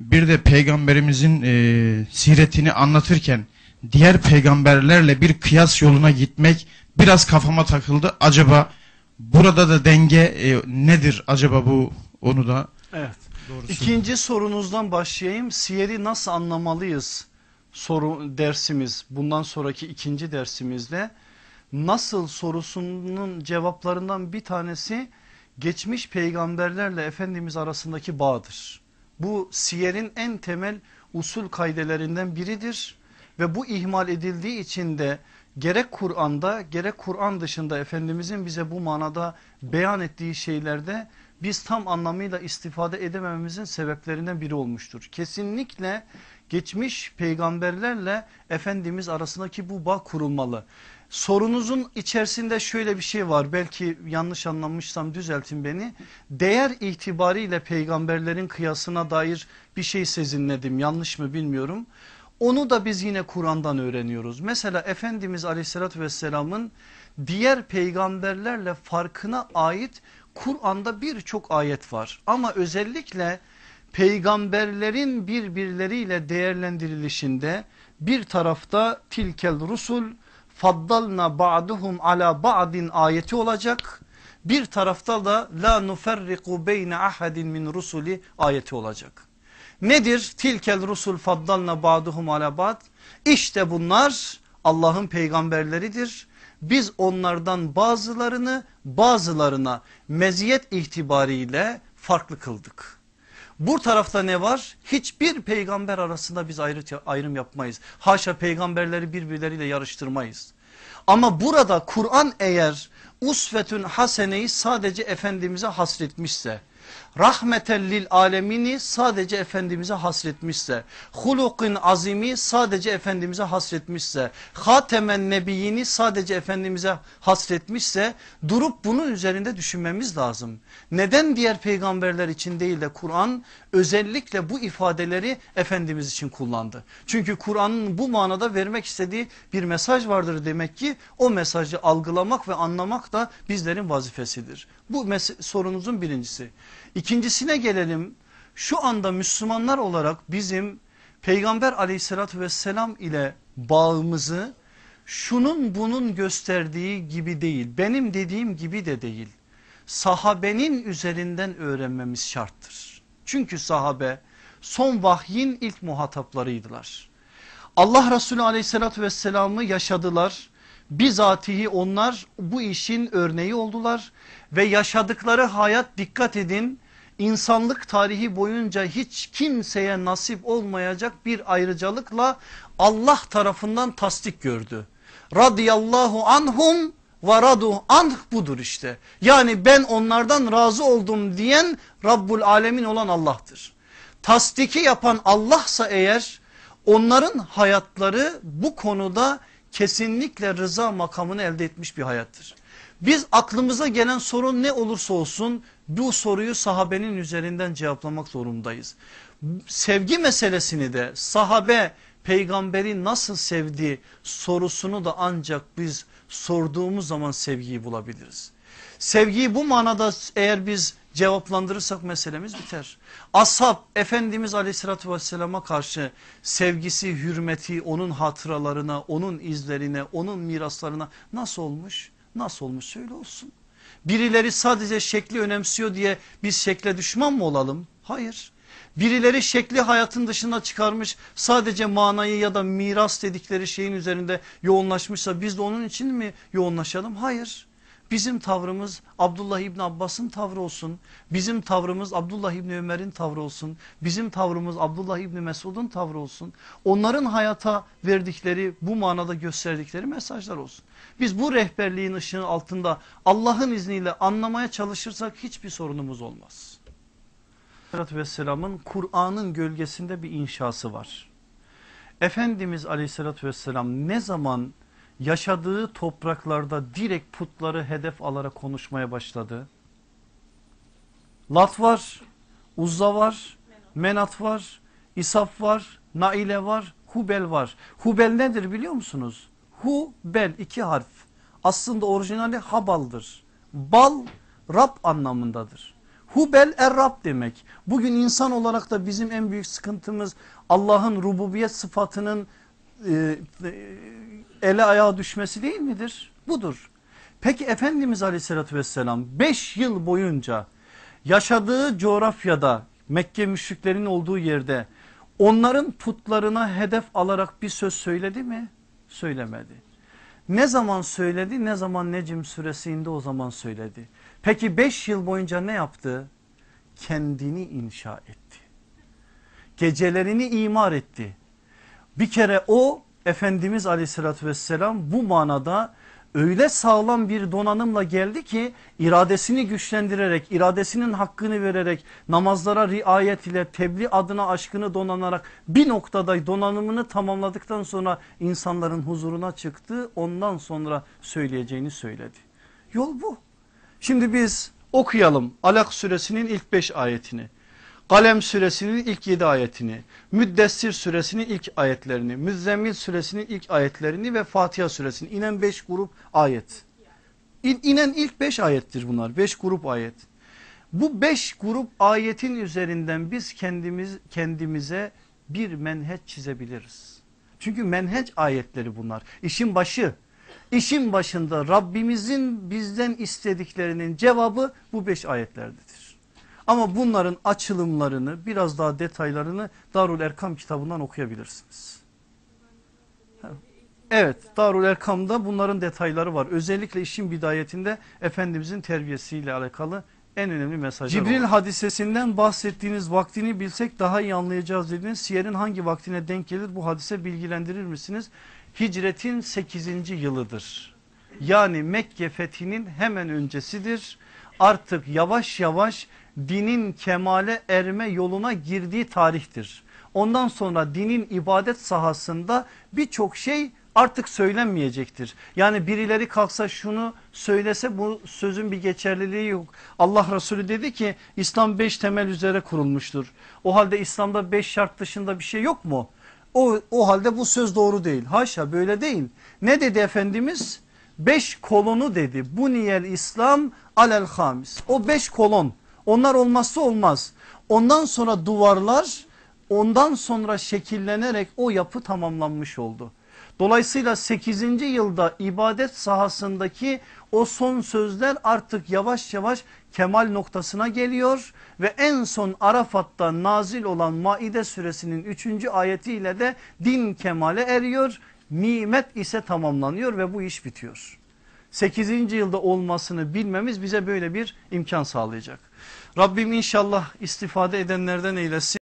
bir de peygamberimizin e, siretini anlatırken diğer peygamberlerle bir kıyas yoluna gitmek biraz kafama takıldı. Acaba burada da denge e, nedir acaba bu onu da? Evet. Doğrusu. İkinci sorunuzdan başlayayım. Siyeri nasıl anlamalıyız? Soru dersimiz bundan sonraki ikinci dersimizde nasıl sorusunun cevaplarından bir tanesi geçmiş peygamberlerle Efendimiz arasındaki bağdır. Bu siyerin en temel usul kaidelerinden biridir. Ve bu ihmal edildiği için de gerek Kur'an'da gerek Kur'an dışında Efendimizin bize bu manada beyan ettiği şeylerde biz tam anlamıyla istifade edemememizin sebeplerinden biri olmuştur. Kesinlikle geçmiş peygamberlerle Efendimiz arasındaki bu bağ kurulmalı. Sorunuzun içerisinde şöyle bir şey var belki yanlış anlamışsam düzeltin beni. Değer itibariyle peygamberlerin kıyasına dair bir şey sezinledim yanlış mı bilmiyorum. Onu da biz yine Kur'an'dan öğreniyoruz. Mesela Efendimiz aleyhissalatü vesselamın diğer peygamberlerle farkına ait Kur'an'da birçok ayet var. Ama özellikle peygamberlerin birbirleriyle değerlendirilişinde bir tarafta tilkel rusul faddalna ba'duhum ala ba'din ayeti olacak. Bir tarafta da la nuferriku beyne ahadin min rusuli ayeti olacak. Nedir? Tilkel rusul faddalna ba'duhum ala ba'd. İşte bunlar Allah'ın peygamberleridir. Biz onlardan bazılarını bazılarına meziyet itibariyle farklı kıldık. Bu tarafta ne var? Hiçbir peygamber arasında biz ayrım yapmayız. Haşa peygamberleri birbirleriyle yarıştırmayız. Ama burada Kur'an eğer usvetün haseneyi sadece Efendimiz'e hasretmişse rahmeten lil alemini sadece Efendimiz'e hasretmişse, hulukin azimi sadece Efendimiz'e hasretmişse, hatemen nebiyini sadece Efendimiz'e hasretmişse durup bunun üzerinde düşünmemiz lazım. Neden diğer peygamberler için değil de Kur'an özellikle bu ifadeleri Efendimiz için kullandı. Çünkü Kur'an'ın bu manada vermek istediği bir mesaj vardır demek ki o mesajı algılamak ve anlamak da bizlerin vazifesidir. Bu sorunuzun birincisi. İkincisine gelelim. Şu anda Müslümanlar olarak bizim Peygamber aleyhissalatü vesselam ile bağımızı şunun bunun gösterdiği gibi değil. Benim dediğim gibi de değil. Sahabenin üzerinden öğrenmemiz şarttır. Çünkü sahabe son vahyin ilk muhataplarıydılar. Allah Resulü aleyhissalatü vesselamı yaşadılar. Bizatihi onlar bu işin örneği oldular ve yaşadıkları hayat dikkat edin insanlık tarihi boyunca hiç kimseye nasip olmayacak bir ayrıcalıkla Allah tarafından tasdik gördü. Radiyallahu anhum ve radu anh budur işte. Yani ben onlardan razı oldum diyen Rabbul Alemin olan Allah'tır. Tasdiki yapan Allah'sa eğer onların hayatları bu konuda kesinlikle rıza makamını elde etmiş bir hayattır. Biz aklımıza gelen sorun ne olursa olsun bu soruyu sahabenin üzerinden cevaplamak zorundayız. Sevgi meselesini de sahabe peygamberi nasıl sevdi sorusunu da ancak biz sorduğumuz zaman sevgiyi bulabiliriz. Sevgiyi bu manada eğer biz cevaplandırırsak meselemiz biter. Ashab Efendimiz aleyhissalatü vesselama karşı sevgisi, hürmeti onun hatıralarına, onun izlerine, onun miraslarına nasıl olmuş? Nasıl olmuş öyle olsun. Birileri sadece şekli önemsiyor diye biz şekle düşman mı olalım? Hayır. Birileri şekli hayatın dışına çıkarmış sadece manayı ya da miras dedikleri şeyin üzerinde yoğunlaşmışsa biz de onun için mi yoğunlaşalım? Hayır. Bizim tavrımız Abdullah İbni Abbas'ın tavrı olsun. Bizim tavrımız Abdullah İbni Ömer'in tavrı olsun. Bizim tavrımız Abdullah İbni Mesud'un tavrı olsun. Onların hayata verdikleri bu manada gösterdikleri mesajlar olsun. Biz bu rehberliğin ışığı altında Allah'ın izniyle anlamaya çalışırsak hiçbir sorunumuz olmaz. Aleyhissalatü Vesselam'ın Kur'an'ın gölgesinde bir inşası var. Efendimiz Aleyhissalatü Vesselam ne zaman yaşadığı topraklarda direkt putları hedef alarak konuşmaya başladı. Lat var, Uzza var, Menat var, İsaf var, Naile var, Hubel var. Hubel nedir biliyor musunuz? Hubel iki harf. Aslında orijinali Habal'dır. Bal Rab anlamındadır. Hubel er-Rab demek. Bugün insan olarak da bizim en büyük sıkıntımız Allah'ın rububiyet sıfatının e, e, ele ayağa düşmesi değil midir? Budur. Peki Efendimiz aleyhissalatü vesselam 5 yıl boyunca yaşadığı coğrafyada Mekke müşriklerinin olduğu yerde onların putlarına hedef alarak bir söz söyledi mi? Söylemedi. Ne zaman söyledi? Ne zaman Necim suresinde o zaman söyledi. Peki 5 yıl boyunca ne yaptı? Kendini inşa etti. Gecelerini imar etti. Bir kere o Efendimiz aleyhissalatü vesselam bu manada öyle sağlam bir donanımla geldi ki iradesini güçlendirerek iradesinin hakkını vererek namazlara riayet ile tebliğ adına aşkını donanarak bir noktada donanımını tamamladıktan sonra insanların huzuruna çıktı ondan sonra söyleyeceğini söyledi. Yol bu. Şimdi biz okuyalım Alak suresinin ilk 5 ayetini. Kalem suresinin ilk 7 ayetini, Müddessir suresinin ilk ayetlerini, Müzzemmil suresinin ilk ayetlerini ve Fatiha suresini inen 5 grup ayet. İn, inen ilk 5 ayettir bunlar. 5 grup ayet. Bu 5 grup ayetin üzerinden biz kendimiz kendimize bir menheç çizebiliriz. Çünkü menheç ayetleri bunlar. İşin başı. İşin başında Rabbimizin bizden istediklerinin cevabı bu 5 ayetlerdir. Ama bunların açılımlarını biraz daha detaylarını Darul Erkam kitabından okuyabilirsiniz. Evet Darul Erkam'da bunların detayları var. Özellikle işin bidayetinde Efendimizin terbiyesiyle alakalı en önemli mesajlar Cibril var. hadisesinden bahsettiğiniz vaktini bilsek daha iyi anlayacağız dediniz. Siyerin hangi vaktine denk gelir bu hadise bilgilendirir misiniz? Hicretin 8. yılıdır. Yani Mekke fethinin hemen öncesidir. Artık yavaş yavaş dinin kemale erme yoluna girdiği tarihtir. Ondan sonra dinin ibadet sahasında birçok şey artık söylenmeyecektir. Yani birileri kalksa şunu söylese bu sözün bir geçerliliği yok. Allah Resulü dedi ki İslam 5 temel üzere kurulmuştur. O halde İslam'da 5 şart dışında bir şey yok mu? O, o halde bu söz doğru değil. Haşa böyle değil. Ne dedi Efendimiz? 5 kolonu dedi. Bu niyel İslam alel hamis. O 5 kolon. Onlar olmazsa olmaz. Ondan sonra duvarlar ondan sonra şekillenerek o yapı tamamlanmış oldu. Dolayısıyla 8. yılda ibadet sahasındaki o son sözler artık yavaş yavaş kemal noktasına geliyor ve en son Arafat'ta nazil olan Maide suresinin 3. ayetiyle de din kemale eriyor. Nimet ise tamamlanıyor ve bu iş bitiyor. 8. yılda olmasını bilmemiz bize böyle bir imkan sağlayacak. Rabbim inşallah istifade edenlerden eylesin.